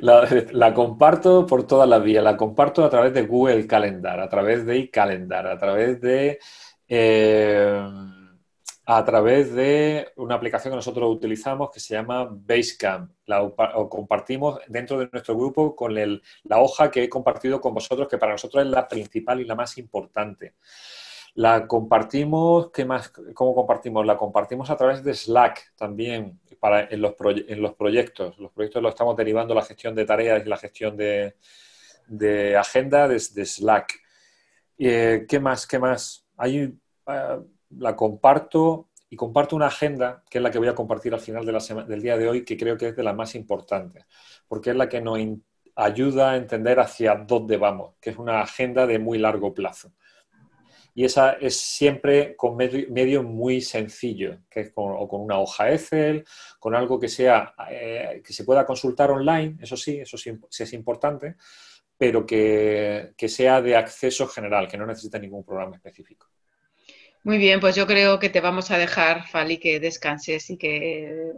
la, comparto por toda la vía. La comparto a través de Google Calendar, a través de iCalendar, a través de eh, a través de una aplicación que nosotros utilizamos que se llama Basecamp. La compartimos dentro de nuestro grupo con la hoja que he compartido con vosotros, que para nosotros es la principal y la más importante. La compartimos, ¿qué más? ¿Cómo compartimos? La compartimos a través de Slack también en, los en los proyectos. Los proyectos los estamos derivando la gestión de tareas y la gestión de, de agenda desde Slack. Eh, ¿Qué más? ¿Qué más? Hay, eh, la comparto y comparto una agenda que es la que voy a compartir al final del día de hoy, que creo que es de las más importantes, porque es la que nos ayuda a entender hacia dónde vamos, que es una agenda de muy largo plazo y esa es siempre con medio, muy sencillo, que es con, o con una hoja Excel, con algo que sea eh, que se pueda consultar online, eso sí, eso sí, es importante, pero que, sea de acceso general, que no necesite ningún programa específico. Muy bien, pues yo creo que te vamos a dejar, Fali, que descanses y que...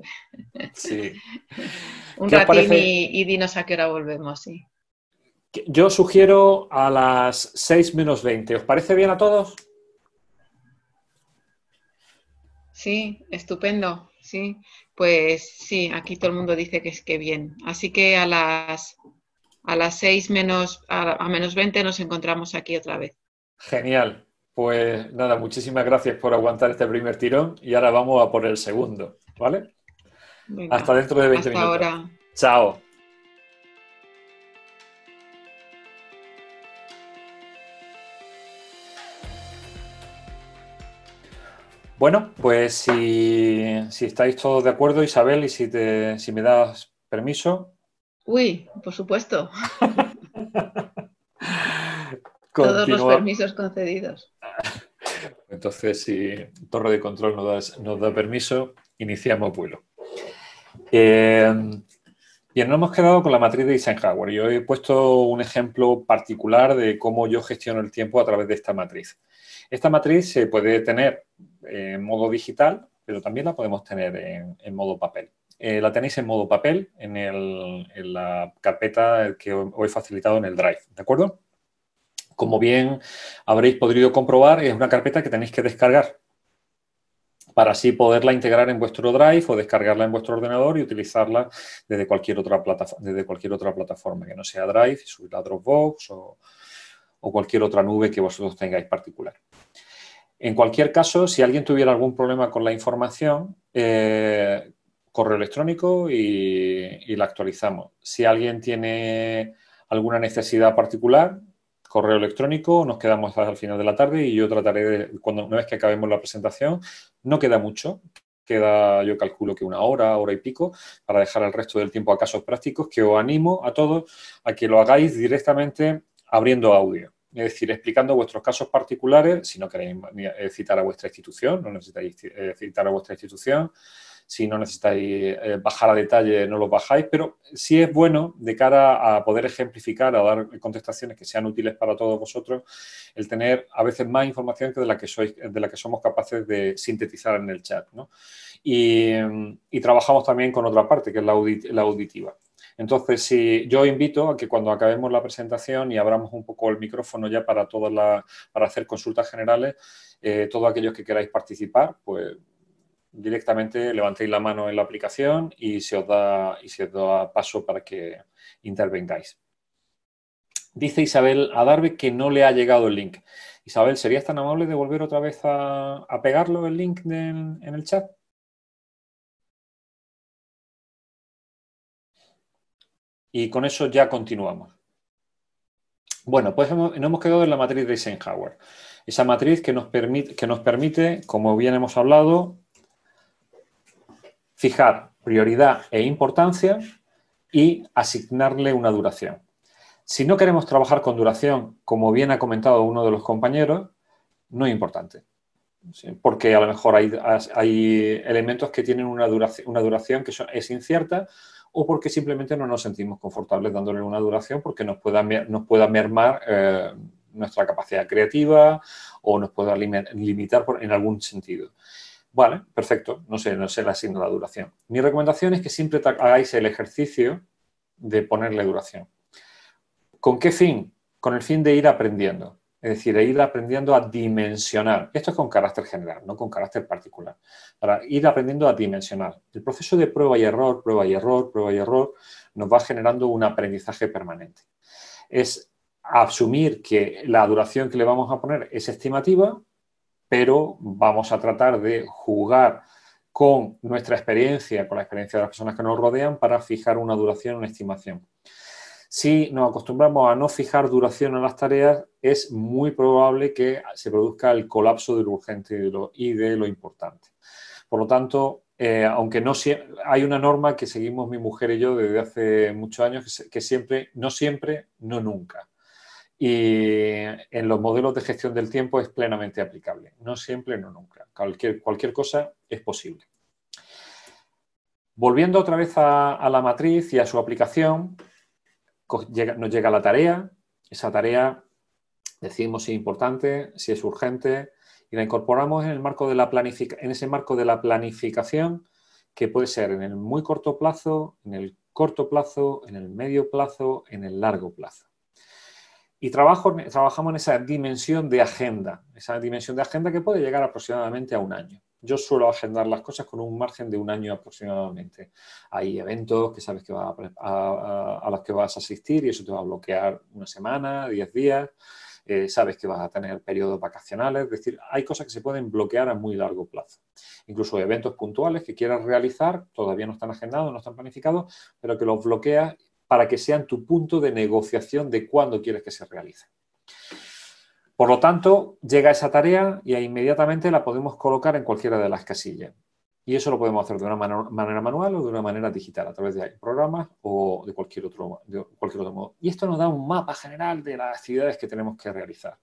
sí. <laughs> Un ratín y, y, dinos a qué hora volvemos, sí. Yo sugiero a las 6 menos 20. ¿Os parece bien a todos? Sí, estupendo. Sí, pues sí, aquí todo el mundo dice que es que bien. Así que a las, a las 6 menos, a, menos 20 nos encontramos aquí otra vez. Genial. Pues nada, muchísimas gracias por aguantar este primer tirón y ahora vamos a por el segundo, ¿vale? hasta dentro de 20 minutos. Ahora. Chao. Bueno, pues si, estáis todos de acuerdo, Isabel, y si, me das permiso. Uy, por supuesto. <laughs> Todos los permisos concedidos. <laughs> Entonces, si Torre de Control nos, da permiso, iniciamos vuelo. Em, bien, nos hemos quedado con la matriz de Eisenhower. Yo he puesto un ejemplo particular de cómo yo gestiono el tiempo a través de esta matriz. Esta matriz se puede tener en modo digital, pero también la podemos tener en, modo papel. Eh, la tenéis en modo papel en, la carpeta que os he facilitado en el Drive, ¿de acuerdo? Como bien habréis podido comprobar, es una carpeta que tenéis que descargar para así poderla integrar en vuestro Drive o descargarla en vuestro ordenador y utilizarla desde cualquier otra, plataforma, desde cualquier otra plataforma que no sea Drive, subirla a Dropbox o cualquier otra nube que vosotros tengáis particular. En cualquier caso, si alguien tuviera algún problema con la información, eh, correo electrónico y, y, la actualizamos. Si alguien tiene alguna necesidad particular, correo electrónico, nos quedamos hasta el final de la tarde y yo trataré de, cuando, una vez que acabemos la presentación, no queda mucho, queda yo calculo que una hora, hora y pico, para dejar el resto del tiempo a casos prácticos, que os animo a todos a que lo hagáis directamente abriendo audio es decir, explicando vuestros casos particulares, si no queréis eh, citar a vuestra institución, no necesitáis eh, citar a vuestra institución, si no necesitáis eh, bajar a detalle, no los bajáis, pero sí es bueno de cara a poder ejemplificar, a dar contestaciones que sean útiles para todos vosotros, el tener a veces más información que de la que, sois, de la que somos capaces de sintetizar en el chat. Y, trabajamos también con otra parte, que es la auditiva. Entonces, si yo invito a que cuando acabemos la presentación y abramos un poco el micrófono ya para todas para hacer consultas generales, eh, todos aquellos que queráis participar, pues directamente levantéis la mano en la aplicación y se os da, y se os da paso para que intervengáis. Dice Isabel a Darby que no le ha llegado el link. Isabel, ¿serías tan amable de volver otra vez a, pegarlo el link en el chat? y con eso ya continuamos. Bueno, pues nos hemos quedado en la matriz de Eisenhower. Esa matriz que nos, permite, que nos permite, como bien hemos hablado, fijar prioridad e importancia y asignarle una duración. Si no queremos trabajar con duración, como bien ha comentado uno de los compañeros, no es importante. Porque a lo mejor hay, elementos que tienen una duración, que es incierta o porque simplemente no nos sentimos confortables dándole una duración porque nos pueda, mermar eh, nuestra capacidad creativa o nos pueda limitar en algún sentido. Vale, perfecto, no sé, no sé la asigna la duración. Mi recomendación es que siempre hagáis el ejercicio de ponerle duración. ¿Con qué fin? Con el fin de ir aprendiendo. Es decir, ir aprendiendo a dimensionar. Esto es con carácter general, no con carácter particular. Para ir aprendiendo a dimensionar. El proceso de prueba y error, prueba y error, prueba y error, nos va generando un aprendizaje permanente. Es asumir que la duración que le vamos a poner es estimativa, pero vamos a tratar de jugar con nuestra experiencia, con la experiencia de las personas que nos rodean, para fijar una duración, una estimación si nos acostumbramos a no fijar duración a las tareas, es muy probable que se produzca el colapso de lo urgente y de lo, importante. Por lo tanto, eh, aunque no hay una norma que seguimos mi mujer y yo desde hace muchos años, que, siempre, no siempre, no nunca. Y en los modelos de gestión del tiempo es plenamente aplicable. No siempre, no nunca. Cualquier, cosa es posible. Volviendo otra vez a la matriz y a su aplicación, nos llega la tarea, esa tarea decimos si es importante, si es urgente, y la incorporamos en, el marco de la en ese marco de la planificación que puede ser en el muy corto plazo, en el corto plazo, en el medio plazo, en el largo plazo. Y trabajo, trabajamos en esa dimensión de agenda, esa dimensión de agenda que puede llegar aproximadamente a un año yo suelo agendar las cosas con un margen de un año aproximadamente. Hay eventos que sabes que a, a, los que vas a asistir y eso te va a bloquear una semana, diez días. Eh, sabes que vas a tener periodos vacacionales, es decir, hay cosas que se pueden bloquear a muy largo plazo. Incluso eventos puntuales que quieras realizar, todavía no están agendados, no están planificados, pero que los bloqueas para que sean tu punto de negociación de cuándo quieres que se realicen. Por lo tanto, llega esa tarea y inmediatamente la podemos colocar en cualquiera de las casillas. Y eso lo podemos hacer de una manera manual o de una manera digital, a través de programas o de cualquier, otro, de cualquier otro modo. Y esto nos da un mapa general de las actividades que tenemos que realizar.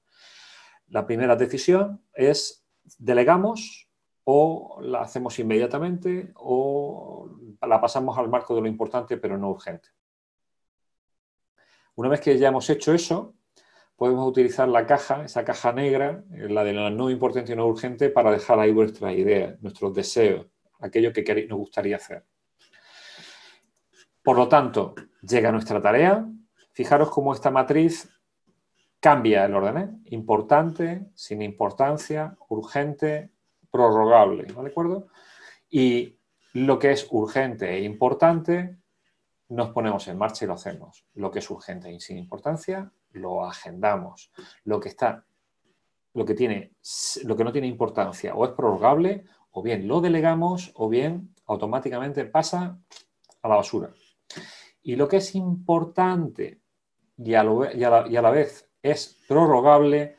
La primera decisión es delegamos o la hacemos inmediatamente o la pasamos al marco de lo importante pero no urgente. Una vez que ya hemos hecho eso, podemos utilizar la caja, esa caja negra, eh, la de la no importante y no urgente, para dejar ahí vuestras ideas, nuestros deseos, aquello que nos gustaría hacer. Por lo tanto, llega nuestra tarea. Fijaros cómo esta matriz cambia el orden. ¿eh? Importante, sin importancia, urgente, prorrogable. ¿De acuerdo? Y lo que es urgente e importante, nos ponemos en marcha y lo hacemos. Lo que es urgente y sin importancia, lo agendamos. Lo que está, lo que tiene, lo que no tiene importancia o es prorrogable, o bien lo delegamos, o bien automáticamente pasa a la basura. Y lo que es importante y a, la, y a la vez es prorrogable,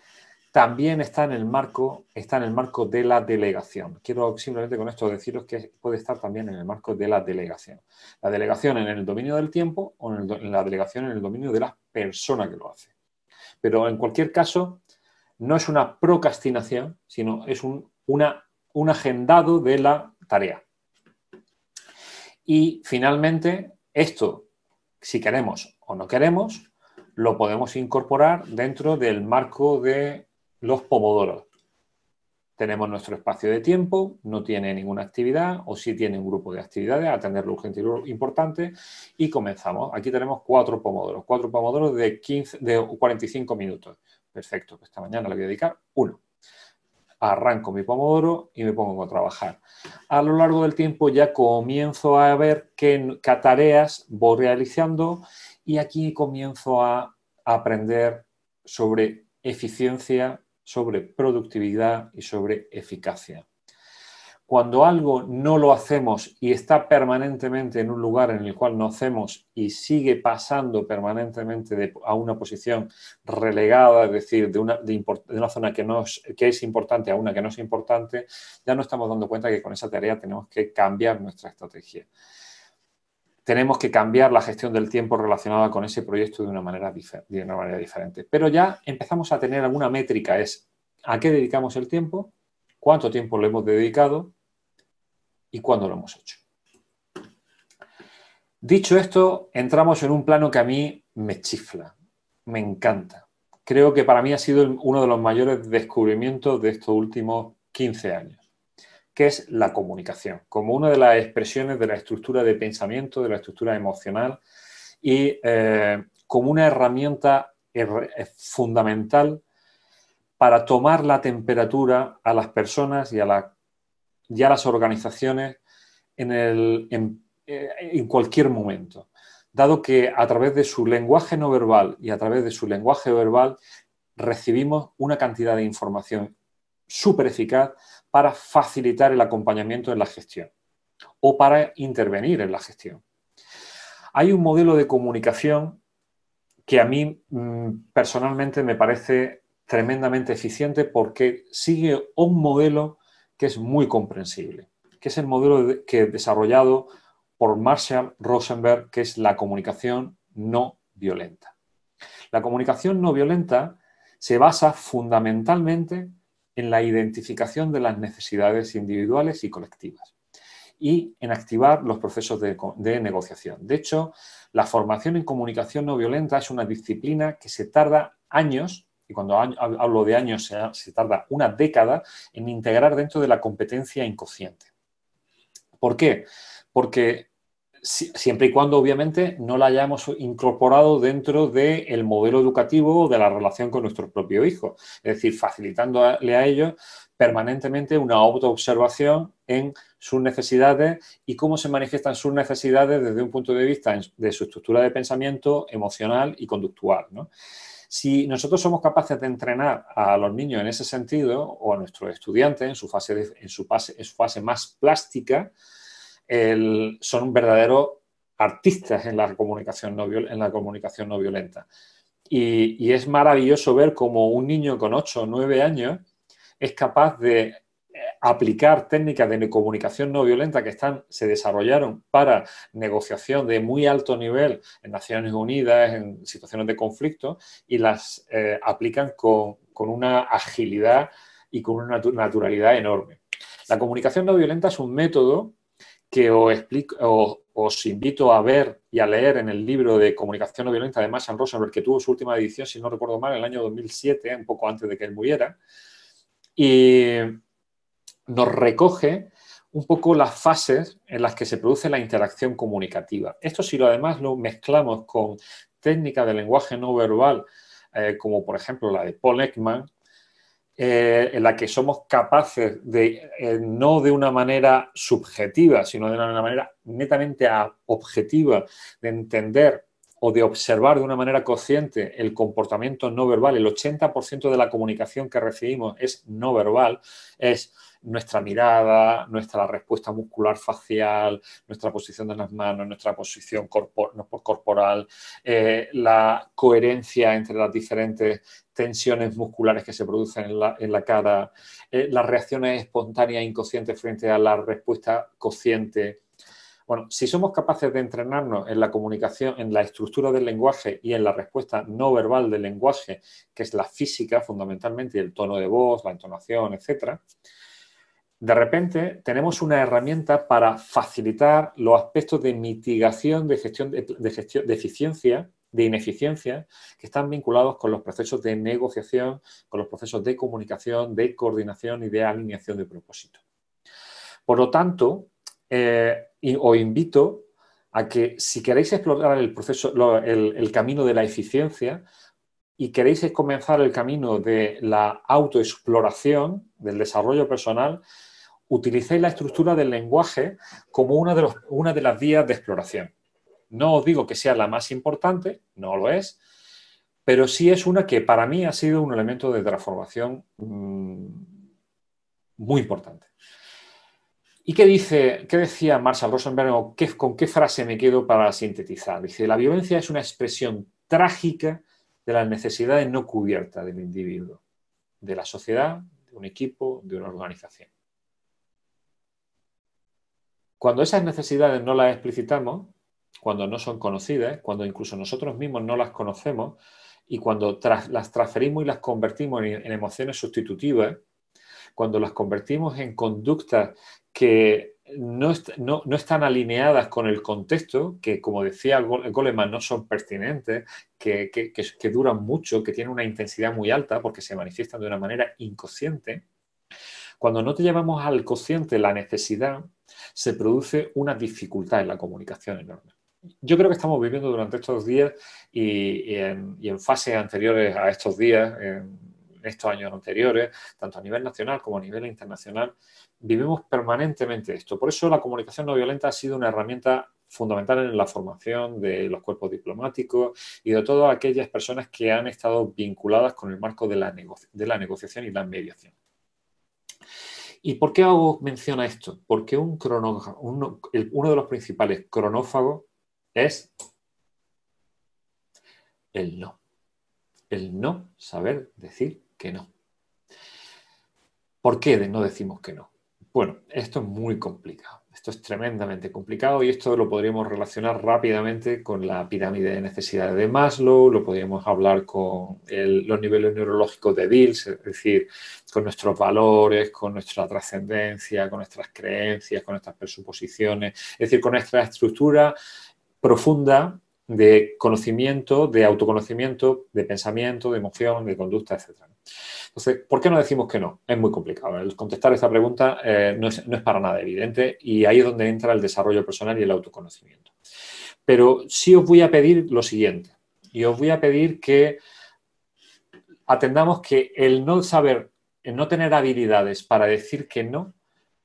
también está en el marco, está en el marco de la delegación. Quiero simplemente con esto deciros que puede estar también en el marco de la delegación. La delegación en el dominio del tiempo o en, la delegación en el dominio de la persona que lo hace. Pero en cualquier caso, no es una procrastinación, sino es un, una, un agendado de la tarea. Y finalmente, esto, si queremos o no queremos, lo podemos incorporar dentro del marco de los pomodoros. Tenemos nuestro espacio de tiempo, no tiene ninguna actividad o si tiene un grupo de actividades, atenderlo urgente y importante y comenzamos. Aquí tenemos cuatro pomodoros, cuatro pomodoros de, 15, de 45 minutos. Perfecto, pues esta mañana le voy a dedicar uno arranco mi pomodoro y me pongo a trabajar. A lo largo del tiempo ya comienzo a ver qué, qué, tareas voy realizando y aquí comienzo a aprender sobre eficiencia sobre productividad y sobre eficacia. Cuando algo no lo hacemos y está permanentemente en un lugar en el cual no hacemos y sigue pasando permanentemente a una posición relegada, es decir, de una, zona que, es, que es importante a una que no es importante, ya no estamos dando cuenta que con esa tarea tenemos que cambiar nuestra estrategia tenemos que cambiar la gestión del tiempo relacionada con ese proyecto de una manera, diferente. Pero ya empezamos a tener alguna métrica, es a qué dedicamos el tiempo, cuánto tiempo le hemos dedicado y cuándo lo hemos hecho. Dicho esto, entramos en un plano que a mí me chifla, me encanta. Creo que para mí ha sido uno de los mayores descubrimientos de estos últimos 15 años que es la comunicación, como una de las expresiones de la estructura de pensamiento, de la estructura emocional y eh, como una herramienta eh, fundamental para tomar la temperatura a las personas y a, las organizaciones en, eh, en cualquier momento, dado que a través de su lenguaje no verbal y a través de su lenguaje verbal recibimos una cantidad de información súper eficaz para facilitar el acompañamiento en la gestión o para intervenir en la gestión. Hay un modelo de comunicación que a mí mm, personalmente me parece tremendamente eficiente porque sigue un modelo que es muy comprensible, que es el modelo que desarrollado por Marshall Rosenberg, que es la comunicación no violenta. La comunicación no violenta se basa fundamentalmente en la identificación de las necesidades individuales y colectivas y en activar los procesos de, negociación. De hecho, la formación en comunicación no violenta es una disciplina que se tarda años, y cuando hablo de años se, se tarda una década, en integrar dentro de la competencia inconsciente. ¿Por qué? Porque siempre y cuando obviamente no la hayamos incorporado dentro del modelo educativo de la relación con nuestro propio hijo, es decir, facilitándole a ellos permanentemente una autoobservación en sus necesidades y cómo se manifiestan sus necesidades desde un punto de vista de su estructura de pensamiento emocional y conductual. Si nosotros somos capaces de entrenar a los niños en ese sentido o a nuestros estudiantes en fase, en su fase más plástica, el, son verdaderos artistas en la comunicación no, en la comunicación no violenta. Y, es maravilloso ver cómo un niño con 8 o 9 años es capaz de eh, aplicar técnicas de comunicación no violenta que están, se desarrollaron para negociación de muy alto nivel en Naciones Unidas, en situaciones de conflicto, y las eh, aplican con, con una agilidad y con una naturalidad enorme. La comunicación no violenta es un método que os, explico, invito a ver y a leer en el libro de Comunicación no violenta de Marshall Rosenberg, que tuvo su última edición, si no recuerdo mal, en el año 2007, un poco antes de que él muriera, y nos recoge un poco las fases en las que se produce la interacción comunicativa. Esto si lo además lo mezclamos con técnicas de lenguaje no verbal, eh, como por ejemplo la de Paul Ekman, eh, en la que somos capaces de, eh, no de una manera subjetiva, sino de una manera netamente objetiva, de entender o de observar de una manera consciente el comportamiento no verbal, el 80% de la comunicación que recibimos es no verbal, es nuestra mirada, nuestra respuesta muscular facial, nuestra posición de las manos, nuestra posición corporal, eh, la coherencia entre las diferentes tensiones musculares que se producen en la, la cara, eh, las reacciones espontáneas e inconscientes frente a la respuesta consciente. Bueno, si somos capaces de entrenarnos en la comunicación, en la estructura del lenguaje y en la respuesta no verbal del lenguaje, que es la física fundamentalmente, el tono de voz, la entonación, etcétera, de repente tenemos una herramienta para facilitar los aspectos de mitigación de gestión de, eficiencia, de ineficiencia, que están vinculados con los procesos de negociación, con los procesos de comunicación, de coordinación y de alineación de propósito. Por lo tanto, eh, os invito a que si queréis explorar el, proceso, el camino de la eficiencia, y queréis comenzar el camino de la autoexploración, del desarrollo personal, utilicéis la estructura del lenguaje como una de, las vías de exploración. No os digo que sea la más importante, no lo es, pero sí es una que para mí ha sido un elemento de transformación mm, muy importante. ¿Y qué dice, qué decía Marshall Rosenberg o con qué frase me quedo para sintetizar? Dice, la violencia es una expresión trágica de las necesidades no cubiertas del individuo, de la sociedad, de un equipo, de una organización. Cuando esas necesidades no las explicitamos, cuando no son conocidas, cuando incluso nosotros mismos no las conocemos y cuando las transferimos y las convertimos en, emociones sustitutivas, cuando las convertimos en conductas que no, están alineadas con el contexto, que como decía Goleman, no son pertinentes, que, que, duran mucho, que tienen una intensidad muy alta porque se manifiestan de una manera inconsciente. Cuando no te llevamos al consciente la necesidad, se produce una dificultad en la comunicación enorme. Yo creo que estamos viviendo durante estos días y, en, fases anteriores a estos días, en estos años anteriores, tanto a nivel nacional como a nivel internacional, vivimos permanentemente esto. Por eso la comunicación no violenta ha sido una herramienta fundamental en la formación de los cuerpos diplomáticos y de todas aquellas personas que han estado vinculadas con el marco de la negociación y la mediación. ¿Y por qué hago mención esto? Porque uno de los principales cronófagos es el no. El no saber decir que no. ¿Por qué no decimos que no? Bueno, esto es muy complicado. Esto es tremendamente complicado y esto lo podríamos relacionar rápidamente con la pirámide de necesidades de Maslow, lo podríamos hablar con los niveles neurológicos de Dills, es decir, con nuestros valores, con nuestra trascendencia, con nuestras creencias, con nuestras presuposiciones, es decir, con nuestra estructura profunda de conocimiento, de autoconocimiento, de pensamiento, de emoción, de conducta, etcétera. Entonces, ¿por qué no decimos que no? Es muy complicado. El contestar esta pregunta eh, no, es, no es para nada evidente y ahí es donde entra el desarrollo personal y el autoconocimiento. Pero sí os voy a pedir lo siguiente y os voy a pedir que atendamos que el no saber, el no tener habilidades para decir que no,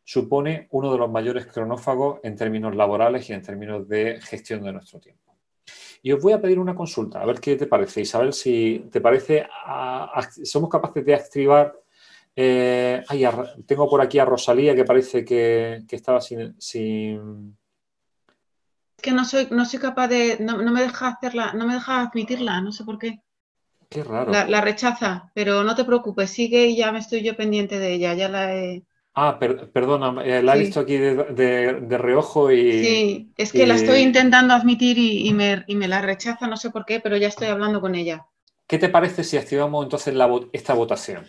supone uno de los mayores cronófagos en términos laborales y en términos de gestión de nuestro tiempo. Y os voy a pedir una consulta, a ver qué te parece, Isabel, si te parece, somos capaces de activar... Eh, ay, tengo por aquí a Rosalía que parece que, estaba sin, Es que no soy, no soy capaz de, no, me deja hacerla, no me deja admitirla, no sé por qué. Qué raro. La, rechaza, pero no te preocupes, sigue y ya me estoy yo pendiente de ella, ya la he, Ah, perdona, eh, la he visto aquí de, reojo y... Sí, es que la estoy intentando admitir y, me, la rechaza, no sé por qué, pero ya estoy hablando con ella. ¿Qué te parece si activamos entonces esta votación?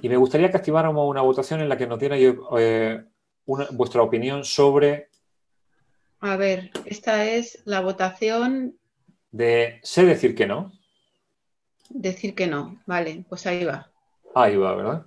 Y me gustaría que activáramos una votación en la que nos diera eh, vuestra opinión sobre... A ver, esta es la votación... De sé decir que no. Decir que no, vale, pues ahí va. Ahí va, ¿verdad?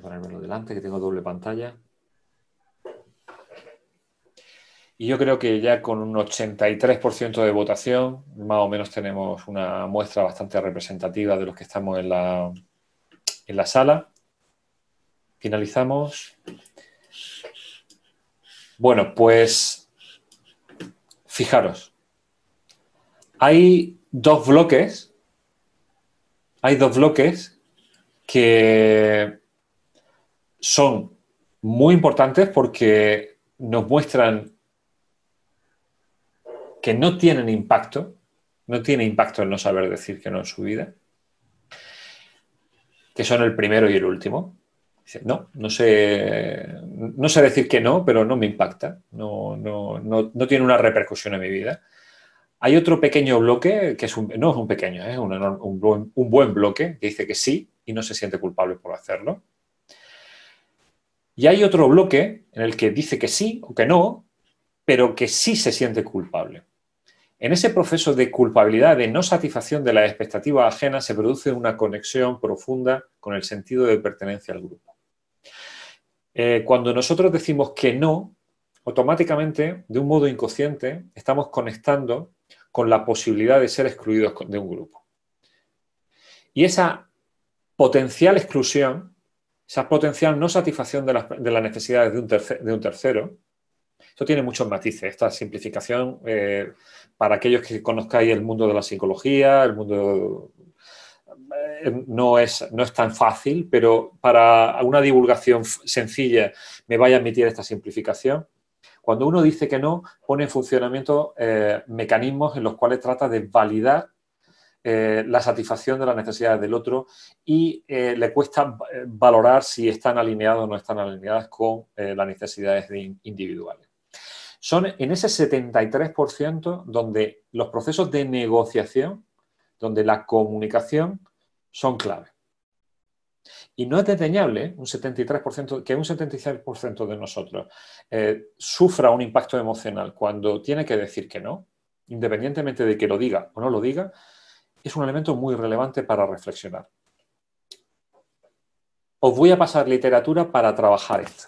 Voy a delante, que tengo doble pantalla. Y yo creo que ya con un 83% de votación, más o menos tenemos una muestra bastante representativa de los que estamos en la, en la sala. Finalizamos. Bueno, pues fijaros. Hay dos bloques. Hay dos bloques que son muy importantes porque nos muestran que no tienen impacto, no tiene impacto el no saber decir que no en su vida, que son el primero y el último. no, no sé, no sé decir que no, pero no me impacta, no, no, no, no tiene una repercusión en mi vida. Hay otro pequeño bloque, que es un, no es un pequeño, es un, un buen bloque, que dice que sí y no se siente culpable por hacerlo y hay otro bloque en el que dice que sí o que no, pero que sí se siente culpable. En ese proceso de culpabilidad, de no satisfacción de las expectativas ajenas, se produce una conexión profunda con el sentido de pertenencia al grupo. Eh, cuando nosotros decimos que no, automáticamente, de un modo inconsciente, estamos conectando con la posibilidad de ser excluidos de un grupo. Y esa potencial exclusión esa potencial no satisfacción de las, necesidades de un, de un, tercero. Esto tiene muchos matices, esta simplificación eh, para aquellos que conozcáis el mundo de la psicología, el mundo eh, no, es, no es tan fácil, pero para una divulgación sencilla me vaya a admitir esta simplificación. Cuando uno dice que no, pone en funcionamiento eh, mecanismos en los cuales trata de validar eh, la satisfacción de las necesidades del otro y eh, le cuesta eh, valorar si están alineados o no están alineadas con las necesidades individuales. Son en ese 73% donde los procesos de negociación, donde la comunicación son clave. Y no es desdeñable un que un 76% de nosotros sufra un impacto emocional cuando tiene que decir que no, independientemente de que lo diga o no lo diga, es un elemento muy relevante para reflexionar. Os voy a pasar literatura para trabajar esto,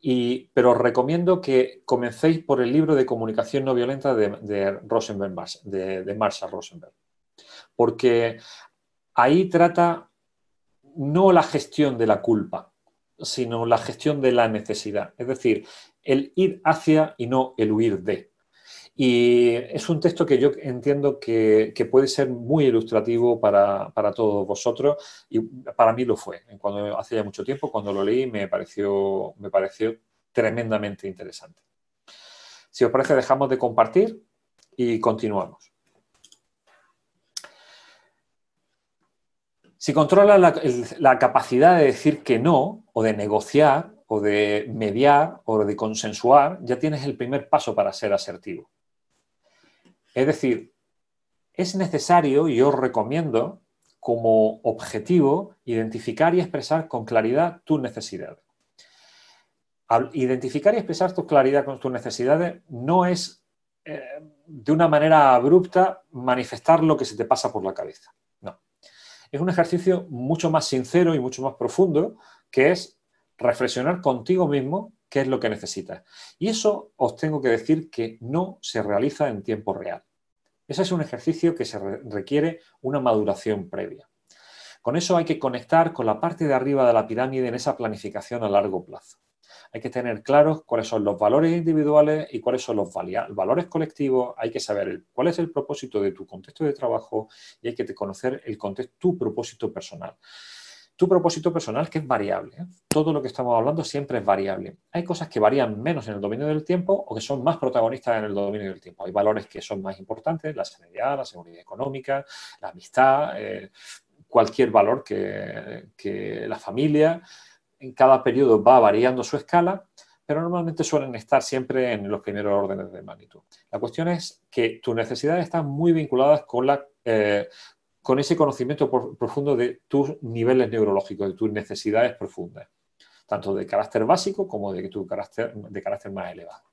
Y, pero os recomiendo que comencéis por el libro de comunicación no violenta de, de Marshall Rosenberg. Porque ahí trata no la gestión de la culpa, sino la gestión de la necesidad. Es decir, el ir hacia y no el huir de. Y es un texto que yo entiendo que, puede ser muy ilustrativo para, todos vosotros y para mí lo fue. Cuando, hace ya mucho tiempo, cuando lo leí, me pareció, tremendamente interesante. Si os parece, dejamos de compartir y continuamos. Si controlas la capacidad de decir que no o de negociar o de mediar o de consensuar, ya tienes el primer paso para ser asertivo. Es decir, es necesario, y yo recomiendo, como objetivo, identificar y expresar con claridad tus necesidades. identificar y expresar tu claridad con tus necesidades no es eh, de una manera abrupta manifestar lo que se te pasa por la cabeza. No. Es un ejercicio mucho más sincero y mucho más profundo que es reflexionar contigo mismo qué es lo que necesitas. Y eso os tengo que decir que no se realiza en tiempo real. Ese es un ejercicio que se requiere una maduración previa. Con eso hay que conectar con la parte de arriba de la pirámide en esa planificación a largo plazo. Hay que tener claros cuáles son los valores individuales y cuáles son los valores colectivos. Hay que saber cuál es el propósito de tu contexto de trabajo y hay que conocer el contexto, tu propósito personal tu propósito personal, que es variable. ¿eh? Todo lo que estamos hablando siempre es variable. Hay cosas que varían menos en el dominio del tiempo o que son más protagonistas en el dominio del tiempo. Hay valores que son más importantes, la sanidad, la seguridad económica, la amistad, eh, cualquier valor que, la familia. En cada periodo va variando su escala, pero normalmente suelen estar siempre en los primeros órdenes de magnitud. La cuestión es que tus necesidades están muy vinculadas con la, eh, con ese conocimiento profundo de tus niveles neurológicos, de tus necesidades profundas, tanto de carácter básico como de tu carácter, de carácter más elevado.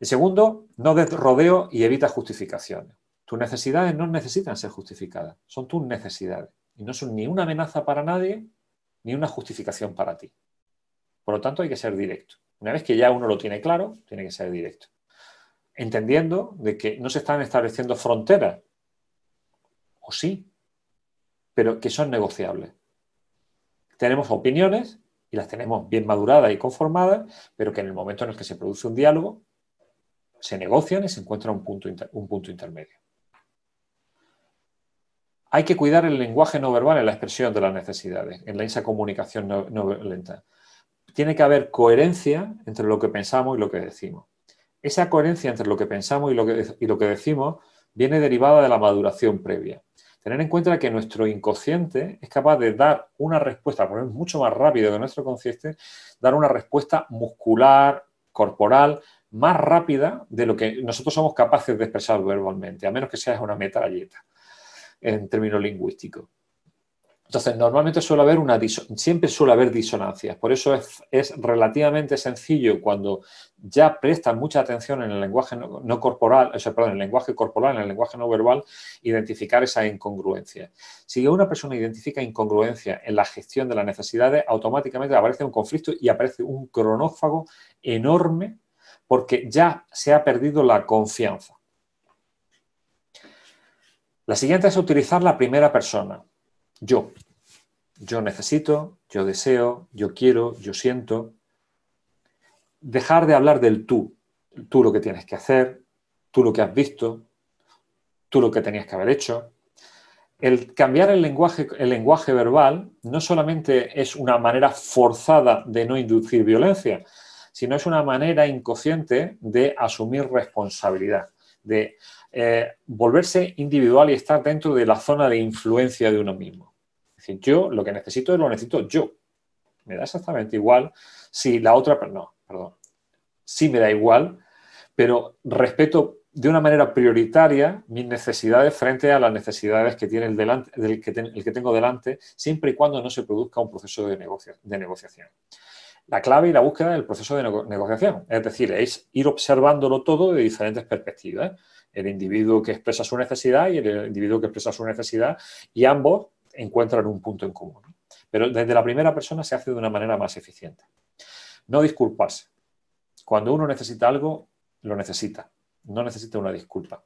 El segundo, no des rodeo y evita justificaciones. Tus necesidades no necesitan ser justificadas, son tus necesidades y no son ni una amenaza para nadie ni una justificación para ti. Por lo tanto, hay que ser directo. Una vez que ya uno lo tiene claro, tiene que ser directo. Entendiendo de que no se están estableciendo fronteras o sí, pero que son negociables. Tenemos opiniones y las tenemos bien maduradas y conformadas, pero que en el momento en el que se produce un diálogo, se negocian y se encuentra un punto, intermedio. Hay que cuidar el lenguaje no verbal en la expresión de las necesidades, en la esa comunicación no, no Tiene que haber coherencia entre lo que pensamos y lo que decimos. Esa coherencia entre lo que pensamos y lo que decimos viene derivada de la maduración previa. Tener en cuenta que nuestro inconsciente es capaz de dar una respuesta, por es mucho más rápido que nuestro consciente, dar una respuesta muscular, corporal, más rápida de lo que nosotros somos capaces de expresar verbalmente, a menos que seas una metralleta en términos lingüísticos. Entonces, normalmente suele haber una siempre suele haber disonancias. Por eso es, relativamente sencillo cuando ya prestan mucha atención en el lenguaje no corporal, o sea, perdón, en el lenguaje corporal, en el lenguaje no verbal, identificar esa incongruencia. Si una persona identifica incongruencia en la gestión de las necesidades, automáticamente aparece un conflicto y aparece un cronófago enorme porque ya se ha perdido la confianza. La siguiente es utilizar la primera persona. Yo. Yo necesito, yo deseo, yo quiero, yo siento. Dejar de hablar del tú. Tú lo que tienes que hacer, tú lo que has visto, tú lo que tenías que haber hecho. El cambiar el lenguaje, el lenguaje verbal no solamente es una manera forzada de no inducir violencia, sino es una manera inconsciente de asumir responsabilidad, de eh, volverse individual y estar dentro de la zona de influencia de uno mismo. Es decir, yo lo que necesito es lo necesito yo. Me da exactamente igual si la otra, no, perdón, sí me da igual, pero respeto de una manera prioritaria mis necesidades frente a las necesidades que tiene el, delante, del que, tengo delante, siempre y cuando no se produzca un proceso de, negociación. La clave y la búsqueda del proceso de negociación, es decir, es ir observándolo todo de diferentes perspectivas. ¿eh? el individuo que expresa su necesidad y el individuo que expresa su necesidad, y ambos encuentran un punto en común. Pero desde la primera persona se hace de una manera más eficiente. No disculparse. Cuando uno necesita algo, lo necesita. No necesita una disculpa.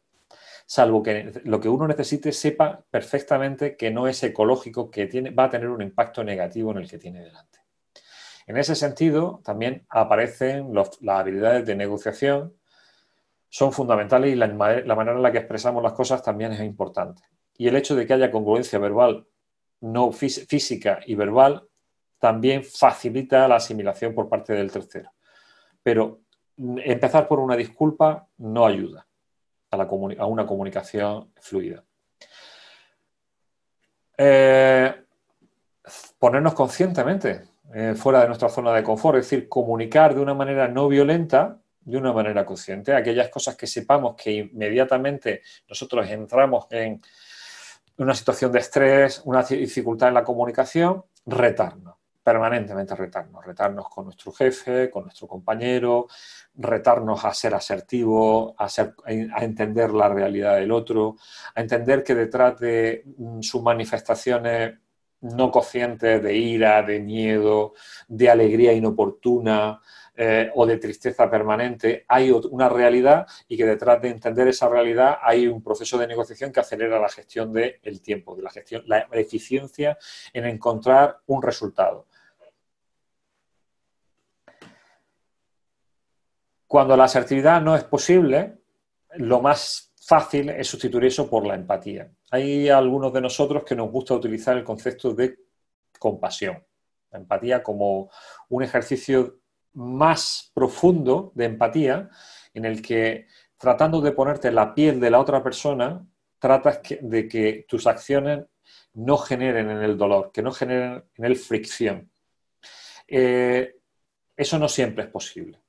Salvo que lo que uno necesite sepa perfectamente que no es ecológico, que va a tener un impacto negativo en el que tiene delante. En ese sentido, también aparecen las habilidades de negociación, son fundamentales y la, manera en la que expresamos las cosas también es importante. Y el hecho de que haya congruencia verbal, no física y verbal, también facilita la asimilación por parte del tercero. Pero mm, empezar por una disculpa no ayuda a, una comunicación fluida. Eh, ponernos conscientemente eh, fuera de nuestra zona de confort, es decir, comunicar de una manera no violenta de una manera consciente, aquellas cosas que sepamos que inmediatamente nosotros entramos en una situación de estrés, una dificultad en la comunicación, retarnos, permanentemente retarnos, retarnos con nuestro jefe, con nuestro compañero, retarnos a ser asertivo, a, a entender la realidad del otro, a entender que detrás de mm, sus manifestaciones no conscientes de ira, de miedo, de alegría inoportuna eh, o de tristeza permanente. Hay una realidad y que detrás de entender esa realidad hay un proceso de negociación que acelera la gestión del tiempo, de la gestión, la eficiencia en encontrar un resultado. Cuando la asertividad no es posible, lo más fácil es sustituir eso por la empatía hay algunos de nosotros que nos gusta utilizar el concepto de compasión, empatía como un ejercicio más profundo de empatía en el que tratando de ponerte en la piel de la otra persona, tratas de que tus acciones no generen en el dolor, que no generen en el fricción. Eh, eso no siempre es posible.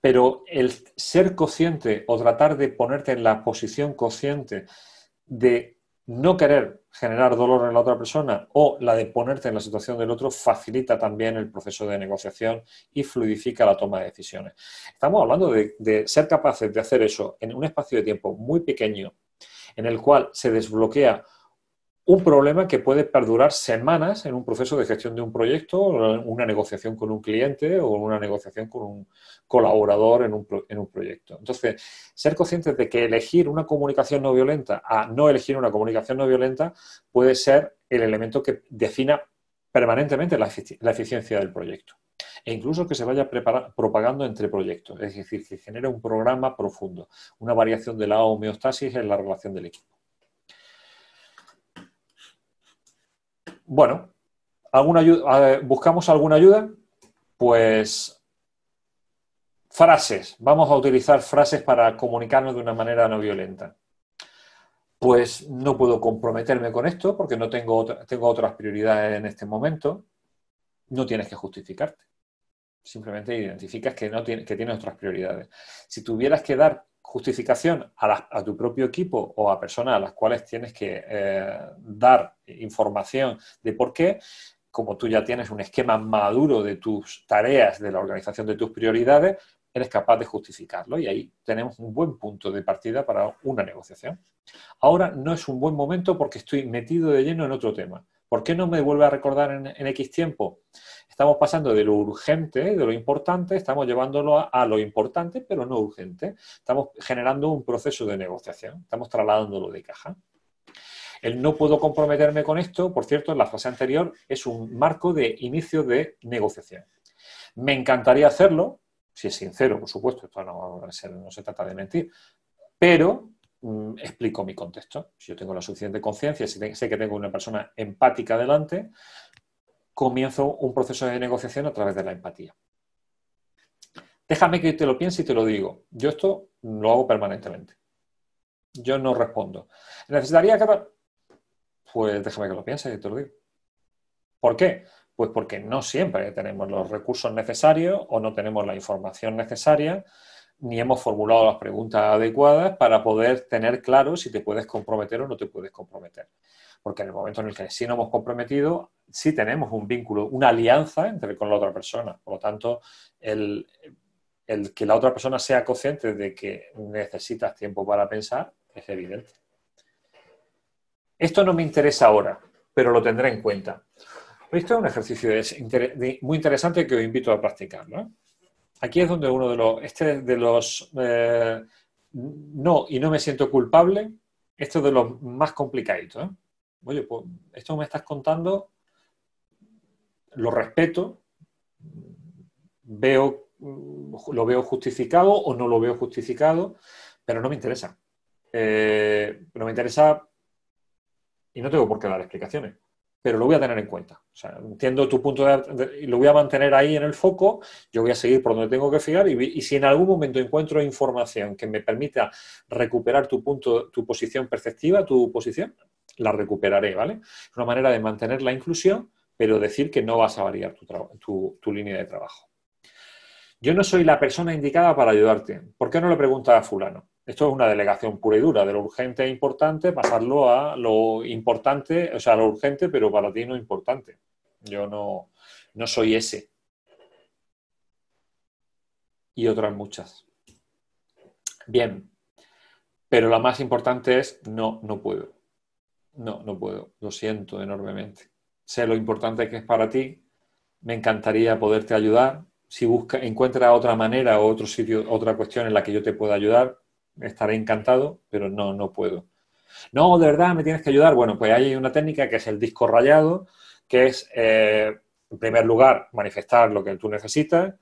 Pero el ser consciente o tratar de ponerte en la posición consciente de no querer generar dolor en la otra persona o la de ponerte en la situación del otro facilita también el proceso de negociación y fluidifica la toma de decisiones. Estamos hablando de, ser capaces de hacer eso en un espacio de tiempo muy pequeño en el cual se desbloquea un problema que puede perdurar semanas en un proceso de gestión de un proyecto, una negociación con un cliente o una negociación con un colaborador en un, proyecto. Entonces, ser conscientes de que elegir una comunicación no violenta a no elegir una comunicación no violenta puede ser el elemento que defina permanentemente la, la eficiencia del proyecto e incluso que se vaya propagando entre proyectos, es decir, que genere un programa profundo, una variación de la homeostasis en la relación del equipo. bueno, ¿buscamos alguna ayuda? Pues frases. Vamos a utilizar frases para comunicarnos de una manera no violenta. Pues no puedo comprometerme con esto porque no tengo, tengo otras prioridades en este momento. No tienes que justificarte. Simplemente identificas que, no que tienes otras prioridades. Si tuvieras que dar justificación a, tu propio equipo o a personas a las cuales tienes que eh, dar información de por qué, como tú ya tienes un esquema maduro de tus tareas, de la organización de tus prioridades, eres capaz de justificarlo y ahí tenemos un buen punto de partida para una negociación. Ahora no es un buen momento porque estoy metido de lleno en otro tema. ¿Por qué no me vuelve a recordar en, en X tiempo? Estamos pasando de lo urgente, de lo importante, estamos llevándolo a, lo importante, pero no urgente. Estamos generando un proceso de negociación, estamos trasladándolo de caja. El no puedo comprometerme con esto, por cierto, en la fase anterior es un marco de inicio de negociación. Me encantaría hacerlo, si es sincero, por supuesto, esto no, no se trata de mentir, pero mm, explico mi contexto. Si yo tengo la suficiente conciencia, si sé que tengo una persona empática delante, comienzo un proceso de negociación a través de la empatía. Déjame que te lo piense y te lo digo. Yo esto lo hago permanentemente. Yo no respondo. ¿Necesitaría que Pues déjame que lo piense y te lo digo. ¿Por qué? Pues porque no siempre tenemos los recursos necesarios o no tenemos la información necesaria ni hemos formulado las preguntas adecuadas para poder tener claro si te puedes comprometer o no te puedes comprometer. Porque en el momento en el que sí nos hemos comprometido, sí tenemos un vínculo, una alianza entre con la otra persona. Por lo tanto, el, que la otra persona sea consciente de que necesitas tiempo para pensar es evidente. Esto no me interesa ahora, pero lo tendré en cuenta. Esto es un ejercicio muy interesante que os invito a practicar, ¿eh? aquí es donde uno de los, este de los, eh, no, y no me siento culpable, esto es de los más complicaditos. ¿eh? Oye, pues esto me estás contando, lo respeto, veo, lo veo justificado o no lo veo justificado, pero no me interesa. Eh, no me interesa y no tengo por qué dar explicaciones pero lo voy a tener en cuenta. entiendo tu punto de, lo voy a mantener ahí en el foco, yo voy a seguir por donde tengo que fijar y, si en algún momento encuentro información que me permita recuperar tu punto, tu posición perceptiva, tu posición, la recuperaré, ¿vale? Es una manera de mantener la inclusión, pero decir que no vas a variar tu, tu línea de trabajo. Yo no soy la persona indicada para ayudarte. ¿Por qué no le preguntas a fulano? Esto es una delegación pura y dura, de lo urgente e importante pasarlo a lo importante, o sea, lo urgente, pero para ti no importante. Yo no, no soy ese. Y otras muchas. Bien, pero la más importante es no, no puedo. No, no puedo. Lo siento enormemente. Sé lo importante que es para ti. Me encantaría poderte ayudar. Si busca, encuentra otra manera o otro sitio, otra cuestión en la que yo te pueda ayudar, estaré encantado, pero no, no puedo. No, de verdad, me tienes que ayudar. Bueno, pues hay una técnica que es el disco rayado, que es, eh, en primer lugar, manifestar lo que tú necesitas,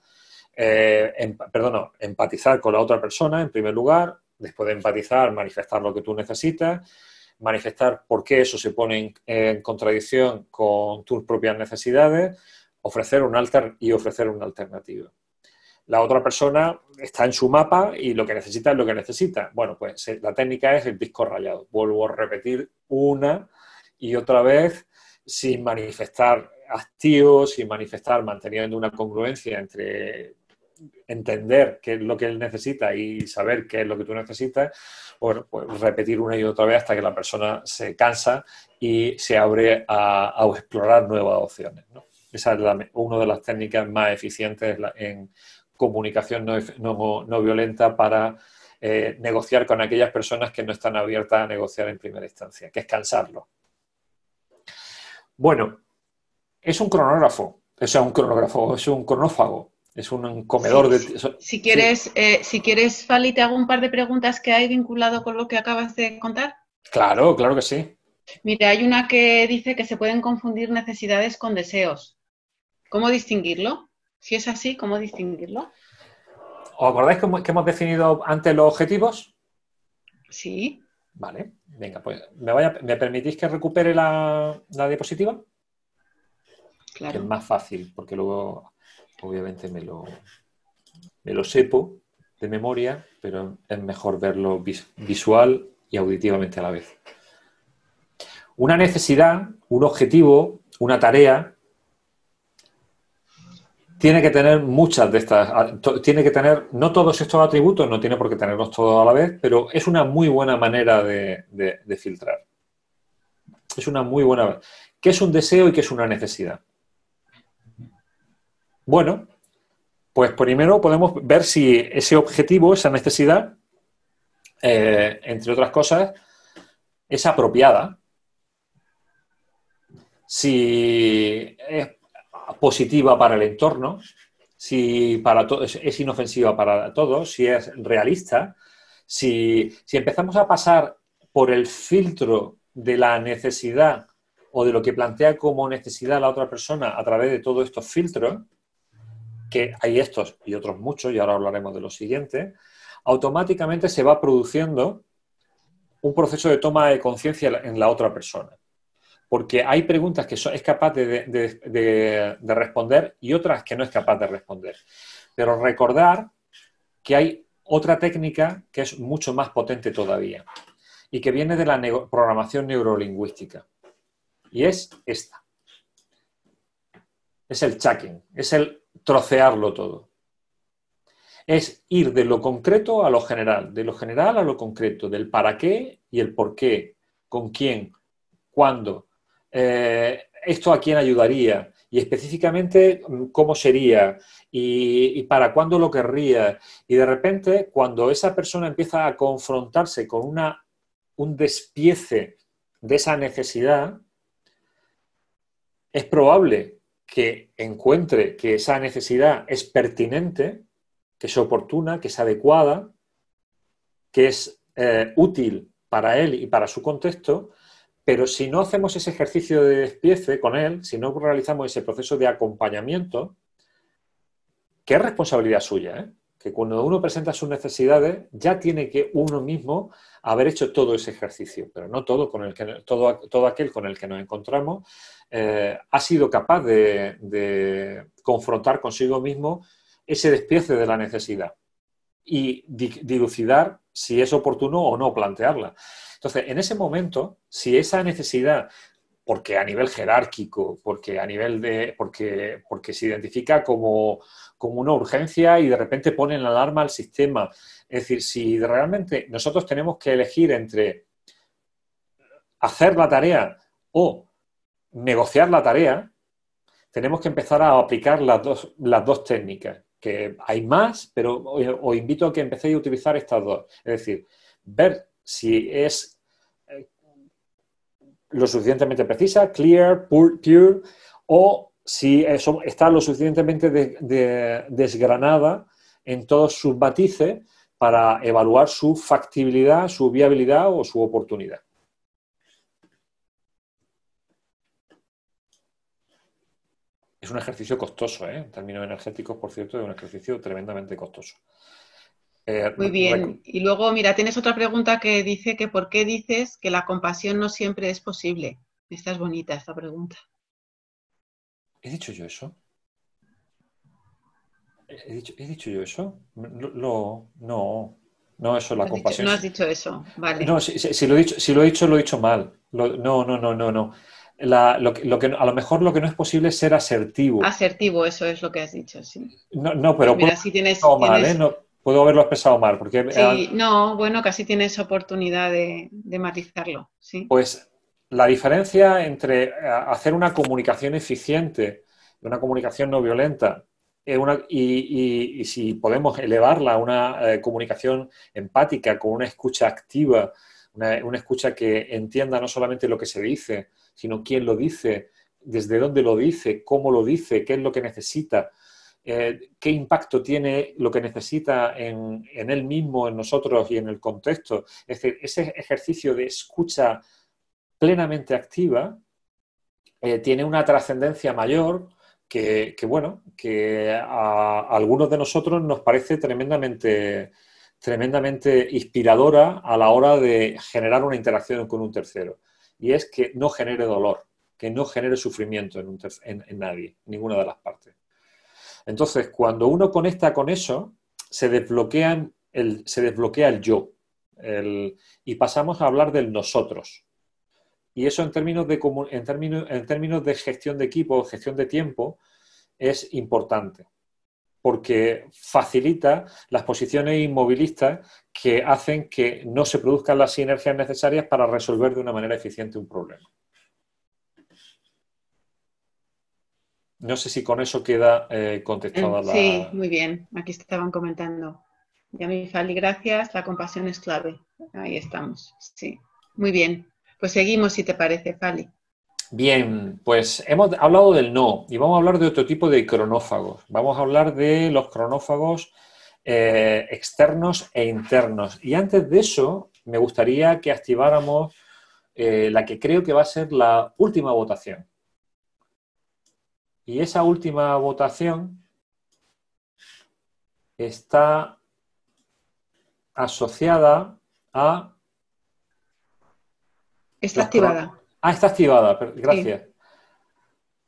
eh, perdón, empatizar con la otra persona, en primer lugar, después de empatizar, manifestar lo que tú necesitas, manifestar por qué eso se pone en, en contradicción con tus propias necesidades, ofrecer un alter y ofrecer una alternativa la otra persona está en su mapa y lo que necesita es lo que necesita. Bueno, pues la técnica es el disco rayado. Vuelvo a repetir una y otra vez sin manifestar activo, sin manifestar, manteniendo una congruencia entre entender qué es lo que él necesita y saber qué es lo que tú necesitas, bueno, pues repetir una y otra vez hasta que la persona se cansa y se abre a, explorar nuevas opciones. Esa es una de las técnicas más eficientes en, comunicación no, no, violenta para eh, negociar con aquellas personas que no están abiertas a negociar en primera instancia, que es cansarlo. Bueno, es un cronógrafo, o sea, un cronógrafo, es un cronófago, es un comedor de... Si quieres, eh, si quieres, Fali, te hago un par de preguntas que hay vinculado con lo que acabas de contar. Claro, claro que sí. Mira, hay una que dice que se pueden confundir necesidades con deseos. ¿Cómo distinguirlo? Si es así, ¿cómo distinguirlo? ¿Os acordáis que hemos definido antes los objetivos? Sí. Vale, venga, pues me, permitís que recupere la, diapositiva. Claro. es más fácil, porque luego obviamente me lo, me lo sepo de memoria, pero es mejor verlo visual y auditivamente a la vez. Una necesidad, un objetivo, una tarea tiene que tener muchas de estas, tiene que tener, no todos estos atributos, no tiene por qué tenerlos todos a la vez, pero es una muy buena manera de, filtrar. Es una muy buena... ¿Qué es un deseo y qué es una necesidad? Bueno, pues primero podemos ver si ese objetivo, esa necesidad, eh, entre otras cosas, es apropiada. Si es positiva para el entorno, si para es inofensiva para todos, si es realista, si, si empezamos a pasar por el filtro de la necesidad o de lo que plantea como necesidad la otra persona a través de todos estos filtros, que hay estos y otros muchos, y ahora hablaremos de lo siguiente, automáticamente se va produciendo un proceso de toma de conciencia en la otra persona porque hay preguntas que es capaz de, responder y otras que no es capaz de responder. Pero recordar que hay otra técnica que es mucho más potente todavía y que viene de la programación neurolingüística. Y es esta. Es el checking, es el trocearlo todo. Es ir de lo concreto a lo general, de lo general a lo concreto, del para qué y el por qué, con quién, cuándo, eh, esto a quién ayudaría y específicamente mm, cómo sería y, para cuándo lo querría. Y de repente, cuando esa persona empieza a confrontarse con un despiece de esa necesidad, es probable que encuentre que esa necesidad es pertinente, que es oportuna, que es adecuada, que es eh, útil para él y para su contexto, pero si no hacemos ese ejercicio de despiece con él, si no realizamos ese proceso de acompañamiento, ¿qué responsabilidad suya, ¿eh? que cuando uno presenta sus necesidades ya tiene que uno mismo haber hecho todo ese ejercicio, pero no todo, con el que, todo, aquel con el que nos encontramos eh, ha sido capaz de, de, confrontar consigo mismo ese despiece de la necesidad y dilucidar si es oportuno o no plantearla. Entonces, en ese momento, si esa necesidad, porque a nivel jerárquico, porque a nivel de. porque, porque se identifica como, una urgencia y de repente pone en alarma al sistema. Es decir, si realmente nosotros tenemos que elegir entre hacer la tarea o negociar la tarea, tenemos que empezar a aplicar las dos, las dos técnicas, que hay más, pero os invito a que empecéis a utilizar estas dos. Es decir, ver si es eh, lo suficientemente precisa, clear, pure, pure o si está lo suficientemente desgranada en todos sus matices para evaluar su factibilidad, su viabilidad o su oportunidad. Es un ejercicio costoso, ¿eh? en términos energéticos, por cierto, es un ejercicio tremendamente costoso. Eh, Muy bien. Y luego, mira, tienes otra pregunta que dice que por qué dices que la compasión no siempre es posible. Esta es bonita, esta pregunta. ¿He dicho yo eso? ¿He dicho, yo eso? no, no, eso, la compasión. no has dicho eso, vale. No, si, lo, he dicho, lo he dicho, mal. no, no, no, no, no. lo, que, a lo mejor lo que no es posible es ser asertivo. Asertivo, eso es lo que has dicho, sí. No, no pero... Pues si tienes, no, puedo haberlo expresado mal. Porque, no, bueno, casi tienes oportunidad de, matizarlo. ¿sí? Pues la diferencia entre eh, hacer una comunicación eficiente y una comunicación no violenta eh, y, si podemos elevarla a una eh, comunicación empática, con una escucha activa, una, una, escucha que entienda no solamente lo que se dice, sino quién lo dice, desde dónde lo dice, cómo lo dice, qué es lo que necesita, eh, qué impacto tiene lo que necesita en, él mismo, en nosotros y en el contexto. Es decir, ese ejercicio de escucha plenamente activa eh, tiene una trascendencia mayor que, bueno, que a, algunos de nosotros nos parece tremendamente, tremendamente inspiradora a la hora de generar una interacción con un tercero. Y es que no genere dolor, que no genere sufrimiento en, en nadie, ninguna de las partes. Entonces, cuando uno conecta con eso, se, desbloquea el yo y pasamos a hablar del nosotros. Y eso en términos, de, en términos de gestión de equipo, gestión de tiempo, es importante porque facilita las posiciones inmovilistas que hacen que no se produzcan las sinergias necesarias para resolver de una manera eficiente un problema. No sé si con eso queda eh, contestada mm, la. Sí, muy bien. Aquí estaban comentando. mí, Fali, gracias. La compasión es clave. Ahí estamos. Sí. Muy bien. Pues seguimos, si te parece, Fali. Bien, pues hemos hablado del no y vamos a hablar de otro tipo de cronófagos. Vamos a hablar de los cronófagos eh, externos e internos. Y antes de eso, me gustaría que activáramos eh, la que creo que va a ser la última votación. Y esa última votación está asociada a... Está activada. Ah, está activada, gracias.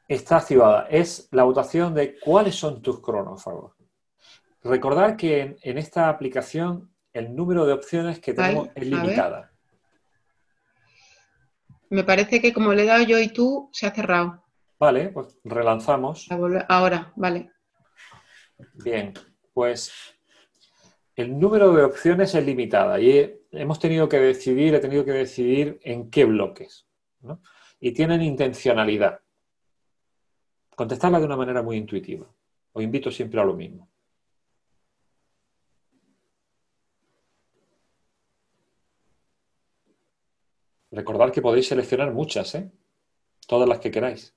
Está activada. Es la votación de cuáles son tus cronófagos. Recordar que en, esta aplicación el número de opciones que tenemos es limitada. Me parece que como le he dado yo y tú, se ha cerrado. Vale, pues relanzamos. Ahora, vale. Bien, pues el número de opciones es limitada y hemos tenido que decidir, he tenido que decidir en qué bloques. Y tienen intencionalidad. Contestarla de una manera muy intuitiva. Os invito siempre a lo mismo. Recordad que podéis seleccionar muchas, ¿eh? Todas las que queráis.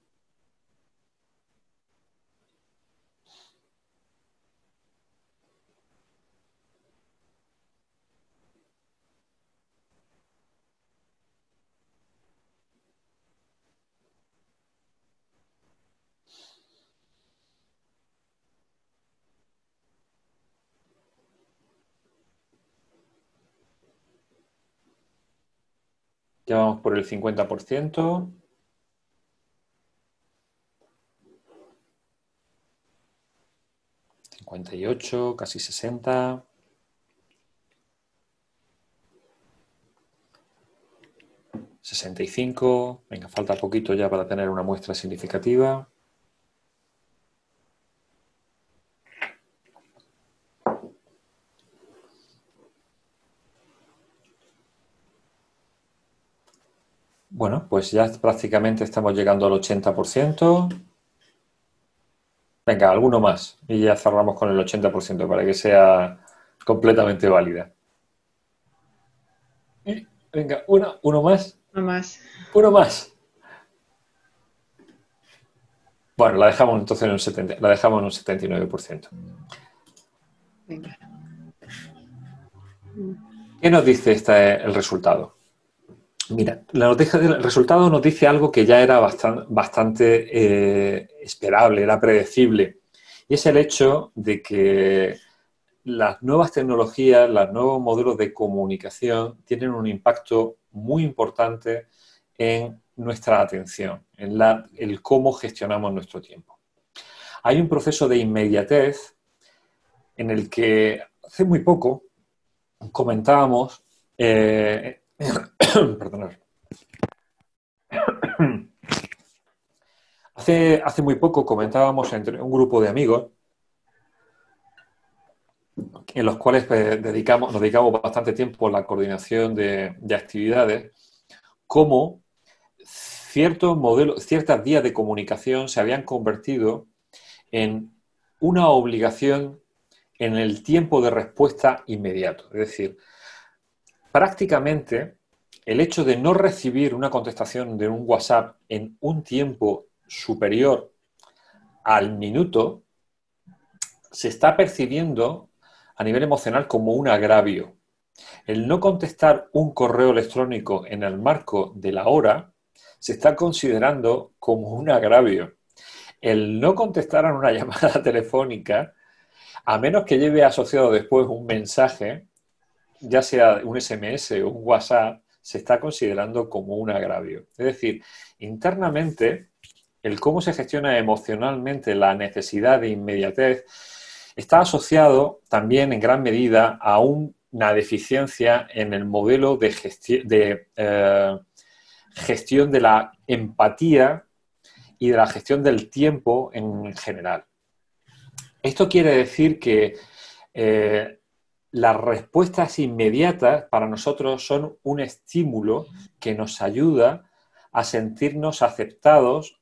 vamos por el 50%. ...58, casi 60... ...65... ...venga, falta poquito ya para tener una muestra significativa... Bueno, pues ya prácticamente estamos llegando al 80%. Venga, alguno más y ya cerramos con el 80% para que sea completamente válida. Venga, uno, uno más. Uno más. Uno más. Bueno, la dejamos entonces en un 70, la dejamos en un 79%. Venga. ¿Qué nos dice este el resultado? Mira, la noticia del resultado nos dice algo que ya era bastante, eh, esperable, era predecible, y es el hecho de que las nuevas tecnologías, los nuevos modelos de comunicación tienen un impacto muy importante en nuestra atención, en el cómo gestionamos nuestro tiempo. Hay un proceso de inmediatez en el que hace muy poco comentábamos eh, <coughs> Perdonar. <coughs> Hace, muy poco comentábamos entre un grupo de amigos en los cuales eh, dedicamos, nos dedicamos bastante tiempo a la coordinación de, de actividades, cómo ciertos modelos, ciertas vías de comunicación se habían convertido en una obligación en el tiempo de respuesta inmediato. Es decir, prácticamente el hecho de no recibir una contestación de un WhatsApp en un tiempo superior al minuto se está percibiendo a nivel emocional como un agravio. El no contestar un correo electrónico en el marco de la hora se está considerando como un agravio. El no contestar a una <laughs> llamada telefónica, a menos que lleve asociado después un mensaje, ya sea un SMS o un WhatsApp, se está considerando como un agravio. Es decir, internamente, el cómo se gestiona emocionalmente la necesidad de inmediatez está asociado también en gran medida a una deficiencia en el modelo de, eh, gestión de la empatía y de la gestión del tiempo en general. Esto quiere decir que eh, las respuestas inmediatas para nosotros son un estímulo que nos ayuda a sentirnos aceptados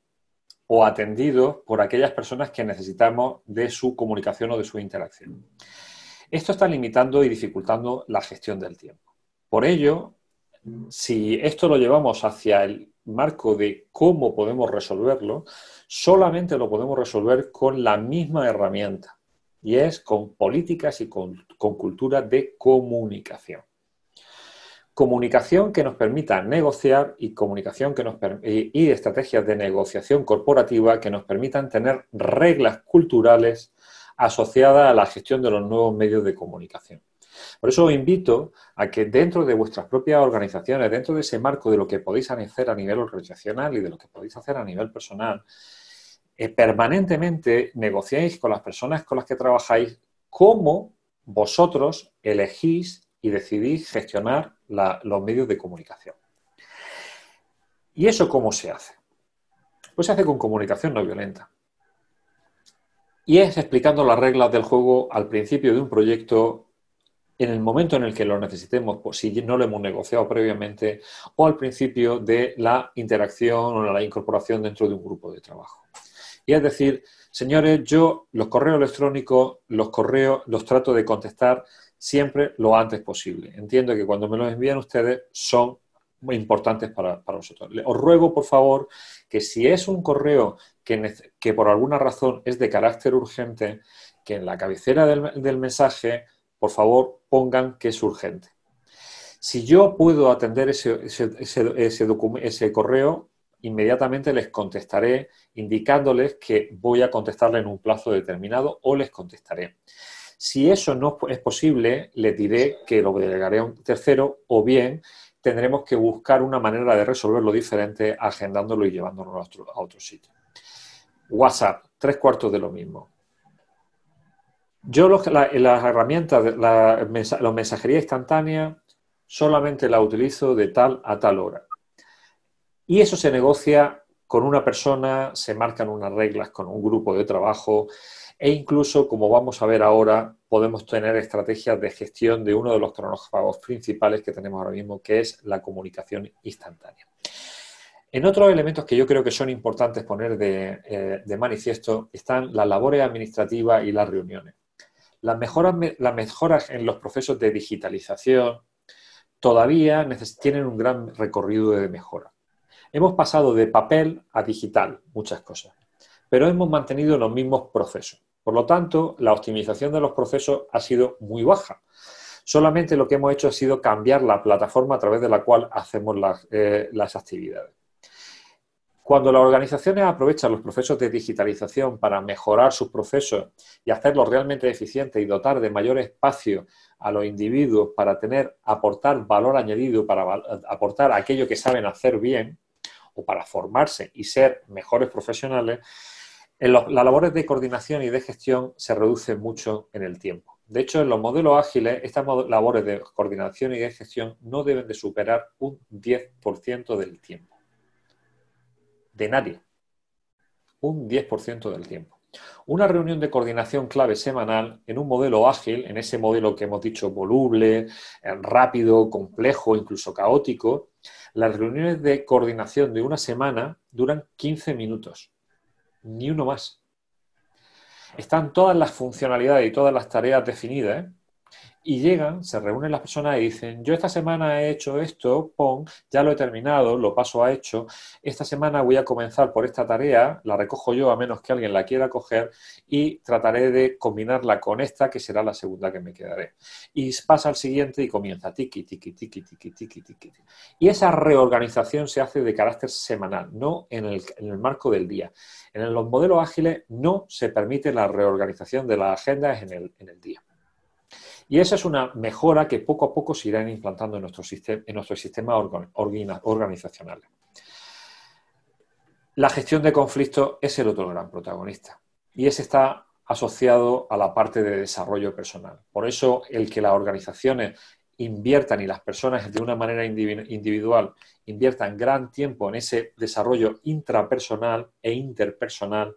o atendidos por aquellas personas que necesitamos de su comunicación o de su interacción. Esto está limitando y dificultando la gestión del tiempo. Por ello, si esto lo llevamos hacia el marco de cómo podemos resolverlo, solamente lo podemos resolver con la misma herramienta, y es con políticas y con, cultura de comunicación. Comunicación que nos permita negociar y comunicación que nos y estrategias de negociación corporativa que nos permitan tener reglas culturales asociadas a la gestión de los nuevos medios de comunicación. Por eso os invito a que dentro de vuestras propias organizaciones, dentro de ese marco de lo que podéis hacer a nivel organizacional y de lo que podéis hacer a nivel personal, permanentemente negociáis con las personas con las que trabajáis cómo vosotros elegís y decidís gestionar los medios de comunicación. ¿Y eso cómo se hace? Pues se hace con comunicación no violenta. Y es explicando las reglas del juego al principio de un proyecto, en el momento en el que lo necesitemos, pues, si no lo hemos negociado previamente, o al principio de la interacción o la incorporación dentro de un grupo de trabajo es decir, señores, yo los correos electrónicos, los correos los trato de contestar siempre lo antes posible. Entiendo que cuando me los envían ustedes son muy importantes para, nosotros. vosotros. Os ruego, por favor, que si es un correo que, por alguna razón es de carácter urgente, que en la cabecera del, mensaje, por favor, pongan que es urgente. Si yo puedo atender ese, ese, ese correo, inmediatamente les contestaré indicándoles que voy a contestarle en un plazo determinado o les contestaré. Si eso no es posible, les diré que lo delegaré a un tercero o bien tendremos que buscar una manera de resolverlo diferente agendándolo y llevándolo a otro, sitio. WhatsApp, tres cuartos de lo mismo. Yo las herramientas, la mensajería instantánea solamente la utilizo de tal a tal hora. Y eso se negocia con una persona, se marcan unas reglas con un grupo de trabajo e incluso, como vamos a ver ahora, podemos tener estrategias de gestión de uno de los cronófagos principales que tenemos ahora mismo, que es la comunicación instantánea. En otros elementos que yo creo que son importantes poner de, eh, manifiesto están las labores administrativas y las reuniones. Las mejoras, las mejoras en los procesos de digitalización todavía tienen un gran recorrido de mejora. Hemos pasado de papel a digital muchas cosas, pero hemos mantenido los mismos procesos. Por lo tanto, la optimización de los procesos ha sido muy baja. Solamente lo que hemos hecho ha sido cambiar la plataforma a través de la cual hacemos las, eh, actividades. Cuando las organizaciones aprovechan los procesos de digitalización para mejorar sus procesos y hacerlos realmente eficientes y dotar de mayor espacio a los individuos para tener, aportar valor añadido, para aportar aquello que saben hacer bien, o para formarse y ser mejores profesionales, en las labores de coordinación y de gestión se reducen mucho en el tiempo. De hecho, en los modelos ágiles, estas labores de coordinación y de gestión no deben de superar un 10% del tiempo. De nadie. Un 10% del tiempo. Una reunión de coordinación clave semanal en un modelo ágil, en ese modelo que hemos dicho voluble, eh, rápido, complejo, incluso caótico, las reuniones de coordinación de una semana duran 15 minutos, ni uno más. Están todas las funcionalidades y todas las tareas definidas. ¿eh? y llegan, se reúnen las personas y dicen, yo esta semana he hecho esto, pon, ya lo he terminado, lo paso a hecho, esta semana voy a comenzar por esta tarea, la recojo yo a menos que alguien la quiera coger y trataré de combinarla con esta que será la segunda que me quedaré. Y pasa al siguiente y comienza tiki, tiki, tiki, tiki, tiki, tiki. Y esa reorganización se hace de carácter semanal, no en el, en el marco del día. En los modelos ágiles no se permite la reorganización de las agendas en el día. Y esa es una mejora que poco a poco se irán implantando en nuestro sistema, en nuestro sistema organizacional. La gestión de conflictos es el otro gran protagonista y ese está asociado a la parte de desarrollo personal. Por eso el que las organizaciones inviertan y las personas de una manera individual inviertan gran tiempo en ese desarrollo intrapersonal e interpersonal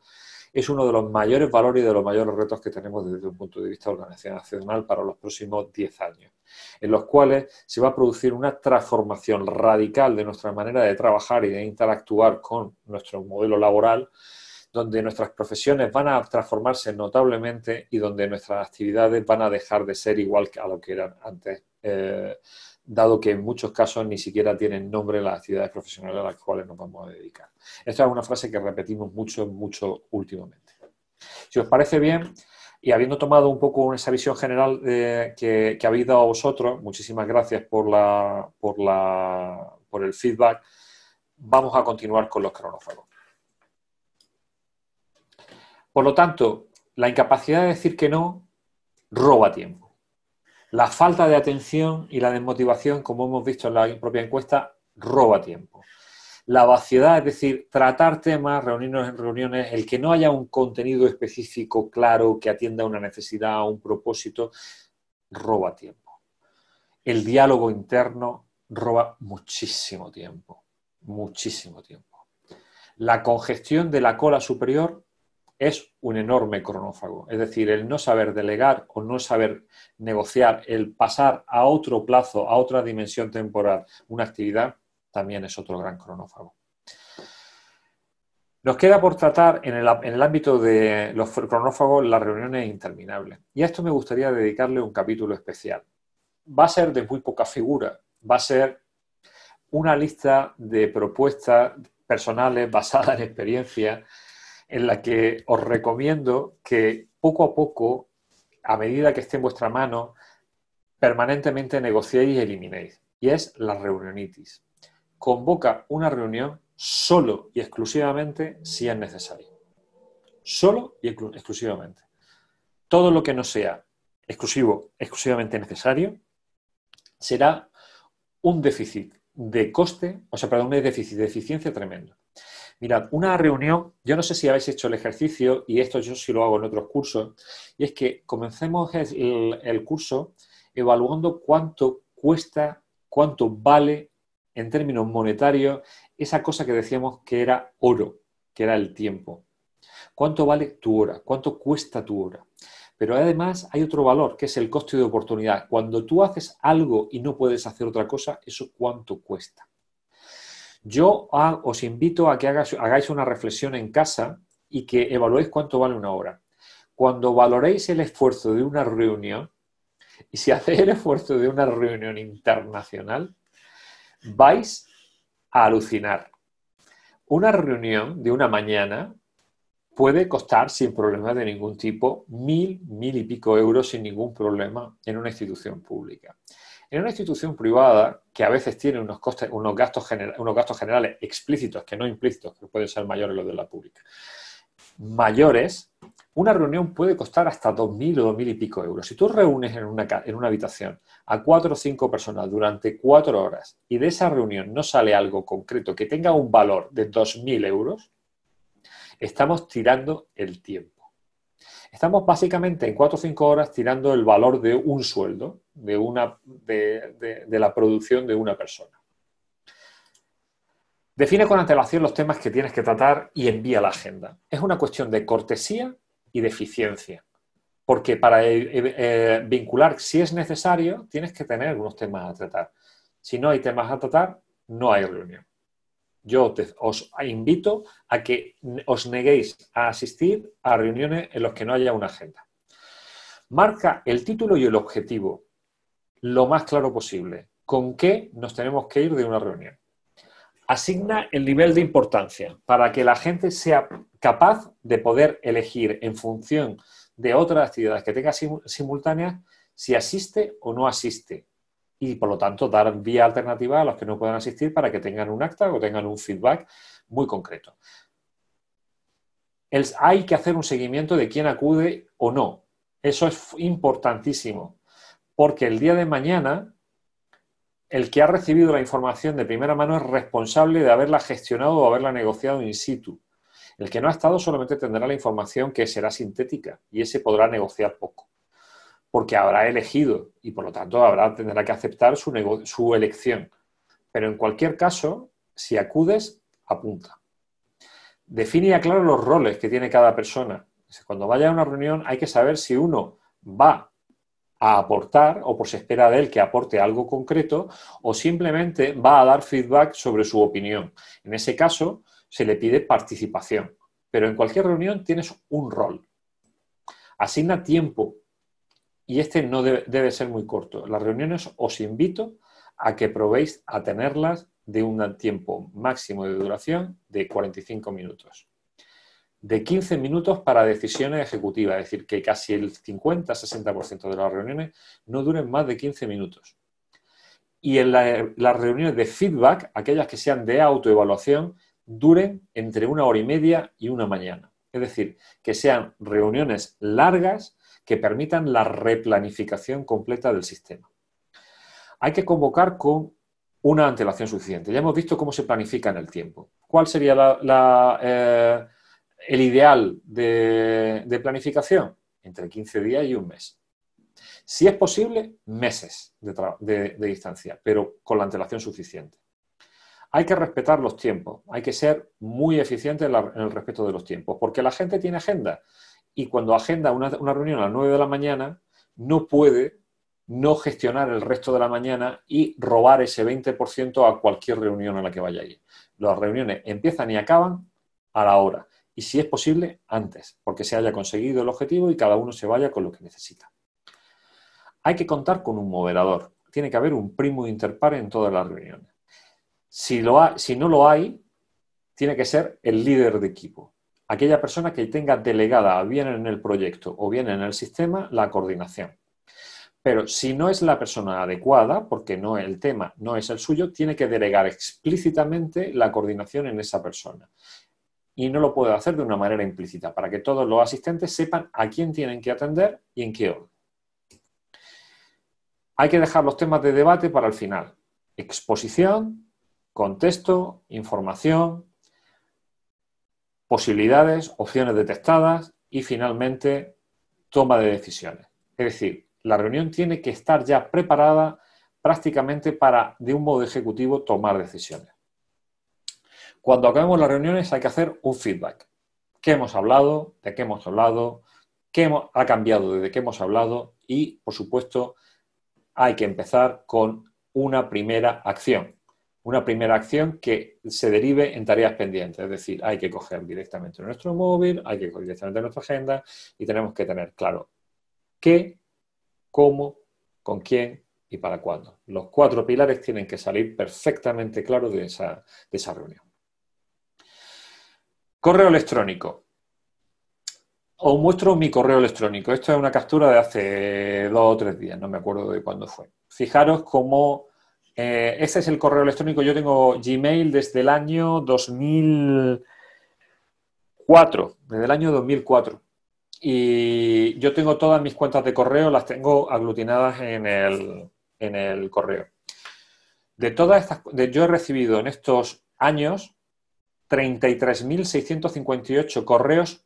es uno de los mayores valores y de los mayores retos que tenemos desde un punto de vista organizacional para los próximos 10 años, en los cuales se va a producir una transformación radical de nuestra manera de trabajar y de interactuar con nuestro modelo laboral, donde nuestras profesiones van a transformarse notablemente y donde nuestras actividades van a dejar de ser igual a lo que eran antes. Eh, dado que en muchos casos ni siquiera tienen nombre las actividades profesionales a las cuales nos vamos a dedicar. Esta es una frase que repetimos mucho, mucho últimamente. Si os parece bien, y habiendo tomado un poco esa visión general eh, que, que, habéis dado a vosotros, muchísimas gracias por, la, por, la, por el feedback, vamos a continuar con los cronófagos. Por lo tanto, la incapacidad de decir que no roba tiempo la falta de atención y la desmotivación, como hemos visto en la propia encuesta, roba tiempo. La vaciedad, es decir, tratar temas, reunirnos en reuniones, el que no haya un contenido específico, claro, que atienda una necesidad o un propósito, roba tiempo. El diálogo interno roba muchísimo tiempo, muchísimo tiempo. La congestión de la cola superior es un enorme cronófago. Es decir, el no saber delegar o no saber negociar, el pasar a otro plazo, a otra dimensión temporal, una actividad, también es otro gran cronófago. Nos queda por tratar en el, ámbito de los cronófagos las reuniones interminables. Y a esto me gustaría dedicarle un capítulo especial. Va a ser de muy poca figura, va a ser una lista de propuestas personales basadas en experiencia en la que os recomiendo que poco a poco, a medida que esté en vuestra mano, permanentemente negociéis y eliminéis. Y es la reunionitis. Convoca una reunión solo y exclusivamente si es necesario. Solo y exclusivamente. Todo lo que no sea exclusivo, exclusivamente necesario, será un déficit de coste, o sea, perdón, un déficit de eficiencia tremendo. Mirad, una reunión, yo no sé si habéis hecho el ejercicio, y esto yo sí lo hago en otros cursos, y es que comencemos el, el curso evaluando cuánto cuesta, cuánto vale en términos monetarios esa cosa que decíamos que era oro, que era el tiempo. ¿Cuánto vale tu hora? ¿Cuánto cuesta tu hora? Pero además hay otro valor, que es el coste de oportunidad. Cuando tú haces algo y no puedes hacer otra cosa, ¿eso cuánto cuesta? Yo os invito a que hagáis una reflexión en casa y que evaluéis cuánto vale una hora. Cuando valoréis el esfuerzo de una reunión, y si <laughs> hacéis el esfuerzo de una reunión internacional, vais a alucinar. Una reunión de una mañana puede costar sin problemas de ningún tipo mil, mil y pico euros sin ningún problema en una institución pública. En una institución privada, que a veces tiene unos, costes, unos, gastos, unos gastos generales explícitos, que no implícitos, que pueden ser mayores los de la pública, mayores, una reunión puede costar hasta 2.000 o 2.000 y pico euros. Si tú reúnes en una, en una habitación a cuatro o cinco personas durante cuatro horas y de esa reunión no sale algo concreto que tenga un valor de 2.000 euros, estamos tirando el tiempo. Estamos básicamente en 4 o 5 horas tirando el valor de un sueldo, de, una, de, la producción de una persona. Define con antelación los temas que tienes que tratar y envía la agenda. Es una cuestión de cortesía y de eficiencia, porque para eh, eh, vincular, si es necesario, tienes que tener algunos temas a tratar. Si no hay temas a tratar, no hay reunión yo os invito a que os neguéis a asistir a reuniones en las que no haya una agenda. Marca el título y el objetivo lo más claro posible. ¿Con qué nos tenemos que ir de una reunión? Asigna el nivel de importancia para que la gente sea capaz de poder elegir en función de otras actividades que tenga simultáneas si asiste o no asiste y por lo tanto dar vía alternativa a los que no puedan asistir para que tengan un acta o tengan un feedback muy concreto. hay que hacer un seguimiento de quién acude o no. Eso es importantísimo, porque el día de mañana el que ha recibido la información de primera mano es responsable de haberla gestionado o haberla negociado in situ. El que no ha estado solamente tendrá la información que será sintética y ese podrá negociar poco porque habrá elegido y por lo tanto habrá, tendrá que aceptar su, elección. Pero en cualquier caso, si acudes, apunta. Define y aclara los roles que tiene cada persona. Cuando vaya a una reunión hay que saber si uno va a aportar o por si espera de él que aporte algo concreto o simplemente va a dar feedback sobre su opinión. En ese caso se le pide participación, pero en cualquier reunión tienes un rol. Asigna tiempo y este no debe, ser muy corto. Las reuniones os invito a que probéis a tenerlas de un tiempo máximo de duración de 45 minutos. De 15 minutos para decisiones ejecutivas, es decir, que casi el 50-60% de las reuniones no duren más de 15 minutos. Y en las reuniones de feedback, aquellas que sean de autoevaluación, duren entre una hora y media y una mañana. Es decir, que sean reuniones largas que permitan la replanificación completa del sistema. Hay que convocar con una antelación suficiente. Ya hemos visto cómo se planifica en el tiempo. ¿Cuál sería eh, el ideal de, planificación? Entre 15 días y un mes. Si es posible, meses de, distancia, pero con la antelación suficiente. Hay que respetar los tiempos, hay que ser muy eficiente en, en, el respeto de los tiempos, porque la gente tiene agenda y cuando agenda una, reunión a las 9 de la mañana, no puede no gestionar el resto de la mañana y robar ese 20% a cualquier reunión a la que vaya a ir. Las reuniones empiezan y acaban a la hora y si es posible antes, porque se haya conseguido el objetivo y cada uno se vaya con lo que necesita. Hay que contar con un moderador. Tiene que haber un primo interpar en todas las reuniones. Si, lo si no lo hay, tiene que ser el líder de equipo aquella persona que tenga delegada bien en el proyecto o bien en el sistema la coordinación. Pero si no es la persona adecuada, porque no el tema no es el suyo, tiene que delegar explícitamente la coordinación en esa persona. Y no lo puede hacer de una manera implícita, para que todos los asistentes sepan a quién tienen que atender y en qué hora. Hay que dejar los temas de debate para el final. Exposición, contexto, información, posibilidades, opciones detectadas y finalmente toma de decisiones. Es decir, la reunión tiene que estar ya preparada prácticamente para, de un modo ejecutivo, tomar decisiones. Cuando acabemos las reuniones hay que hacer un feedback. ¿Qué hemos hablado? ¿De qué hemos hablado? ¿Qué ha cambiado desde qué hemos hablado? Y, por supuesto, hay que empezar con una primera acción una primera acción que se derive en tareas pendientes, es decir, hay que coger directamente nuestro móvil, hay que coger directamente nuestra agenda y tenemos que tener claro qué, cómo, con quién y para cuándo. Los cuatro pilares tienen que salir perfectamente claros de esa, de esa reunión. Correo electrónico. Os muestro mi correo electrónico. Esto es una captura de hace dos o tres días, no me acuerdo de cuándo fue. Fijaros cómo este es el correo electrónico. Yo tengo Gmail desde el año 2004, desde el año 2004. Y yo tengo todas mis cuentas de correo, las tengo aglutinadas en el, correo. De todas estas, yo he recibido en estos años 33.658 correos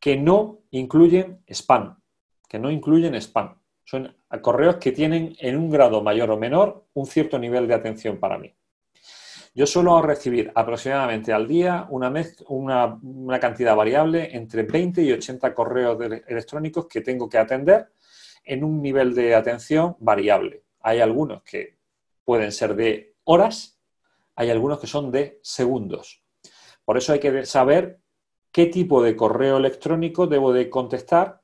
que no incluyen spam, que no incluyen spam. Son correos que tienen en un grado mayor o menor un cierto nivel de atención para mí. Yo suelo recibir aproximadamente al día una, una cantidad variable entre 20 y 80 correos electrónicos que tengo que atender en un nivel de atención variable. Hay algunos que pueden ser de horas, hay algunos que son de segundos. Por eso hay que saber qué tipo de correo electrónico debo de contestar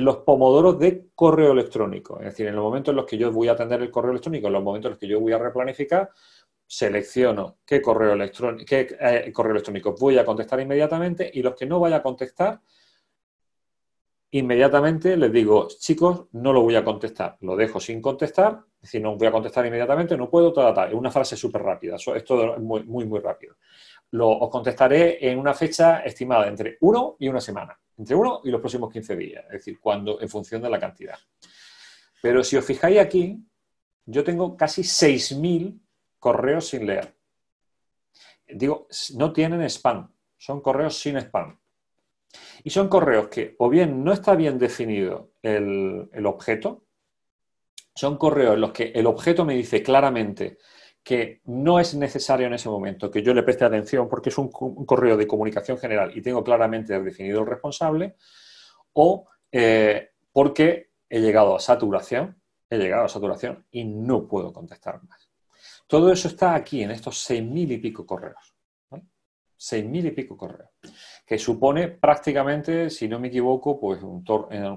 los pomodoros de correo electrónico. Es decir, en los momentos en los que yo voy a atender el correo electrónico, en los momentos en los que yo voy a replanificar, selecciono qué correo, eh, electrónico, correo voy a contestar inmediatamente y los que no vaya a contestar, inmediatamente les digo, chicos, no lo voy a contestar, lo dejo sin contestar, es decir, no voy a contestar inmediatamente, no puedo, tal, Es una frase súper rápida, esto es muy, muy, muy rápido. Lo, os contestaré en una fecha estimada entre uno y una semana entre uno y los próximos 15 días, es decir, cuando, en función de la cantidad. Pero si os fijáis aquí, yo tengo casi 6.000 correos sin leer. Digo, no tienen spam, son correos sin spam. Y son correos que o bien no está bien definido el, el objeto, son correos en los que el objeto me dice claramente que no es necesario en ese momento que yo le preste atención porque es un, correo de comunicación general y tengo claramente definido el responsable, o eh, porque he llegado a saturación, he llegado a saturación y no puedo contestar más. Todo eso está aquí en estos seis mil y pico correos. Seis mil y pico correos, que supone prácticamente, si no me equivoco, pues un,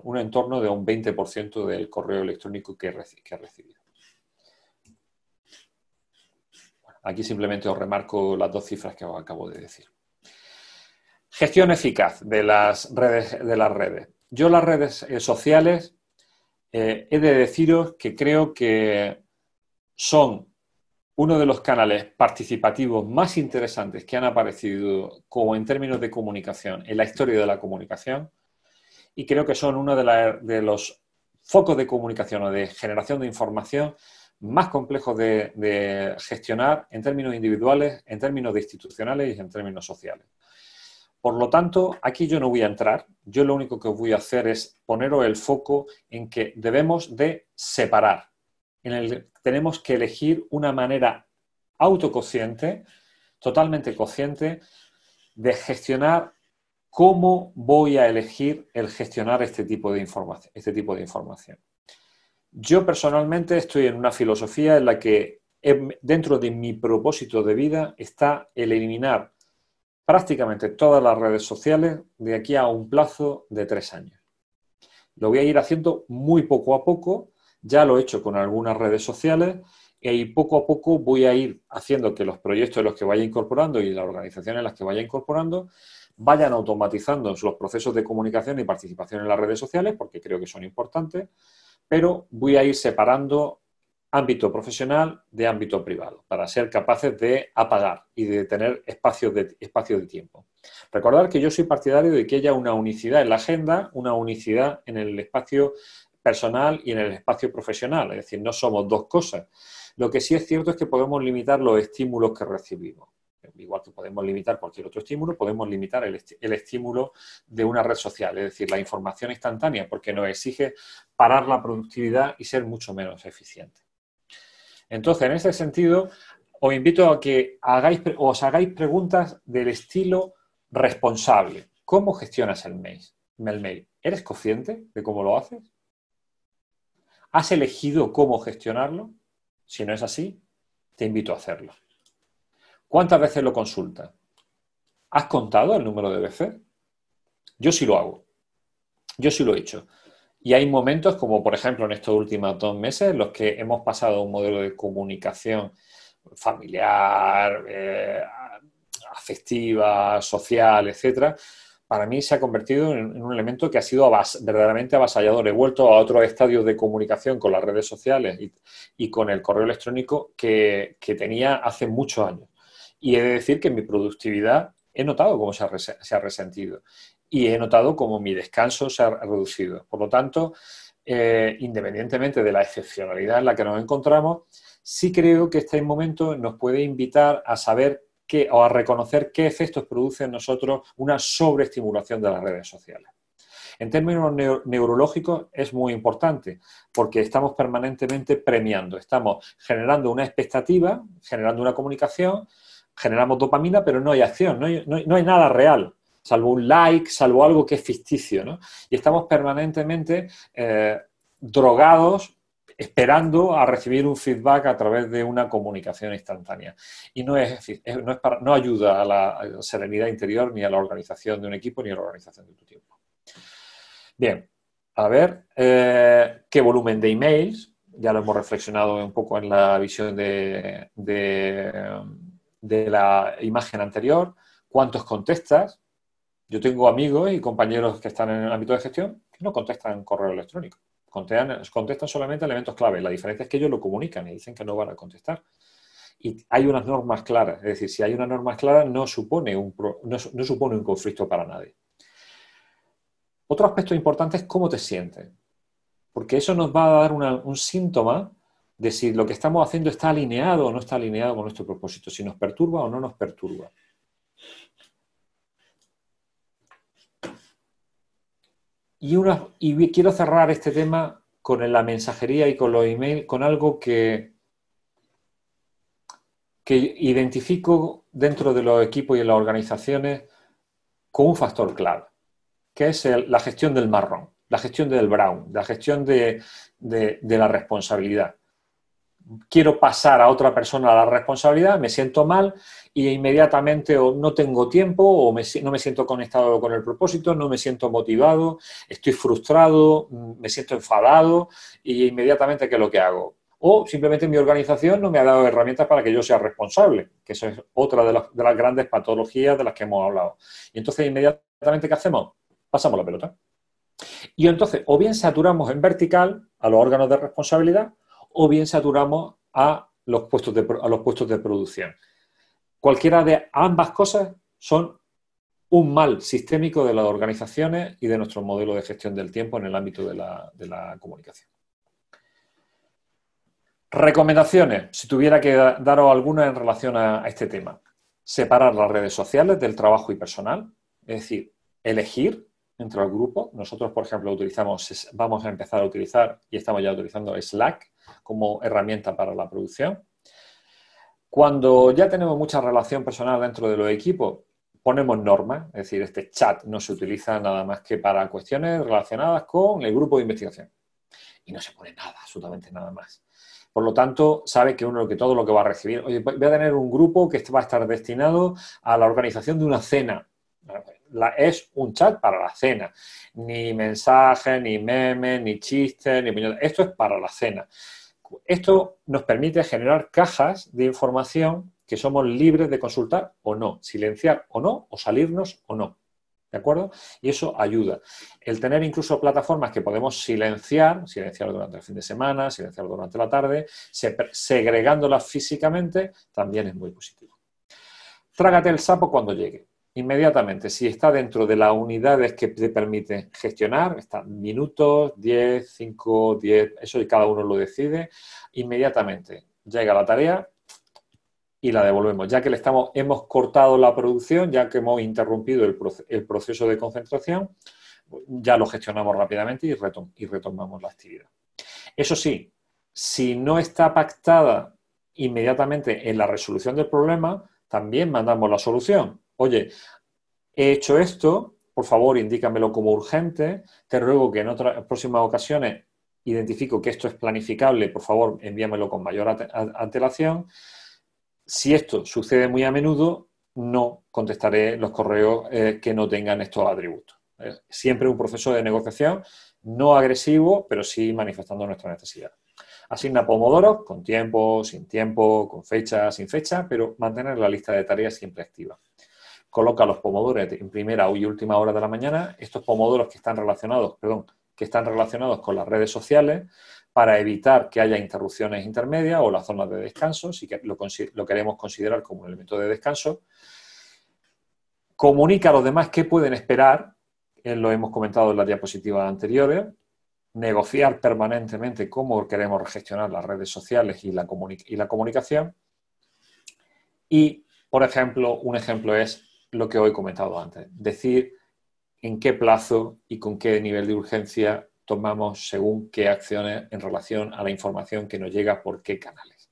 un entorno de un 20% del correo electrónico que, he recibido. Aquí simplemente os remarco las dos cifras que os acabo de decir. Gestión eficaz de las redes. De las redes. Yo las redes eh, sociales eh, he de deciros que creo que son uno de los canales participativos más interesantes que han aparecido como en términos de comunicación en la historia de la comunicación y creo que son uno de los focos de comunicación o de generación de información más complejos de, gestionar en términos individuales, en términos institucionales y en términos sociales. Por lo tanto, aquí yo no voy a entrar, yo lo único que voy a hacer es poneros el foco en que debemos de separar, en el tenemos que elegir una manera autoconsciente, totalmente consciente, de gestionar cómo voy a elegir el gestionar este tipo de, información, este tipo de información. Yo personalmente estoy en una filosofía en la que em, dentro de mi propósito de vida está el eliminar prácticamente todas las redes sociales de aquí a un plazo de tres años. Lo voy a ir haciendo muy poco a poco, ya lo he hecho con algunas redes sociales e y poco a poco voy a ir haciendo que los proyectos en los que vaya incorporando y las organizaciones en las que vaya incorporando vayan automatizando los procesos de comunicación y participación en las redes sociales, porque creo que son importantes, pero voy a ir separando ámbito profesional de ámbito privado para ser capaces de apagar y de tener espacios de, espacio de tiempo. Recordar que yo soy partidario de que haya una unicidad en la agenda, una unicidad en el espacio personal y en el espacio profesional, es decir, no somos dos cosas. Lo que sí es cierto es que podemos limitar los estímulos que recibimos igual que podemos limitar cualquier otro estímulo, podemos limitar el, estímulo de una red social, es decir, la información instantánea, porque nos exige parar la productividad y ser mucho menos eficiente. Entonces, en ese sentido, os invito a que os hagáis preguntas del estilo responsable. ¿Cómo gestionas el mail? El mail? ¿Eres consciente de cómo lo haces? ¿Has elegido cómo gestionarlo? Si no es así, te invito a hacerlo. ¿Cuántas veces lo consulta? ¿Has contado el número de veces? Yo sí lo hago. Yo sí lo he hecho. Y hay momentos, como por ejemplo en estos últimos dos meses, en los que hemos pasado a un modelo de comunicación familiar, eh, afectiva, social, etcétera, para mí se ha convertido en, un elemento que ha sido verdaderamente avasallador. He vuelto a otros estadios de comunicación con las redes sociales y, con el correo electrónico que, tenía hace muchos años. Y he de decir que mi productividad he notado cómo se ha, resentido y he notado cómo mi descanso se ha reducido. Por lo tanto, eh, independientemente de la excepcionalidad en la que nos encontramos, sí creo que este momento nos puede invitar a saber qué o a reconocer qué efectos produce en nosotros una sobreestimulación de las redes sociales. En términos neurológicos es muy importante porque estamos permanentemente premiando, estamos generando una expectativa, generando una comunicación, generamos dopamina, pero no hay acción, no hay, no nada real salvo un like, salvo algo que es ficticio, Y estamos permanentemente eh, drogados esperando a recibir un feedback a través de una comunicación instantánea. Y no, es, no, es para, no ayuda a la serenidad interior ni a la organización de un equipo ni a la organización de tu tiempo. Bien, a ver, eh, ¿qué volumen de emails? Ya lo hemos reflexionado un poco en la visión de de la imagen anterior, cuántos contestas. Yo tengo amigos y compañeros que están en el ámbito de gestión que no contestan correo electrónico, contestan, contestan solamente elementos clave. La diferencia es que ellos lo comunican y dicen que no van a contestar. Y hay unas normas claras, es decir, si hay unas normas claras no supone un, supone un conflicto para nadie. Otro aspecto importante es cómo te sientes, porque eso nos va a dar un síntoma de si lo que estamos haciendo está alineado o no está alineado con nuestro propósito, si nos perturba o no nos perturba. Y, quiero cerrar este tema con la mensajería y con los emails, con algo que, que identifico dentro de los equipos y en las organizaciones con un factor clave, que es la gestión del marrón, la gestión del brown, la gestión de la responsabilidad quiero pasar a otra persona la responsabilidad, me siento mal y e inmediatamente o no tengo tiempo o no me siento conectado con el propósito, no me siento motivado, estoy frustrado, mm, me siento enfadado y e inmediatamente ¿qué es lo que hago? O simplemente mi organización no me ha dado herramientas para que yo sea responsable, que eso es otra de las, de las grandes patologías de las que hemos hablado. Y entonces inmediatamente ¿qué hacemos? Pasamos la pelota. Y entonces o bien saturamos en vertical a los órganos de responsabilidad o bien saturamos a los puestos de, a los puestos de producción. Cualquiera de ambas cosas son un mal sistémico de las organizaciones y de nuestro modelo de gestión del tiempo en el ámbito de la, comunicación. Recomendaciones, si tuviera que daros alguna en relación a, este tema. Separar las redes sociales del trabajo y personal, es decir, elegir entre los grupo. Nosotros, por ejemplo, utilizamos, vamos a empezar a utilizar y estamos ya utilizando Slack como herramienta para la producción. Cuando ya tenemos mucha relación personal dentro de los equipos, ponemos normas, es decir, este chat no se utiliza nada más que para cuestiones relacionadas con el grupo de investigación. Y no se pone nada, absolutamente nada más. Por lo tanto, sabe que uno que todo lo que va a recibir, oye, voy a tener un grupo que va a estar destinado a la organización de una cena. Pues, es un chat para la cena. Ni mensaje, ni memes, ni chistes, ni Esto es para la cena. Esto nos permite generar cajas de información que somos libres de consultar o no, silenciar o no, o salirnos o no. ¿De acuerdo? Y eso ayuda. El tener incluso plataformas que podemos silenciar, silenciar durante el fin de semana, silenciar durante la tarde, segregándolas físicamente, también es muy positivo. Trágate el sapo cuando llegue inmediatamente, si está dentro de las unidades que te permiten gestionar, están minutos, 10, 5, 10, eso y cada uno lo decide, inmediatamente llega la tarea y la devolvemos, ya que le estamos, hemos cortado la producción, ya que hemos interrumpido el, proceso de concentración, ya lo gestionamos rápidamente y, y retomamos la actividad. Eso sí, si no está pactada inmediatamente en la resolución del problema, también mandamos la solución oye, he hecho esto, por favor, indícamelo como urgente, te ruego que en otras próximas ocasiones identifico que esto es planificable, por favor, envíamelo con mayor antelación. Si esto sucede muy a menudo, no contestaré los correos eh, que no tengan estos atributos. Eh, siempre un proceso de negociación no agresivo, pero sí manifestando nuestra necesidad. Asigna pomodoro, con tiempo, sin tiempo, con fecha, sin fecha, pero mantener la lista de tareas siempre activa coloca los pomodores en primera y última hora de la mañana, estos pomodoros que están relacionados, perdón, que están relacionados con las redes sociales para evitar que haya interrupciones intermedias o las zonas de descanso, si lo, lo queremos considerar como un elemento de descanso. Comunica a los demás qué pueden esperar, eh, lo hemos comentado en las diapositivas anteriores, negociar permanentemente cómo queremos gestionar las redes sociales y la comunicación. Y, por ejemplo, un ejemplo es lo que hoy he comentado antes, decir en qué plazo y con qué nivel de urgencia tomamos según qué acciones en relación a la información que nos llega por qué canales.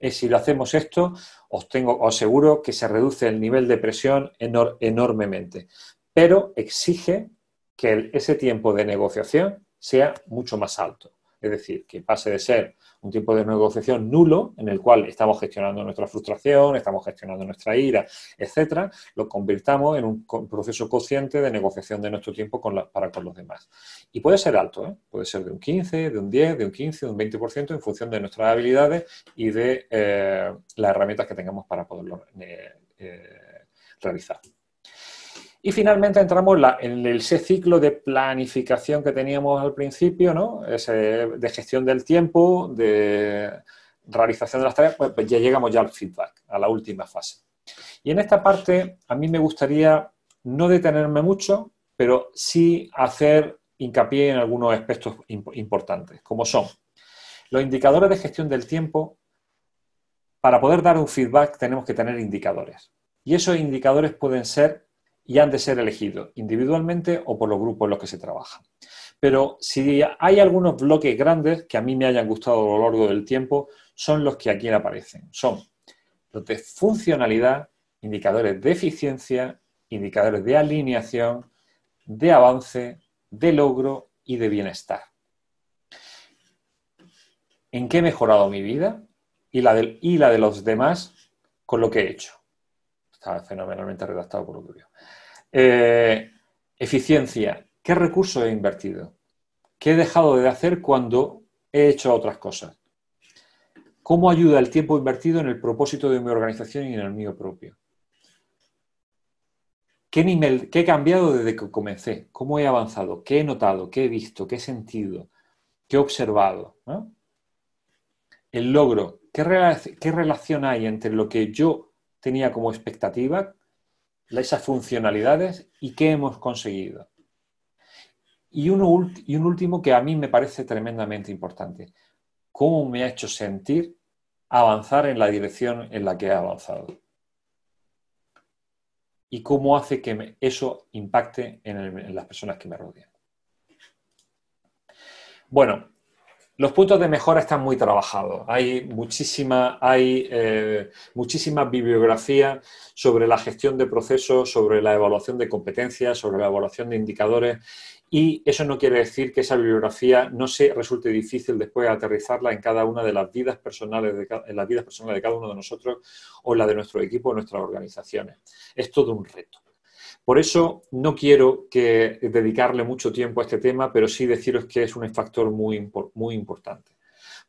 Eh, si lo hacemos esto, os, tengo, aseguro que se reduce el nivel de presión enormemente, pero exige que ese tiempo de negociación sea mucho más alto. Es decir, que pase de ser un tiempo de negociación nulo en el cual estamos gestionando nuestra frustración, estamos gestionando nuestra ira, etcétera, lo convirtamos en un proceso consciente de negociación de nuestro tiempo para con los demás. Y puede ser alto, ¿eh? puede ser de un 15, de un 10, de un 15, de un 20% en función de nuestras habilidades y de eh, las herramientas que tengamos para poderlo eh, realizar. Y finalmente entramos la, en ese ciclo de planificación que teníamos al principio, ¿no? de gestión del tiempo, de realización de las tareas, pues, pues ya llegamos ya al feedback, a la última fase. Y en esta parte a mí me gustaría no detenerme mucho, pero sí hacer hincapié en algunos aspectos importantes, como son los indicadores de gestión del tiempo. Para poder dar un feedback tenemos que tener indicadores. Y esos indicadores pueden ser y han de ser elegidos individualmente o por los grupos en los que se trabaja. Pero si hay algunos bloques grandes que a mí me hayan gustado a lo largo del tiempo, son los que aquí aparecen. Son los de funcionalidad, indicadores de eficiencia, indicadores de alineación, de avance, de logro y de bienestar. ¿En qué he mejorado mi vida y la, de, y la de los demás con lo que he hecho? Está fenomenalmente redactado por lo que veo. Eh, eficiencia. ¿Qué recursos he invertido? ¿Qué he dejado de hacer cuando he hecho otras cosas? ¿Cómo ayuda el tiempo invertido en el propósito de mi organización y en el mío propio? ¿Qué, he cambiado desde que comencé? ¿Cómo he avanzado? ¿Qué he notado? ¿Qué he visto? ¿Qué he sentido? ¿Qué he observado? El logro. ¿Qué relación hay entre lo que yo tenía como expectativa esas funcionalidades y qué hemos conseguido. Y, y un último que a mí me parece tremendamente importante, cómo me ha hecho sentir avanzar en la dirección en la que he avanzado. Y cómo hace que eso impacte en las personas que me rodean. Bueno, los puntos de mejora están muy trabajados. Hay muchísima, hay, eh, bibliografía sobre la gestión de procesos, sobre la evaluación de competencias, sobre la evaluación de indicadores. Y eso no quiere decir que esa bibliografía no se resulte difícil después de aterrizarla en cada una de las vidas personales de, en las vidas personales de cada uno de nosotros o la de nuestro equipo o nuestras organizaciones. Es todo un reto. Por eso no quiero que dedicarle mucho tiempo a este tema, pero sí deciros que es un factor muy, muy importante,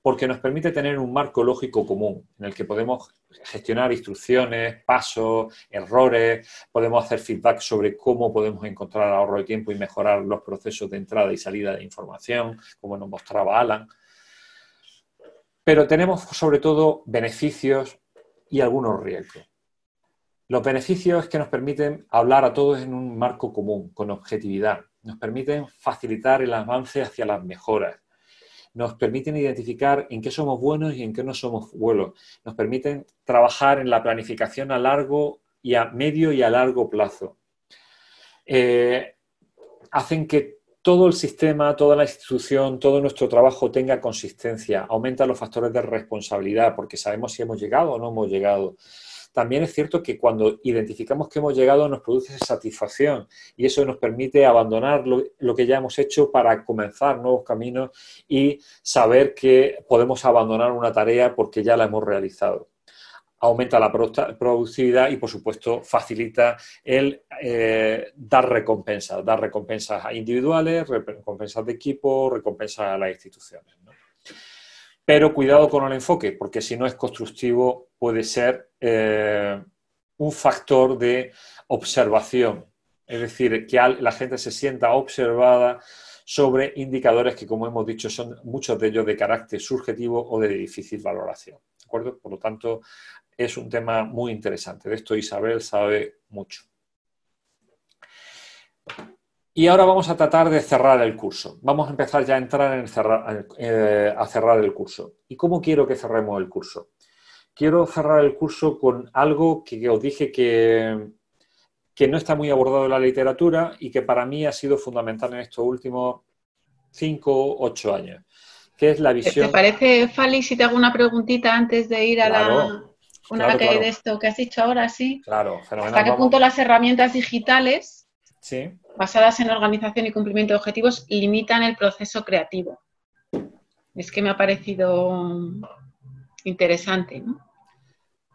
porque nos permite tener un marco lógico común en el que podemos gestionar instrucciones, pasos, errores, podemos hacer feedback sobre cómo podemos encontrar ahorro de tiempo y mejorar los procesos de entrada y salida de información, como nos mostraba Alan. Pero tenemos sobre todo beneficios y algunos riesgos. Los beneficios es que nos permiten hablar a todos en un marco común, con objetividad. Nos permiten facilitar el avance hacia las mejoras. Nos permiten identificar en qué somos buenos y en qué no somos buenos. Nos permiten trabajar en la planificación a largo y a medio y a largo plazo. Eh, hacen que todo el sistema, toda la institución, todo nuestro trabajo tenga consistencia, Aumentan los factores de responsabilidad, porque sabemos si hemos llegado o no hemos llegado, también es cierto que cuando identificamos que hemos llegado nos produce satisfacción y eso nos permite abandonar lo, que ya hemos hecho para comenzar nuevos caminos y saber que podemos abandonar una tarea porque ya la hemos realizado aumenta la productividad y, por supuesto, facilita el eh, dar recompensas, dar recompensas a individuales, recompensas de equipo, recompensas a las instituciones. Pero cuidado con el enfoque, porque si no es constructivo puede ser eh, un factor de observación. Es decir, que la gente se sienta observada sobre indicadores que, como hemos dicho, son muchos de ellos de carácter subjetivo o de difícil valoración. acuerdo? Por lo tanto, es un tema muy interesante. De esto Isabel sabe mucho. Y ahora vamos a tratar de cerrar el curso. Vamos a empezar ya a entrar en cerrar, eh, eh, a cerrar el curso. ¿Y cómo quiero que cerremos el curso? Quiero cerrar el curso con algo que, os dije que, que no está muy abordado en la literatura y que para mí ha sido fundamental en estos últimos 5, 8 años, que es la visión... ¿Te parece, Fali, si te hago una preguntita antes de ir a la... Una de esto que has dicho ahora, sí. Claro, fenomenal. ¿Hasta qué punto las herramientas digitales basadas en organización y cumplimiento de objetivos limitan el proceso creativo. Es que me ha parecido interesante.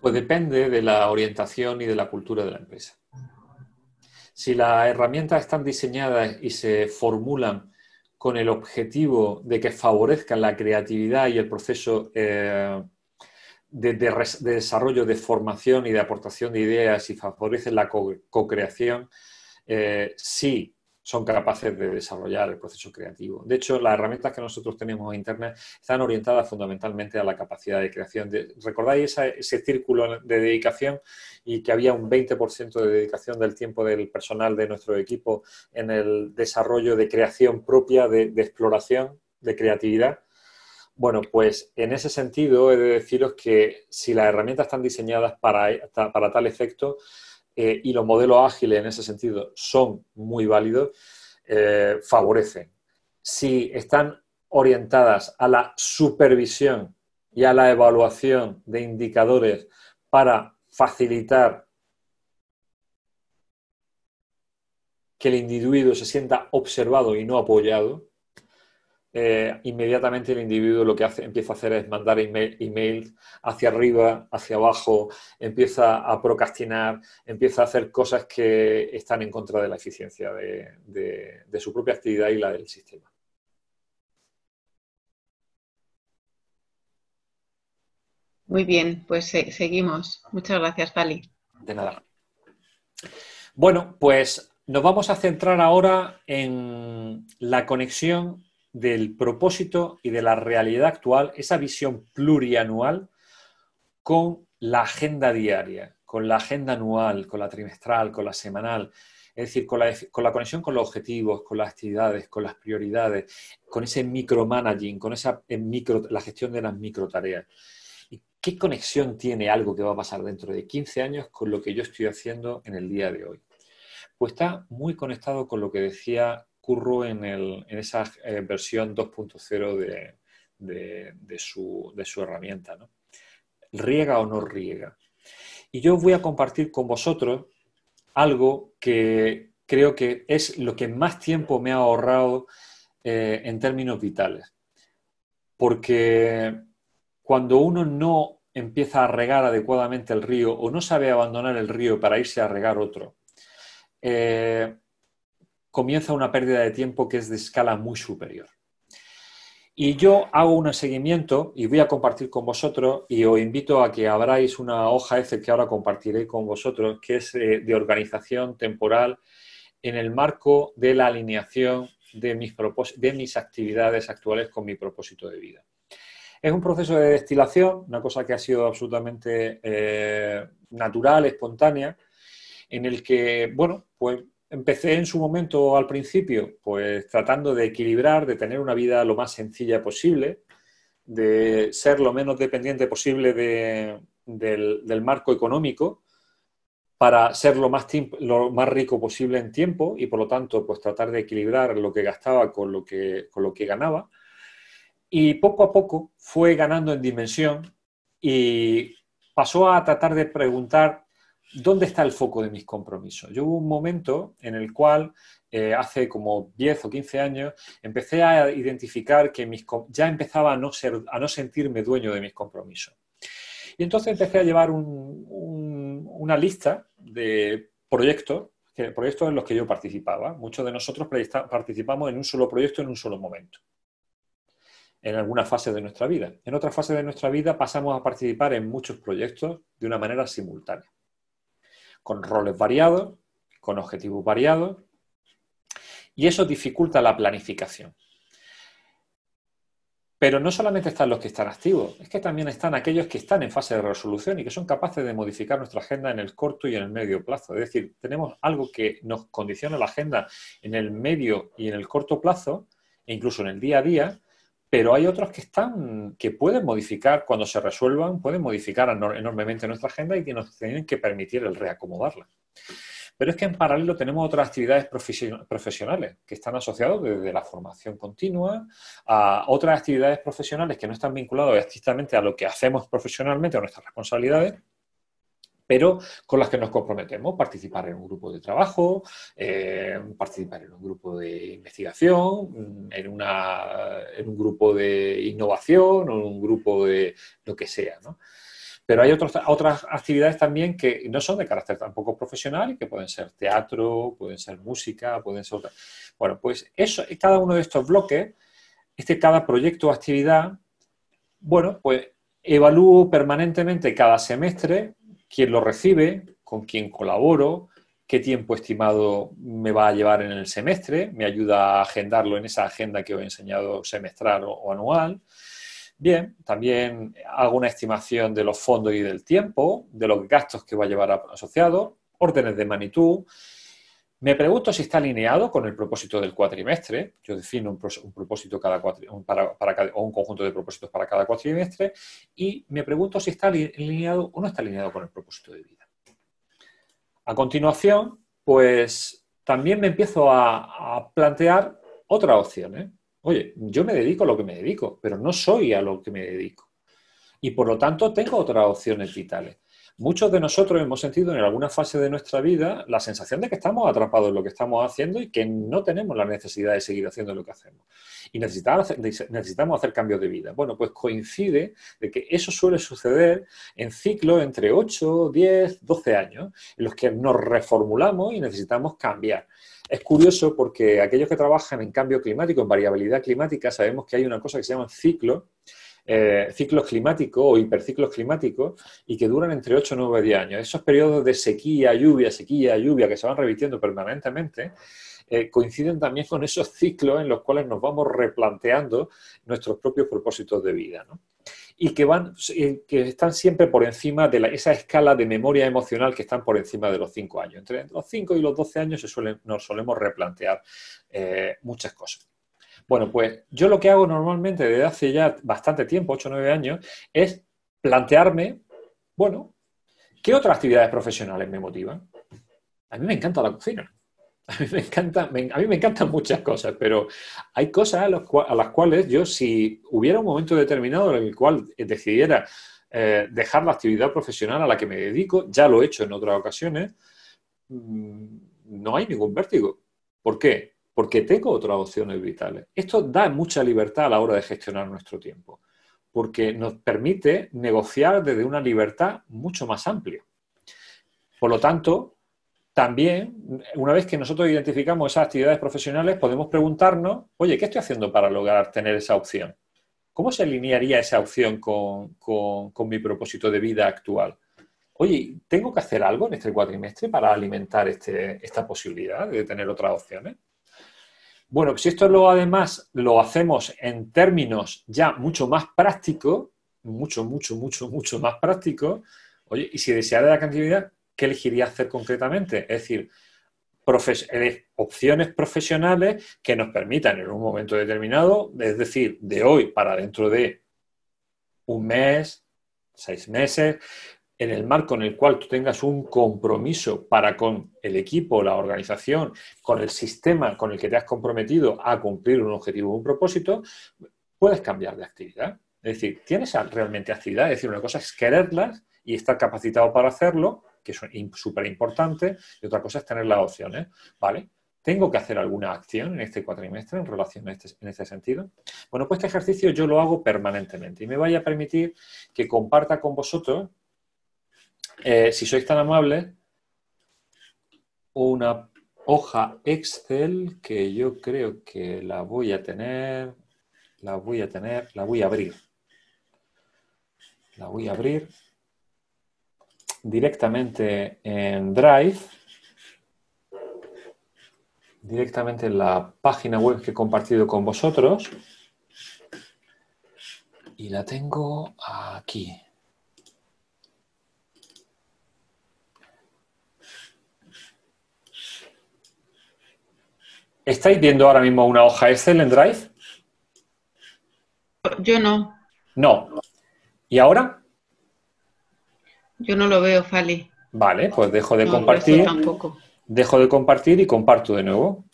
Pues depende de la orientación y de la cultura de la empresa. Si las herramientas están diseñadas y se formulan con el objetivo de que favorezcan la creatividad y el proceso eh, de, desarrollo, de formación y de aportación de ideas y favorecen la co-creación, co creación eh, sí son capaces de desarrollar el proceso creativo. De hecho, las herramientas que nosotros tenemos en Internet están orientadas fundamentalmente a la capacidad de creación. ¿Recordáis ese círculo de dedicación y que había un 20% de dedicación del tiempo del personal de nuestro equipo en el desarrollo de creación propia, de, de exploración, de creatividad? Bueno, pues en ese sentido he de deciros que si las herramientas están diseñadas para tal efecto, eh, y los modelos ágiles en ese sentido son muy válidos, eh, favorecen. Si están orientadas a la supervisión y a la evaluación de indicadores para facilitar que el individuo se sienta observado y no apoyado, eh, inmediatamente el individuo lo que empieza a hacer es mandar email, emails hacia arriba, hacia abajo, empieza a procrastinar, empieza a hacer cosas que están en contra de la eficiencia de, su propia actividad y la del sistema. Muy bien, pues seguimos. Muchas gracias, Pali. De nada. Bueno, pues nos vamos a centrar ahora en la conexión del propósito y de la realidad actual, esa visión plurianual con la agenda diaria, con la agenda anual, con la trimestral, con la semanal, es decir, con la, conexión con los objetivos, con las actividades, con las prioridades, con ese micromanaging, con esa eh, micro, la gestión de las microtareas. ¿Y qué conexión tiene algo que va a pasar dentro de 15 años con lo que yo estoy haciendo en el día de hoy? Pues está muy conectado con lo que decía curro en, esa eh, versión 2.0 de, su, herramienta. ¿Riega o no riega? Y yo voy a compartir con vosotros algo que creo que es lo que más tiempo me ha ahorrado eh, en términos vitales. Porque cuando uno no empieza a regar adecuadamente el río o no sabe abandonar el río para irse a regar otro, eh, comienza una pérdida de tiempo que es de escala muy superior. Y yo hago un seguimiento y voy a compartir con vosotros y os invito a que abráis una hoja F que ahora compartiré con vosotros, que es eh, de organización temporal en el marco de la alineación de mis, de mis actividades actuales con mi propósito de vida. Es un proceso de destilación, una cosa que ha sido absolutamente eh, natural, espontánea, en el que, bueno, pues Empecé en su momento al principio, pues tratando de equilibrar, de tener una vida lo más sencilla posible, de ser lo menos dependiente posible del, marco económico para ser lo más, lo más rico posible en tiempo y por lo tanto pues tratar de equilibrar lo que gastaba con lo que, con lo que ganaba. Y poco a poco fue ganando en dimensión y pasó a tratar de preguntar ¿dónde está el foco de mis compromisos? Yo hubo un momento en el cual, eh, hace como 10 o 15 años, empecé a identificar que ya empezaba a no, sentirme dueño de mis compromisos. Y entonces empecé a llevar una lista de proyectos, proyectos en los que yo participaba. Muchos de nosotros participamos en un solo proyecto en un solo momento en alguna fase de nuestra vida. En otra fase de nuestra vida pasamos a participar en muchos proyectos de una manera simultánea con roles variados, con objetivos variados, y eso dificulta la planificación. Pero no solamente están los que están activos, es que también están aquellos que están en fase de resolución y que son capaces de modificar nuestra agenda en el corto y en el medio plazo. Es decir, tenemos algo que nos condiciona la agenda en el medio y en el corto plazo, e incluso en el día a día, pero hay otros que están, que pueden modificar, cuando se resuelvan, pueden modificar enormemente nuestra agenda y que nos tienen que permitir el reacomodarla. Pero es que en paralelo tenemos otras actividades profesionales que están asociadas desde la formación continua a otras actividades profesionales que no están vinculadas estrictamente a lo que hacemos profesionalmente, o nuestras responsabilidades, pero con las que nos comprometemos, participar en un grupo de trabajo, eh, participar en un grupo de investigación, mm, en, un grupo de innovación o en un grupo de lo que sea. Pero hay otras actividades también que no son de carácter tampoco profesional que pueden ser teatro, pueden ser música, pueden ser... otras. Bueno, pues eso, cada uno de estos bloques, este cada proyecto o actividad, bueno, pues evalúo permanentemente cada semestre quién lo recibe, con quién colaboro, qué tiempo estimado me va a llevar en el semestre, me ayuda a agendarlo en esa agenda que os he enseñado semestral o, anual. Bien, también hago una estimación de los fondos y del tiempo, de los gastos que va a llevar asociado, órdenes de magnitud, me pregunto si está alineado con el propósito del cuatrimestre. Yo defino un, propósito cada para, o un conjunto de propósitos para cada cuatrimestre y me pregunto si está alineado o no está alineado con el propósito de vida. A continuación, pues también me empiezo a, plantear otra opción. ¿eh? Oye, yo me dedico a lo que me dedico, pero no soy a lo que me dedico. Y por lo tanto tengo otras opciones vitales. Muchos de nosotros hemos sentido en alguna fase de nuestra vida la sensación de que estamos atrapados en lo que estamos haciendo y que no tenemos la necesidad de seguir haciendo lo que hacemos. Y necesitamos hacer cambios de vida. Bueno, pues coincide de que eso suele suceder en ciclos entre 8, 10, 12 años, en los que nos reformulamos y necesitamos cambiar. Es curioso porque aquellos que trabajan en cambio climático, en variabilidad climática, sabemos que hay una cosa que se llama ciclo eh, ciclos climáticos o hiperciclos climáticos y que duran entre 8, 9, años. Esos periodos de sequía, lluvia, sequía, lluvia que se van revitiendo permanentemente. Eh, coinciden también con esos ciclos en los cuales nos vamos replanteando nuestros propios propósitos de vida. y que, van, eh, que están siempre por encima de esa escala de memoria emocional que están por encima de los 5 años. Entre los 5 y los 12 años nos solemos replantear muchas cosas. Bueno, pues yo lo que hago normalmente desde hace ya bastante tiempo, 8 o 9 años, es plantearme, bueno, ¿qué otras actividades profesionales me motivan? A mí me encanta la cocina. <laughs> A mí me, encanta, encantan muchas cosas, pero hay cosas a, las cuales yo, si hubiera un momento determinado en el cual decidiera eh, dejar la actividad profesional a la que me dedico, ya lo he hecho en otras ocasiones, mm, no hay ningún vértigo. ¿Por qué? porque tengo otras opciones vitales. Esto da mucha libertad a la hora de gestionar nuestro tiempo, porque nos permite negociar desde una libertad mucho más amplia. Por lo tanto, también, una vez que nosotros identificamos esas actividades profesionales, podemos preguntarnos, oye, ¿qué estoy haciendo para lograr tener esa opción? ¿Cómo se alinearía esa opción con, mi propósito de vida actual? Oye, ¿tengo que hacer algo en este cuatrimestre para alimentar este, esta posibilidad de tener otras opciones? Bueno, si esto lo además lo hacemos en términos ya mucho más prácticos, mucho, mucho, mucho, mucho más práctico, oye, y si deseara la cantidad, ¿qué elegiría hacer concretamente? Es decir, eh, opciones profesionales que nos permitan en un momento determinado, es decir, de hoy para dentro de un mes, seis meses, en el marco en el cual tú tengas un compromiso para con el equipo, la organización, con el sistema con el que te has comprometido a cumplir un objetivo o un propósito, puedes cambiar de actividad. Es decir, tienes realmente actividad. Es decir, una cosa es quererlas y estar capacitado para hacerlo, que es súper importante, y otra cosa es tener las opciones. ¿eh? ¿Vale? ¿Tengo que hacer alguna acción en este cuatrimestre en relación a este, en este sentido? Bueno, pues este ejercicio yo lo hago permanentemente y me vaya a permitir que comparta con vosotros eh, si sois tan amables, una hoja Excel que yo creo que la voy a tener, la voy a tener, la voy a abrir. La voy a abrir directamente en Drive, directamente en la página web que he compartido con vosotros. Y la tengo aquí. ¿Estáis viendo ahora mismo una hoja Excel en Drive? Yo no. No. ¿Y ahora? Yo no lo veo, Fali. Vale, pues dejo de no, compartir. Tampoco. Dejo de compartir y comparto de nuevo.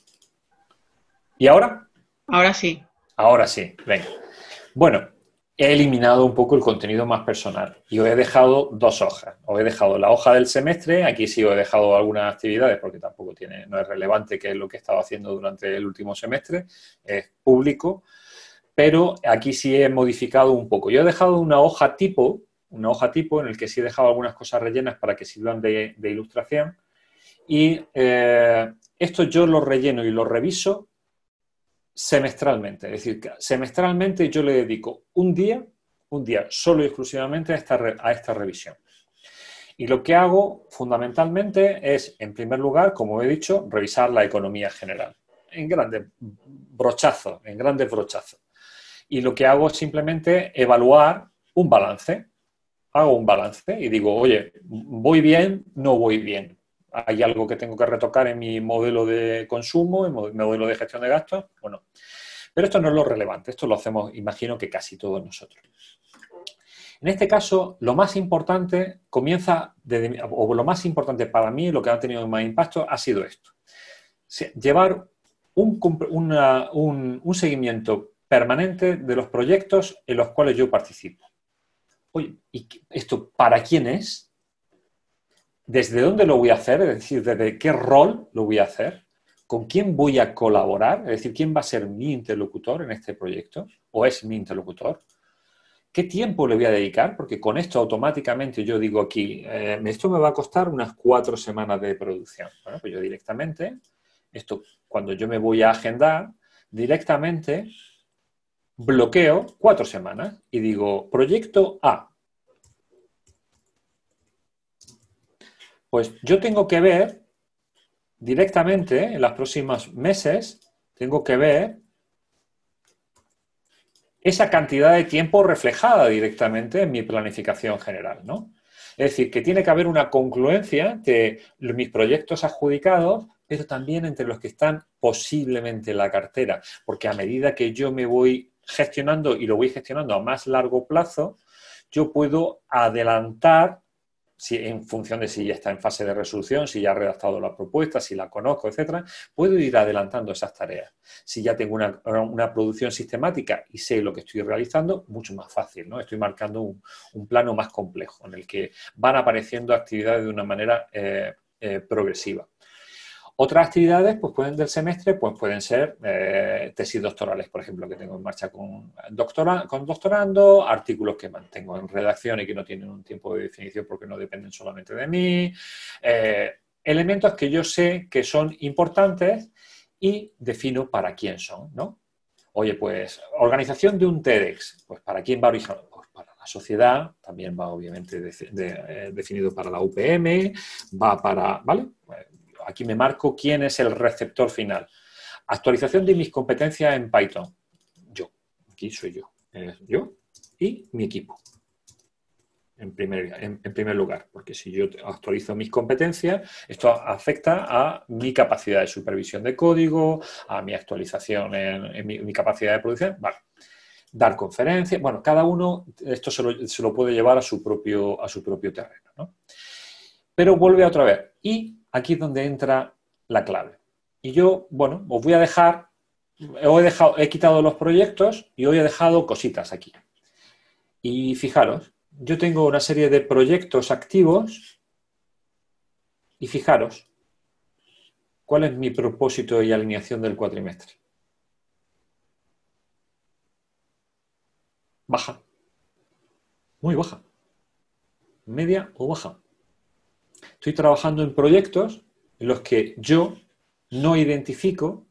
¿Y ahora? Ahora sí. Ahora sí, venga. Bueno, he eliminado un poco el contenido más personal y os he dejado dos hojas. Os he dejado la hoja del semestre, aquí sí os he dejado algunas actividades porque tampoco tiene, no es relevante qué es lo que he estado haciendo durante el último semestre, es público, pero aquí sí he modificado un poco. Yo he dejado una hoja tipo, una hoja tipo en el que sí he dejado algunas cosas rellenas para que sirvan de, ilustración y eh, esto yo lo relleno y lo reviso semestralmente. Es decir, semestralmente yo le dedico un día, un día solo y exclusivamente a esta, a esta revisión. Y lo que hago fundamentalmente es, en primer lugar, como he dicho, revisar la economía general, en grandes brochazos, en grandes brochazos. Y lo que hago es simplemente evaluar un balance. Hago un balance y digo, oye, voy bien, no voy bien hay algo que tengo que retocar en mi modelo de consumo, en mi modelo de gestión de gastos bueno. Pero esto no es lo relevante, esto lo hacemos, imagino que casi todos nosotros. En este caso, lo más importante comienza, o lo más importante para mí, lo que ha tenido más impacto, ha sido esto. Llevar un, un seguimiento permanente de los proyectos en los cuales yo participo. Oye, ¿y esto para quién es? desde dónde lo voy a hacer, es decir, desde qué rol lo voy a hacer, con quién voy a colaborar, es decir, quién va a ser mi interlocutor en este proyecto o es mi interlocutor, qué tiempo le voy a dedicar, porque con esto automáticamente yo digo aquí, eh, esto me va a costar unas cuatro semanas de producción. Bueno, pues yo directamente, esto cuando yo me voy a agendar, directamente bloqueo cuatro semanas y digo, proyecto A, Pues yo tengo que ver directamente ¿eh? en los próximos meses, tengo que ver esa cantidad de tiempo reflejada directamente en mi planificación general, ¿no? Es decir, que tiene que haber una concluencia entre mis proyectos adjudicados, pero también entre los que están posiblemente en la cartera, porque a medida que yo me voy gestionando y lo voy gestionando a más largo plazo, yo puedo adelantar si, en función de si ya está en fase de resolución, si ya ha redactado la propuesta, si la conozco, etcétera, puedo ir adelantando esas tareas. Si ya tengo una, producción sistemática y sé lo que estoy realizando, mucho más fácil, ¿no? Estoy marcando un, plano más complejo en el que van apareciendo actividades de una manera eh, eh, progresiva. Otras actividades pues, pueden del semestre pues, pueden ser eh, tesis doctorales, por ejemplo, que tengo en marcha con, doctorando, artículos que mantengo en redacción y que no tienen un tiempo de definición porque no dependen solamente de mí, eh, elementos que yo sé que son importantes y defino para quién son. ¿no? Oye, pues organización de un TEDx, pues ¿para quién va pues, Para la sociedad, también va obviamente eh, definido para la UPM, va para, ¿vale? Aquí me marco quién es el receptor final. Actualización de mis competencias en Python. Yo. Aquí soy yo. yo y mi equipo. En primer, lugar, porque si yo actualizo mis competencias, esto afecta a mi capacidad de supervisión de código, a mi actualización en, mi, capacidad de producción. Vale. Dar conferencias. Bueno, cada uno esto se lo, puede llevar a su propio, a su propio terreno. ¿no? Pero vuelve otra vez. Y aquí es donde entra la clave. Y yo, bueno, os voy a dejar, he, he quitado los proyectos y hoy he dejado cositas aquí. Y fijaros, yo tengo una serie de proyectos activos y fijaros, ¿cuál es mi propósito y alineación del cuatrimestre? Baja. Muy baja. Media o baja estoy trabajando en proyectos en los que yo no identifico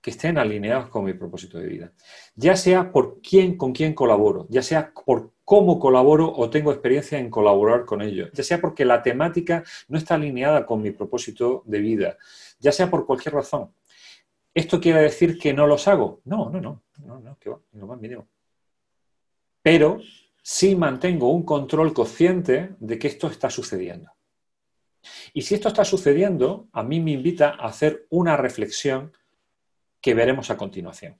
que estén alineados con mi propósito de vida. Ya sea por quién, con quién colaboro, ya sea por cómo colaboro o tengo experiencia en colaborar con ellos, ya sea porque la temática no está alineada con mi propósito de vida, ya sea por cualquier razón. ¿Esto quiere decir que no los hago? No, no, no, no, no, que va, no más mínimo. Pero sí mantengo un control consciente de que esto está sucediendo. Y si esto está sucediendo, a mí me invita a hacer una reflexión que veremos a continuación.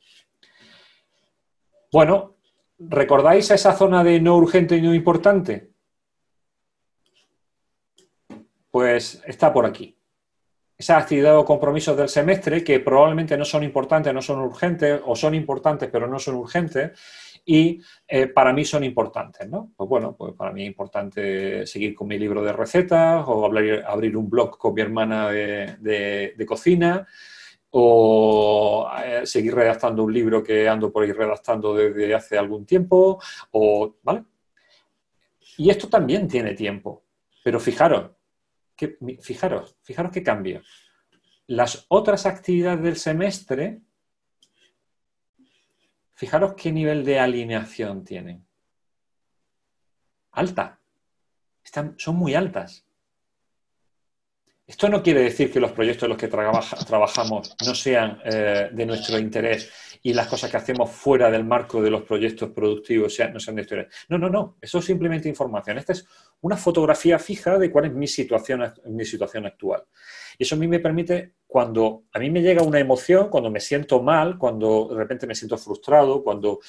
Bueno, ¿recordáis a esa zona de no urgente y no importante? Pues está por aquí. Esas actividades o compromisos del semestre que probablemente no son importantes, no son urgentes, o son importantes pero no son urgentes, y eh, para mí son importantes, ¿no? Pues bueno, pues para mí es importante seguir con mi libro de recetas o abrir un blog con mi hermana de, cocina o eh, seguir redactando un libro que ando por ahí redactando desde hace algún tiempo, ¿vale? Y esto también tiene tiempo, pero fijaros, fijaros, fijaros qué cambio. Las otras actividades del semestre Fijaros qué nivel de alineación tienen. Alta. son muy altas. Esto no quiere decir que los proyectos en los que trabajamos no sean eh, de nuestro interés y las cosas que hacemos fuera del marco de los proyectos productivos no sean de nuestro interés. No, no, no. Eso es simplemente información. Esta es una fotografía fija de cuál es mi situación, mi situación actual. Y eso a mí me permite, cuando a mí me llega una emoción, cuando me siento mal, cuando de repente me siento frustrado, cuando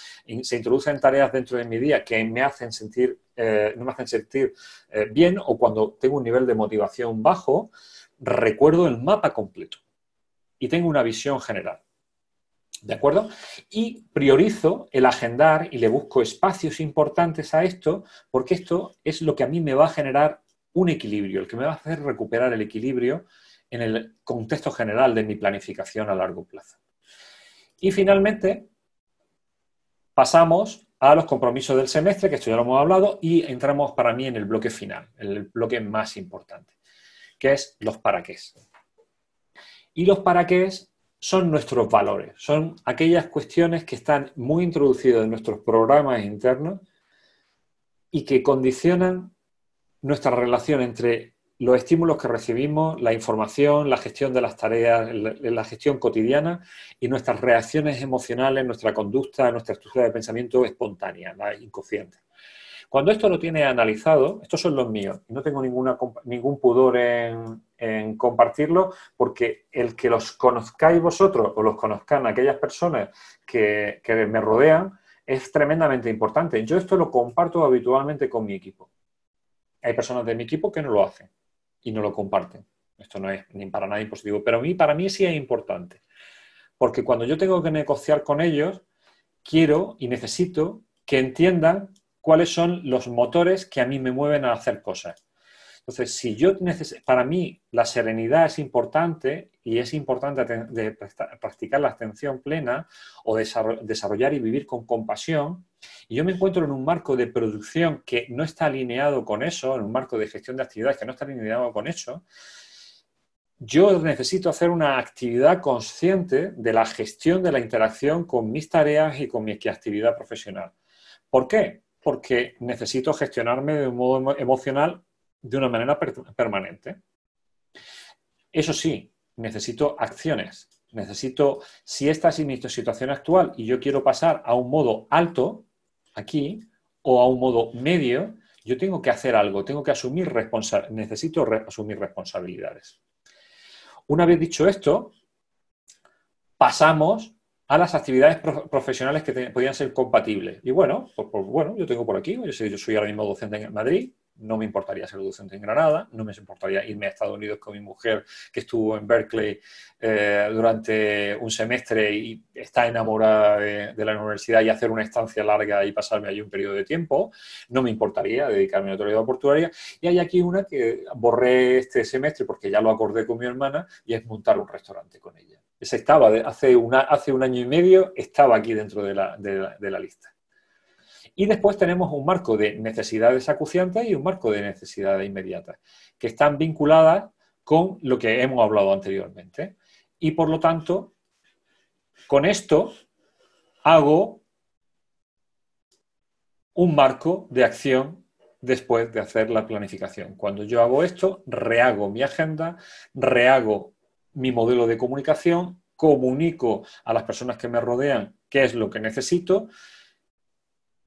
se introducen tareas dentro de mi día que me hacen sentir, eh, no me hacen sentir eh, bien o cuando tengo un nivel de motivación bajo, recuerdo el mapa completo y tengo una visión general. ¿De acuerdo? Y priorizo el agendar y le busco espacios importantes a esto, porque esto es lo que a mí me va a generar un equilibrio, el que me va a hacer recuperar el equilibrio en el contexto general de mi planificación a largo plazo. Y finalmente, pasamos a los compromisos del semestre, que esto ya lo hemos hablado, y entramos para mí en el bloque final, el bloque más importante, que es los para qué. Y los para qué son nuestros valores, son aquellas cuestiones que están muy introducidas en nuestros programas internos y que condicionan nuestra relación entre los estímulos que recibimos, la información, la gestión de las tareas, la gestión cotidiana y nuestras reacciones emocionales, nuestra conducta, nuestra estructura de pensamiento espontánea, la inconsciente. Cuando esto lo tiene analizado, estos son los míos, no tengo ninguna, ningún pudor en, compartirlo, porque el que los conozcáis vosotros o los conozcan aquellas personas que, que me rodean es tremendamente importante. Yo esto lo comparto habitualmente con mi equipo. Hay personas de mi equipo que no lo hacen y no lo comparten. Esto no es ni para nadie positivo, pero a mí, para mí sí es importante. Porque cuando yo tengo que negociar con ellos, quiero y necesito que entiendan cuáles son los motores que a mí me mueven a hacer cosas. Entonces, si yo para mí la serenidad es importante y es importante de practicar la atención plena o desarrollar y vivir con compasión, y yo me encuentro en un marco de producción que no está alineado con eso, en un marco de gestión de actividades que no está alineado con eso. Yo necesito hacer una actividad consciente de la gestión de la interacción con mis tareas y con mi actividad profesional. ¿Por qué? Porque necesito gestionarme de un modo emocional de una manera permanente. Eso sí, necesito acciones. Necesito, si esta es mi situación actual y yo quiero pasar a un modo alto, aquí o a un modo medio, yo tengo que hacer algo, tengo que asumir necesito asumir responsabilidades. Una vez dicho esto, pasamos a las actividades profesionales que podían ser compatibles. Y bueno, pues, pues bueno, yo tengo por aquí, yo soy ahora mismo docente en Madrid, no me importaría ser docente en Granada, no me importaría irme a Estados Unidos con mi mujer que estuvo en Berkeley eh, durante un semestre y está enamorada de, la universidad y hacer una estancia larga y pasarme allí un periodo de tiempo, no me importaría dedicarme a otra vida portuaria. Y hay aquí una que borré este semestre porque ya lo acordé con mi hermana y es montar un restaurante con ella. Esa estaba, hace, hace un año y medio estaba aquí dentro de la lista. Y después tenemos un marco de necesidades acuciantes y un marco de necesidades inmediatas, que están vinculadas con lo que hemos hablado anteriormente. Y por lo tanto, con esto hago un marco de acción después de hacer la planificación. Cuando yo hago esto, rehago mi agenda, rehago mi modelo de comunicación, comunico a las personas que me rodean qué es lo que necesito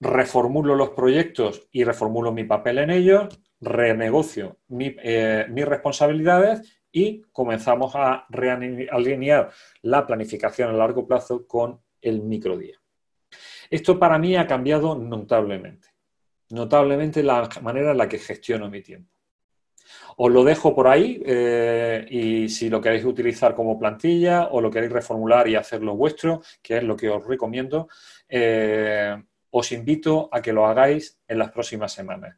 reformulo los proyectos y reformulo mi papel en ellos, renegocio eh, mis responsabilidades y comenzamos a alinear la planificación a largo plazo con el microdía. Esto para mí ha cambiado notablemente, notablemente la manera en la que gestiono mi tiempo. Os lo dejo por ahí eh, y si lo queréis utilizar como plantilla o lo queréis reformular y hacerlo vuestro, que es lo que os recomiendo, eh, os invito a que lo hagáis en las próximas semanas.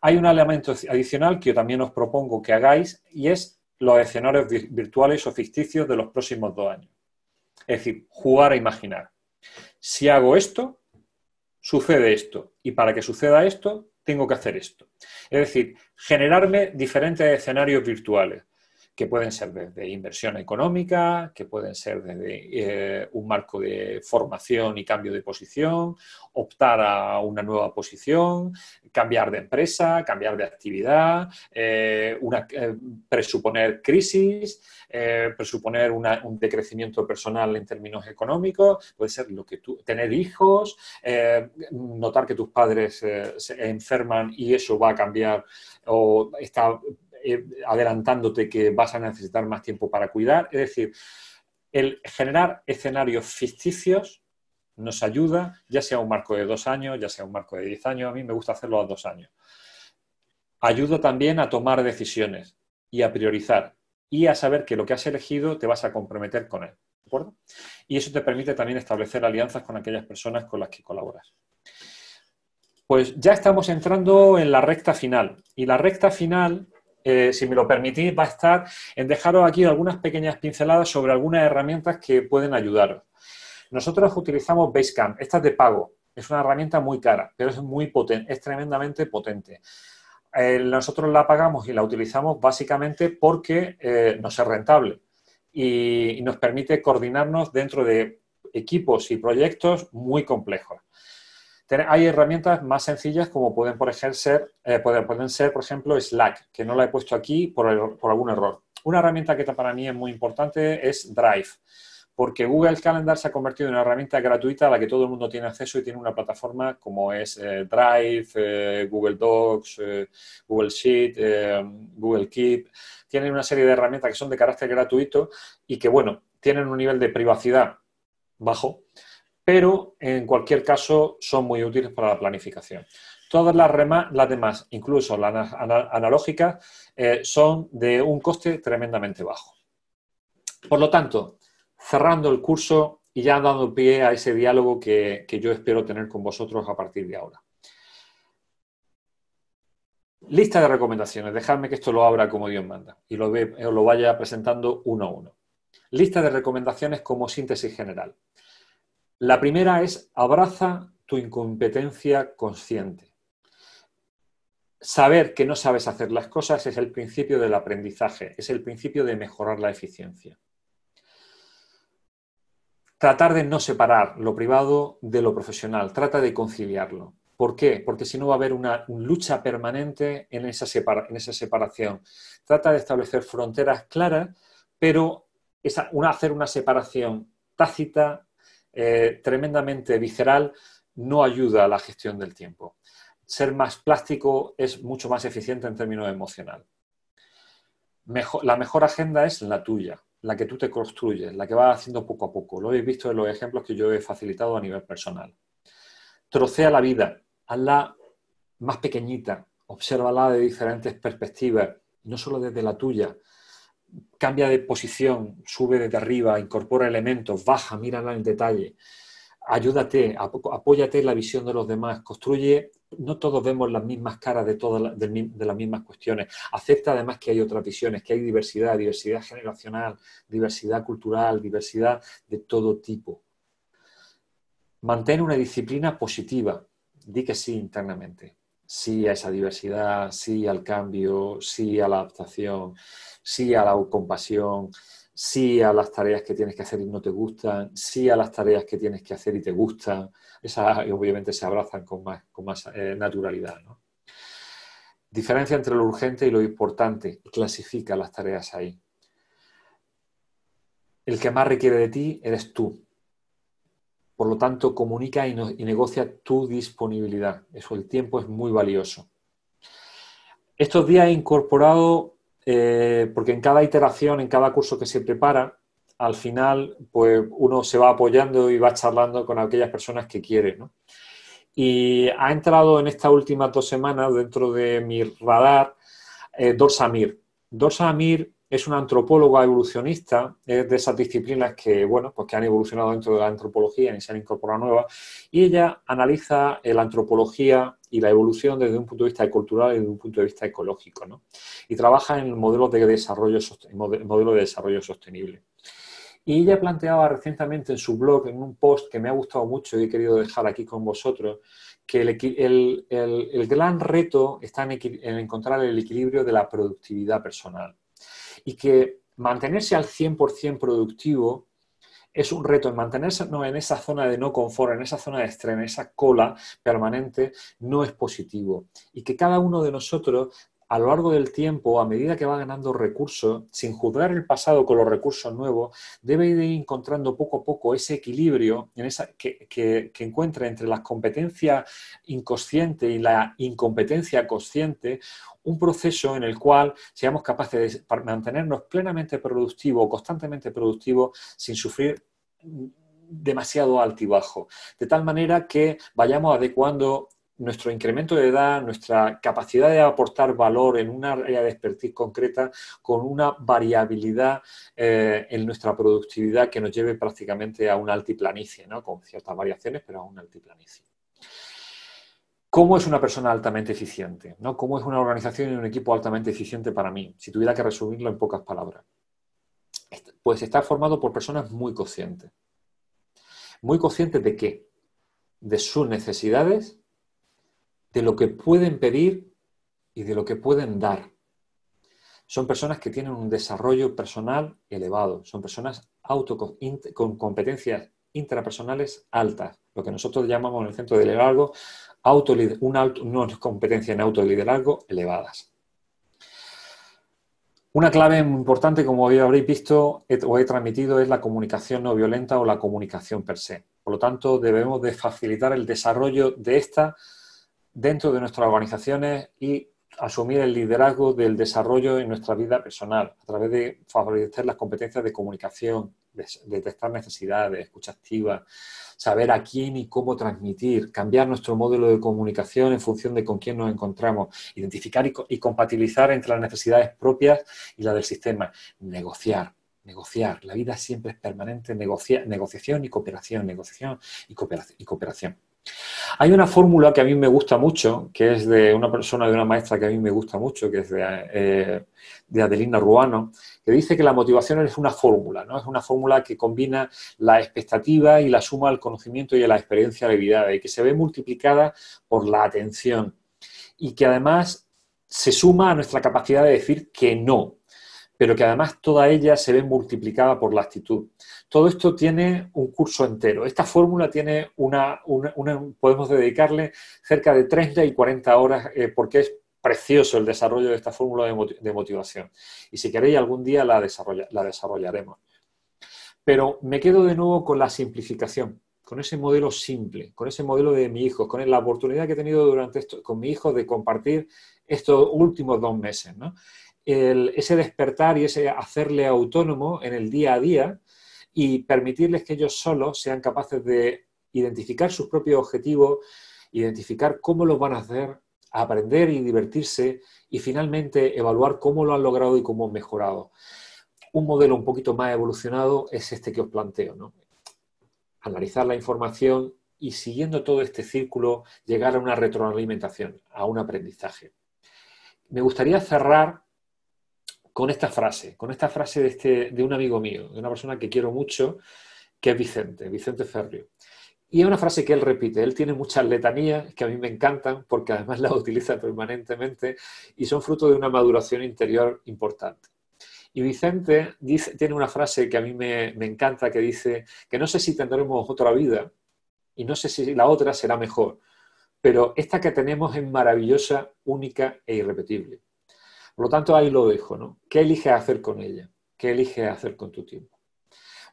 Hay un elemento adicional que yo también os propongo que hagáis y es los escenarios virtuales o ficticios de los próximos dos años. Es decir, jugar a imaginar. Si hago esto, sucede esto. Y para que suceda esto, tengo que hacer esto. Es decir, generarme diferentes escenarios virtuales que pueden ser desde inversión económica, que pueden ser desde eh, un marco de formación y cambio de posición, optar a una nueva posición, cambiar de empresa, cambiar de actividad, eh, una, eh, presuponer crisis, presuponer un decrecimiento personal en términos económicos, puede ser lo que tú, tener hijos, notar que tus padres se enferman y eso va a cambiar o está eh, adelantándote que vas a necesitar más tiempo para cuidar. Es decir, el generar escenarios ficticios nos ayuda, ya sea un marco de dos años, ya sea un marco de diez años, a mí me gusta hacerlo a dos años. Ayuda también a tomar decisiones y a priorizar y a saber que lo que has elegido te vas a comprometer con él. Y eso te permite también establecer alianzas con aquellas personas con las que colaboras. Pues ya estamos entrando en la recta final. Y la recta final si me lo permitís, va a estar en dejaros aquí algunas pequeñas pinceladas sobre algunas herramientas que pueden ayudaros. Nosotros utilizamos Basecamp, esta es de pago, es una herramienta muy cara, pero es muy potente, es tremendamente potente. Eh, nosotros la pagamos y la utilizamos básicamente porque eh, nos es rentable y nos permite coordinarnos dentro de equipos y proyectos muy complejos. Hay herramientas más sencillas como pueden, por ser, eh, pueden, pueden ser, por ejemplo, Slack, que no la he puesto aquí por, algún error. Una herramienta que para mí es muy importante es Drive porque Google Calendar se ha convertido en una herramienta gratuita a la que todo el mundo tiene acceso y tiene una plataforma como es eh, Drive, eh, Google Docs, Google Sheet, Google Keep. Tienen una serie de herramientas que son de carácter gratuito y que, bueno, tienen un nivel de privacidad bajo, pero en cualquier caso son muy útiles para la planificación. Todas las, las demás, incluso las analógicas, eh, son de un coste tremendamente bajo. Por lo tanto, cerrando el curso y ya dando pie a ese diálogo que, yo espero tener con vosotros a partir de ahora. Lista de recomendaciones. Dejadme que esto lo abra como Dios manda y lo, lo vaya presentando uno a uno. Lista de recomendaciones como síntesis general. La primera es abraza tu incompetencia consciente. Saber que no sabes hacer las cosas es el principio del aprendizaje, es el principio de mejorar la eficiencia. Tratar de no separar lo privado de lo profesional, trata de conciliarlo. ¿Por qué? Porque si no va a haber una lucha permanente en esa, separación. Trata de establecer fronteras claras, pero hacer una separación tácita eh, tremendamente visceral no ayuda a la gestión del tiempo. Ser más plástico es mucho más eficiente en términos emocional. la mejor agenda es la tuya, la que tú te construyes, la que vas haciendo poco a poco. Lo habéis visto en los ejemplos que yo he facilitado a nivel personal. Trocea la vida, hazla más pequeñita, obsérvala de diferentes perspectivas, no solo desde la tuya, cambia de posición, sube desde arriba, incorpora elementos, baja, mira en detalle. Ayúdate, apóyate en la visión de los demás, construye. No todos vemos las mismas caras de, de las mismas cuestiones. Acepta además que hay otras visiones, que hay diversidad, diversidad generacional, diversidad cultural, diversidad de todo tipo. Mantén una disciplina positiva. Di que sí internamente sí a esa diversidad, sí al cambio, sí a la adaptación, sí a la compasión, sí a las tareas que tienes que hacer y no te gustan, sí a las tareas que tienes que hacer y te gustan. Esas eh, obviamente se abrazan con más, eh, naturalidad. Diferencia entre lo urgente y lo importante. Clasifica las tareas ahí. El que más requiere de ti eres tú. Por lo tanto, comunica y, negocia tu disponibilidad. Eso, el tiempo es muy valioso. Estos días he incorporado, eh, porque en cada iteración, en cada curso que se prepara, al final, pues uno se va apoyando y va charlando con aquellas personas que quiere, Y ha entrado en estas últimas dos semanas dentro de mi radar eh, Dorsamir. Dorsamir es una antropóloga evolucionista, es de esas disciplinas que, bueno, pues han evolucionado dentro de la antropología y se han incorporado nuevas, y ella analiza la antropología y la evolución desde un punto de vista cultural y desde un punto de vista ecológico, Y trabaja en modelos de desarrollo, modelo de desarrollo sostenible. Y ella planteaba recientemente en su blog, en un post que me ha gustado mucho y he querido dejar aquí con vosotros, que el, gran reto está en encontrar el equilibrio de la productividad personal y que mantenerse al 100% productivo es un reto, mantenerse no, en esa zona de no confort, en esa zona de estrés, en esa cola permanente, no es positivo. Y que cada uno de nosotros a lo largo del tiempo, a medida que va ganando recursos, sin juzgar el pasado con los recursos nuevos, debe ir encontrando poco a poco ese equilibrio que, que, encuentra entre las competencias inconscientes y la incompetencia consciente, un proceso en el cual seamos capaces de mantenernos plenamente productivos, constantemente productivos, sin sufrir demasiado altibajo, de tal manera que vayamos adecuando nuestro incremento de edad, nuestra capacidad de aportar valor en una área de expertise concreta, con una variabilidad eh, en nuestra productividad que nos lleve prácticamente a una altiplanicie, ¿no? con ciertas variaciones, pero a una altiplanicie. ¿Cómo es una persona altamente eficiente? ¿no? ¿Cómo es una organización y un equipo altamente eficiente para mí? Si tuviera que resumirlo en pocas palabras. Pues está formado por personas muy conscientes. ¿Muy conscientes de qué? De sus necesidades de lo que pueden pedir y de lo que pueden dar. Son personas que tienen un desarrollo personal elevado, son personas con competencias intrapersonales altas, lo que nosotros llamamos en el centro de liderazgo una, auto, competencia en autoliderazgo elevadas. Una clave importante, como habréis visto o he transmitido, es la comunicación no violenta o la comunicación per se. Por lo tanto, debemos de facilitar el desarrollo de esta dentro de nuestras organizaciones y asumir el liderazgo del desarrollo en nuestra vida personal, a través de favorecer las competencias de comunicación, detectar necesidades, escucha activa, saber a quién y cómo transmitir, cambiar nuestro modelo de comunicación en función de con quién nos encontramos, identificar y, compatibilizar entre las necesidades propias y las del sistema, negociar, negociar. La vida siempre es permanente negociación y cooperación, negociación y cooperación. Y cooperación. Hay una fórmula que a mí me gusta mucho, que es de una persona, de una maestra que a mí me gusta mucho, que es de, eh, Adelina Ruano, que dice que la motivación es una fórmula, ¿no? Es una fórmula que combina la expectativa y la suma al conocimiento y a la experiencia de vida, y que se ve multiplicada por la atención. Y que además se suma a nuestra capacidad de decir que no, pero que además toda ella se ve multiplicada por la actitud. Todo esto tiene un curso entero. Esta fórmula tiene una, podemos dedicarle cerca de 30 y 40 horas eh, porque es precioso el desarrollo de esta fórmula de, motivación. Y si queréis algún día la, desarrollaremos. Pero me quedo de nuevo con la simplificación con ese modelo simple, con ese modelo de mi hijo, con la oportunidad que he tenido durante con mi hijo de compartir estos últimos dos meses, ¿no? ese despertar y ese hacerle autónomo en el día a día y permitirles que ellos solos sean capaces de identificar sus propios objetivos, identificar cómo los van a hacer, aprender y divertirse y finalmente evaluar cómo lo han logrado y cómo han mejorado. Un modelo un poquito más evolucionado es este que os planteo. Analizar la información y siguiendo todo este círculo llegar a una retroalimentación, a un aprendizaje. Me gustaría cerrar con esta frase, con esta frase este, de, un amigo mío, de una persona que quiero mucho, que es Vicente, Vicente Ferrio. Y es una frase que él repite. Él tiene muchas letanías que a mí me encantan porque además <laughs> las utiliza permanentemente y son fruto de una maduración interior importante. Y Vicente tiene una frase que a mí me, encanta que dice que no sé si tendremos otra vida y no sé si la otra será mejor, pero esta que tenemos es maravillosa, única e irrepetible. Por lo tanto, ahí lo dejo, ¿no? ¿Qué eliges hacer con ella? ¿Qué eliges hacer con tu tiempo?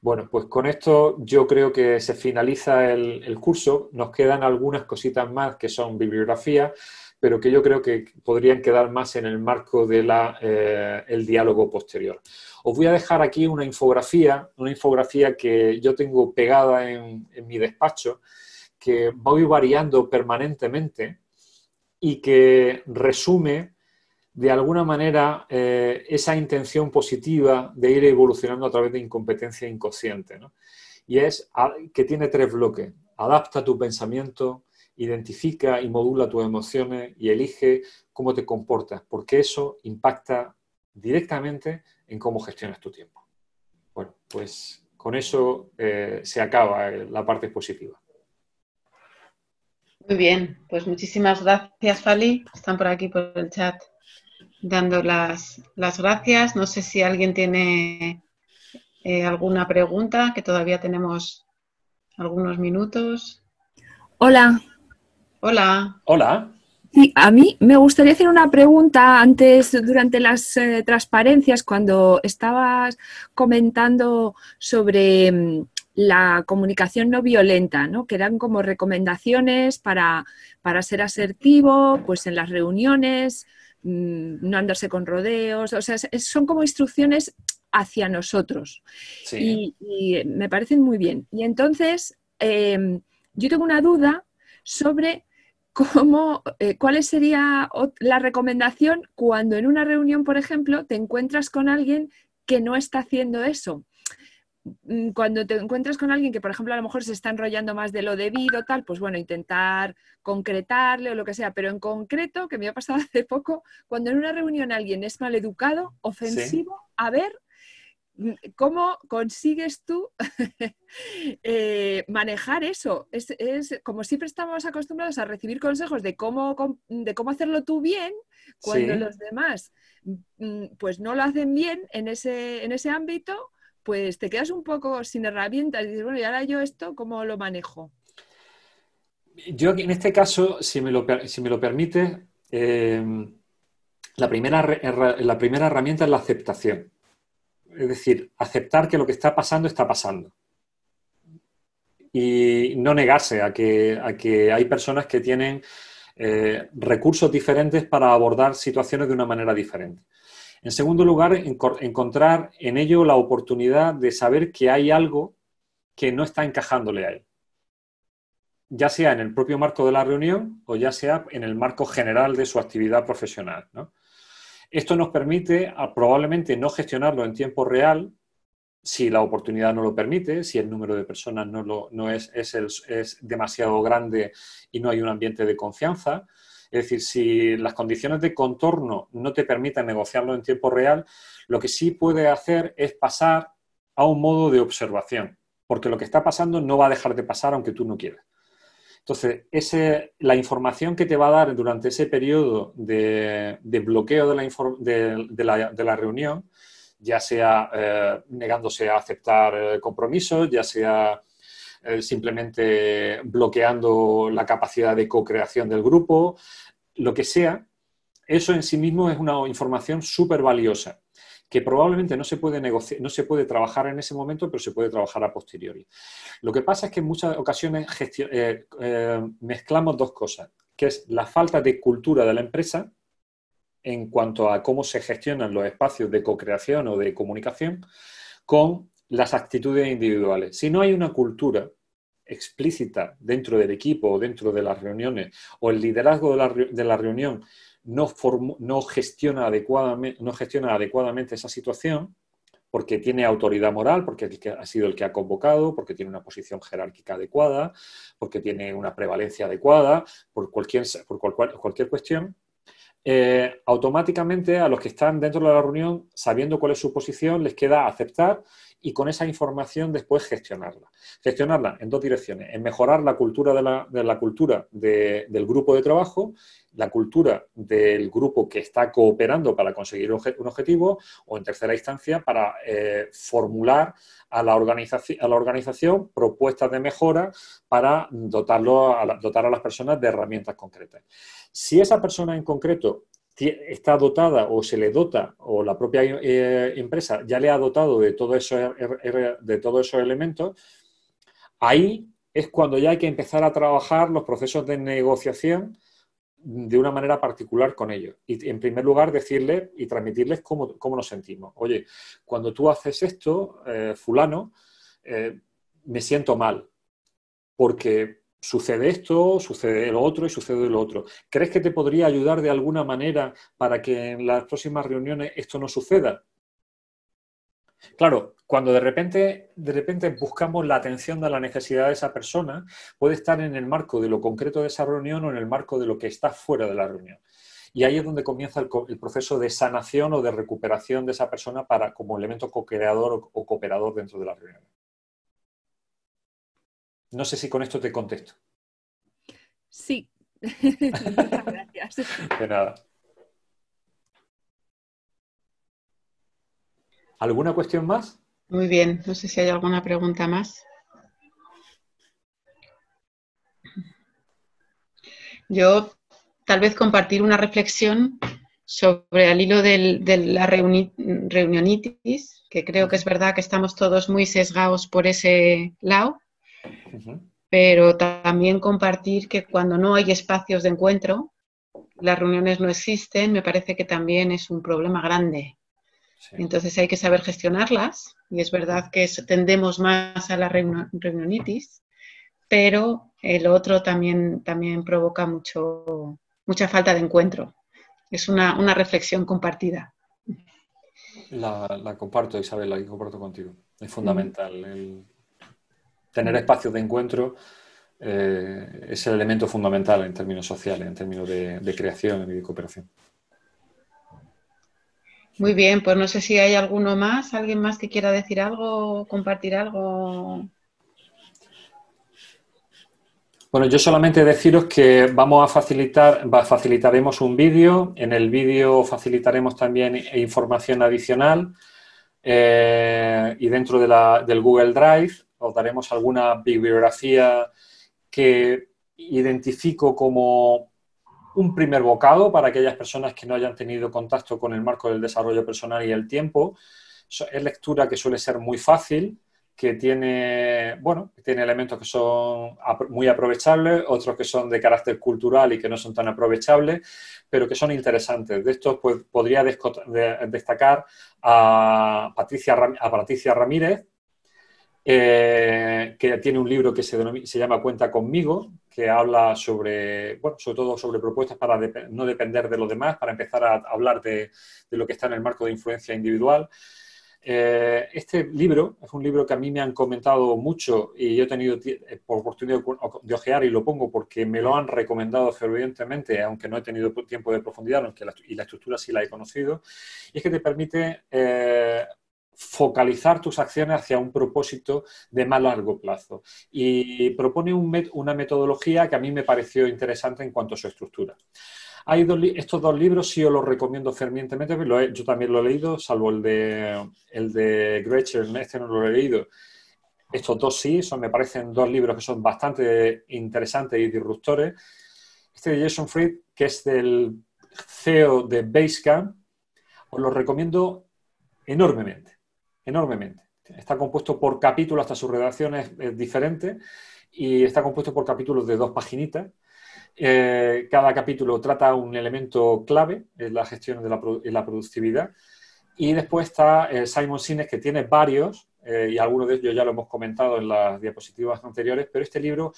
Bueno, pues con esto yo creo que se finaliza el, curso. Nos quedan algunas cositas más que son bibliografía, pero que yo creo que podrían quedar más en el marco del eh, diálogo posterior. Os voy a dejar aquí una infografía, una infografía que yo tengo pegada en, en mi despacho, que voy variando permanentemente y que resume de alguna manera eh, esa intención positiva de ir evolucionando a través de incompetencia inconsciente. Y es que tiene tres bloques. Adapta tu pensamiento, identifica y modula tus emociones y elige cómo te comportas, porque eso impacta directamente en cómo gestionas tu tiempo. Bueno, pues con eso eh, se acaba la parte positiva. Muy bien, pues muchísimas gracias, Fali. Están por aquí por el chat dando las, gracias. No sé si alguien tiene eh, alguna pregunta, que todavía tenemos algunos minutos. Hola. Hola. Hola. a mí me gustaría hacer una pregunta antes, durante las eh, transparencias, cuando estabas comentando sobre mm, la comunicación no violenta, ¿no? que eran como recomendaciones para, para ser asertivo, pues en las reuniones, Mm, no andarse con rodeos, o sea, son como instrucciones hacia nosotros y, me parecen muy bien. Y entonces, eh, yo tengo una duda sobre cómo, eh, cuál sería la recomendación cuando en una reunión, por ejemplo, te encuentras con alguien que no está haciendo eso. Mm, cuando te encuentras con alguien que, por ejemplo, a lo mejor se está enrollando más de lo debido, tal, pues bueno, intentar concretarle o lo que sea, pero en concreto, que me ha pasado <laughs> hace poco, cuando en una reunión alguien es maleducado, ofensivo, a ver mm, cómo consigues tú <laughs> eh, manejar eso. Es, como siempre estamos acostumbrados a recibir consejos de cómo, hacerlo tú bien, cuando los demás mm, pues no lo hacen bien en ese ámbito, pues te quedas un poco sin herramientas y dices, bueno, y ahora yo esto, ¿cómo lo manejo? Yo en este caso, si me lo, permite, em, la, primera, herramienta es la aceptación. Es decir, aceptar que lo que está pasando está pasando. Y no negarse a que, a que hay personas que tienen eh, recursos diferentes para abordar situaciones de una manera diferente. En segundo lugar, encontrar en ello la oportunidad de saber que hay algo que no está encajándole a él, ya sea en el propio marco de la reunión o ya sea en el marco general de su actividad profesional. Esto nos permite probablemente no gestionarlo en tiempo real si la oportunidad no lo permite, si el número de personas no, es demasiado grande y no hay un ambiente de confianza, es decir, si las condiciones de contorno no te permiten negociarlo en tiempo real, lo que sí puede hacer es pasar a un modo de observación, porque lo que está pasando no va a dejar de pasar aunque tú no quieras. Entonces, la información que te va a dar durante ese periodo de, bloqueo de la, de, la, reunión, ya sea eh, negándose a aceptar eh, compromisos, ya sea eh, simplemente bloqueando la capacidad de co-creación del grupo, lo que sea, eso en sí mismo es una información súper valiosa que probablemente no se puede negociar, no se puede trabajar en ese momento, pero se puede trabajar a posteriori. Lo que pasa es que en muchas ocasiones eh, eh, mezclamos dos cosas, que es la falta de cultura de la empresa en cuanto a cómo se gestionan los espacios de co-creación o de comunicación con las actitudes individuales. Si no hay una cultura explícita dentro del equipo o dentro de las reuniones, o el liderazgo de la, reunión no, no, gestiona adecuadamente, no gestiona adecuadamente esa situación, porque tiene autoridad moral, porque ha sido el que ha convocado, porque tiene una posición jerárquica adecuada, porque tiene una prevalencia adecuada, por cualquier, por cuestión, eh, automáticamente a los que están dentro de la reunión, sabiendo cuál es su posición, les queda aceptar y con esa información después gestionarla. Gestionarla en dos direcciones, en mejorar la cultura, de la, cultura del grupo de trabajo, la cultura del grupo que está cooperando para conseguir un objetivo o en tercera instancia para eh, formular a la, organización, a la organización propuestas de mejora para dotarlo dotar a las personas de herramientas concretas. Si esa persona en concreto está dotada o se le dota o la propia eh, empresa ya le ha dotado de, todo eso, er, er, er, de todos esos elementos, ahí es cuando ya hay que empezar a trabajar los procesos de negociación de una manera particular con ellos. Y en primer lugar, decirles y transmitirles cómo, nos sentimos. Oye, cuando tú haces esto, eh, fulano, eh, me siento mal, porque sucede esto, sucede lo otro y sucede lo otro. ¿Crees que te podría ayudar de alguna manera para que en las próximas reuniones esto no suceda? Claro, cuando de repente, de repente buscamos la atención de la necesidad de esa persona, puede estar en el marco de lo concreto de esa reunión o en el marco de lo que está fuera de la reunión. Y ahí es donde comienza el, proceso de sanación o de recuperación de esa persona para, como elemento co-creador o cooperador dentro de la reunión. No sé si con esto te contesto. Sí. <laughs> Muchas gracias. De nada. ¿Alguna cuestión más? Muy bien, no sé si hay alguna pregunta más. Yo tal vez compartir una reflexión sobre al hilo de la reunionitis, que creo que es verdad que estamos todos muy sesgados por ese lado, pero también compartir que cuando no hay espacios de encuentro, las reuniones no existen, me parece que también es un problema grande. Entonces hay que saber gestionarlas y es verdad que tendemos más a la reunionitis, pero el otro también, también provoca mucho, mucha falta de encuentro. Es una, reflexión compartida. La, comparto, Isabel, la comparto contigo. Es fundamental el, tener espacios de encuentro eh, es el elemento fundamental en términos sociales, en términos de, creación y de cooperación. Muy bien, pues no sé si hay alguno más, alguien más que quiera decir algo, compartir algo. Bueno, yo solamente deciros que vamos a facilitar, facilitaremos un vídeo, en el vídeo facilitaremos también información adicional eh, y dentro de la, del Google Drive os daremos alguna bibliografía que identifico como un primer bocado para aquellas personas que no hayan tenido contacto con el marco del desarrollo personal y el tiempo. Es lectura que suele ser muy fácil, que tiene, bueno, tiene elementos que son muy aprovechables, otros que son de carácter cultural y que no son tan aprovechables, pero que son interesantes. De estos pues, podría destacar a Patricia, a Patricia Ramírez, eh, que tiene un libro que se, se, llama Cuenta conmigo, que habla sobre, bueno, sobre todo sobre propuestas para no depender de los demás, para empezar a hablar de, de lo que está en el marco de influencia individual. Eh, este libro es un libro que a mí me han comentado mucho y yo he tenido eh, oportunidad de ojear y lo pongo porque me lo han recomendado fervientemente, aunque no he tenido tiempo de profundidad, aunque la, y la estructura sí la he conocido, y es que te permite focalizar tus acciones hacia un propósito de más largo plazo. Y propone una metodología que a mí me pareció interesante en cuanto a su estructura. Hay estos dos libros sí os los recomiendo fervientemente, yo también lo he leído, salvo el de, el de Gretchen, este no lo he leído. Estos dos sí, son, me parecen dos libros que son bastante interesantes y disruptores. Este de Jason Fried, que es del CEO de Basecamp, os lo recomiendo enormemente enormemente. Está compuesto por capítulos, hasta su redacción es, diferente, y está compuesto por capítulos de dos paginitas. Eh, cada capítulo trata un elemento clave, es la gestión de la, productividad. Y después está eh, Simon Sines, que tiene varios, eh, y algunos de ellos ya lo hemos comentado en las diapositivas anteriores, pero este libro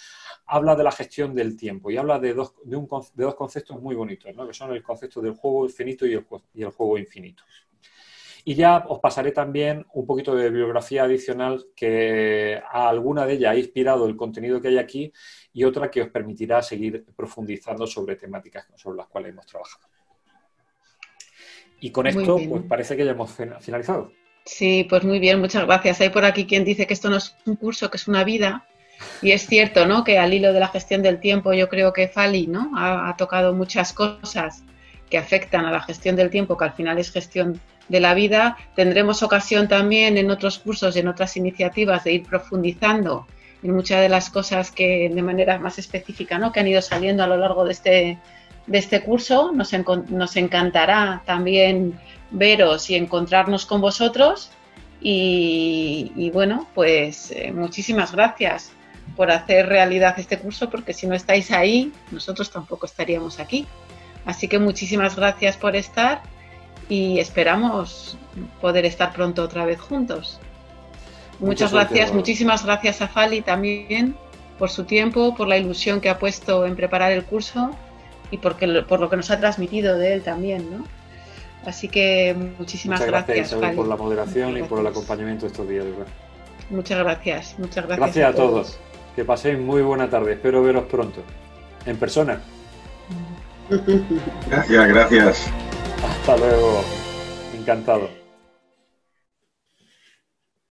habla de la gestión del tiempo y habla de dos, de dos conceptos muy bonitos, ¿no? que son el concepto del juego infinito y el juego infinito. Y ya os pasaré también un poquito de bibliografía adicional que a alguna de ellas ha inspirado el contenido que hay aquí y otra que os permitirá seguir profundizando sobre temáticas sobre las cuales hemos trabajado. Y con esto, pues parece que ya hemos finalizado. Sí, pues muy bien, muchas gracias. Hay por aquí quien dice que esto no es un curso, que es una vida. Y es cierto, ¿no? Que al hilo de la gestión del tiempo, yo creo que Fali, ¿no? ha tocado muchas cosas que afectan a la gestión del tiempo, que al final es gestión de la vida. Tendremos ocasión también en otros cursos, y en otras iniciativas, de ir profundizando en muchas de las cosas que de manera más específica ¿no? que han ido saliendo a lo largo de este, de este curso. Nos, encantará también veros y encontrarnos con vosotros. Y, bueno, pues eh, muchísimas gracias por hacer realidad este curso, porque si no estáis ahí, nosotros tampoco estaríamos aquí. Así que muchísimas gracias por estar y esperamos poder estar pronto otra vez juntos. Muchas, gracias, muchísimas gracias a Fali también por su tiempo, por la ilusión que ha puesto en preparar el curso y porque, por lo que nos ha transmitido de él también, ¿no? Así que muchísimas gracias. por la moderación y por el acompañamiento estos días. Muchas gracias, muchas gracias. Gracias a, todos. Que paséis muy buena tarde. Espero veros pronto. En persona. Gracias, gracias. Hasta luego. Encantado.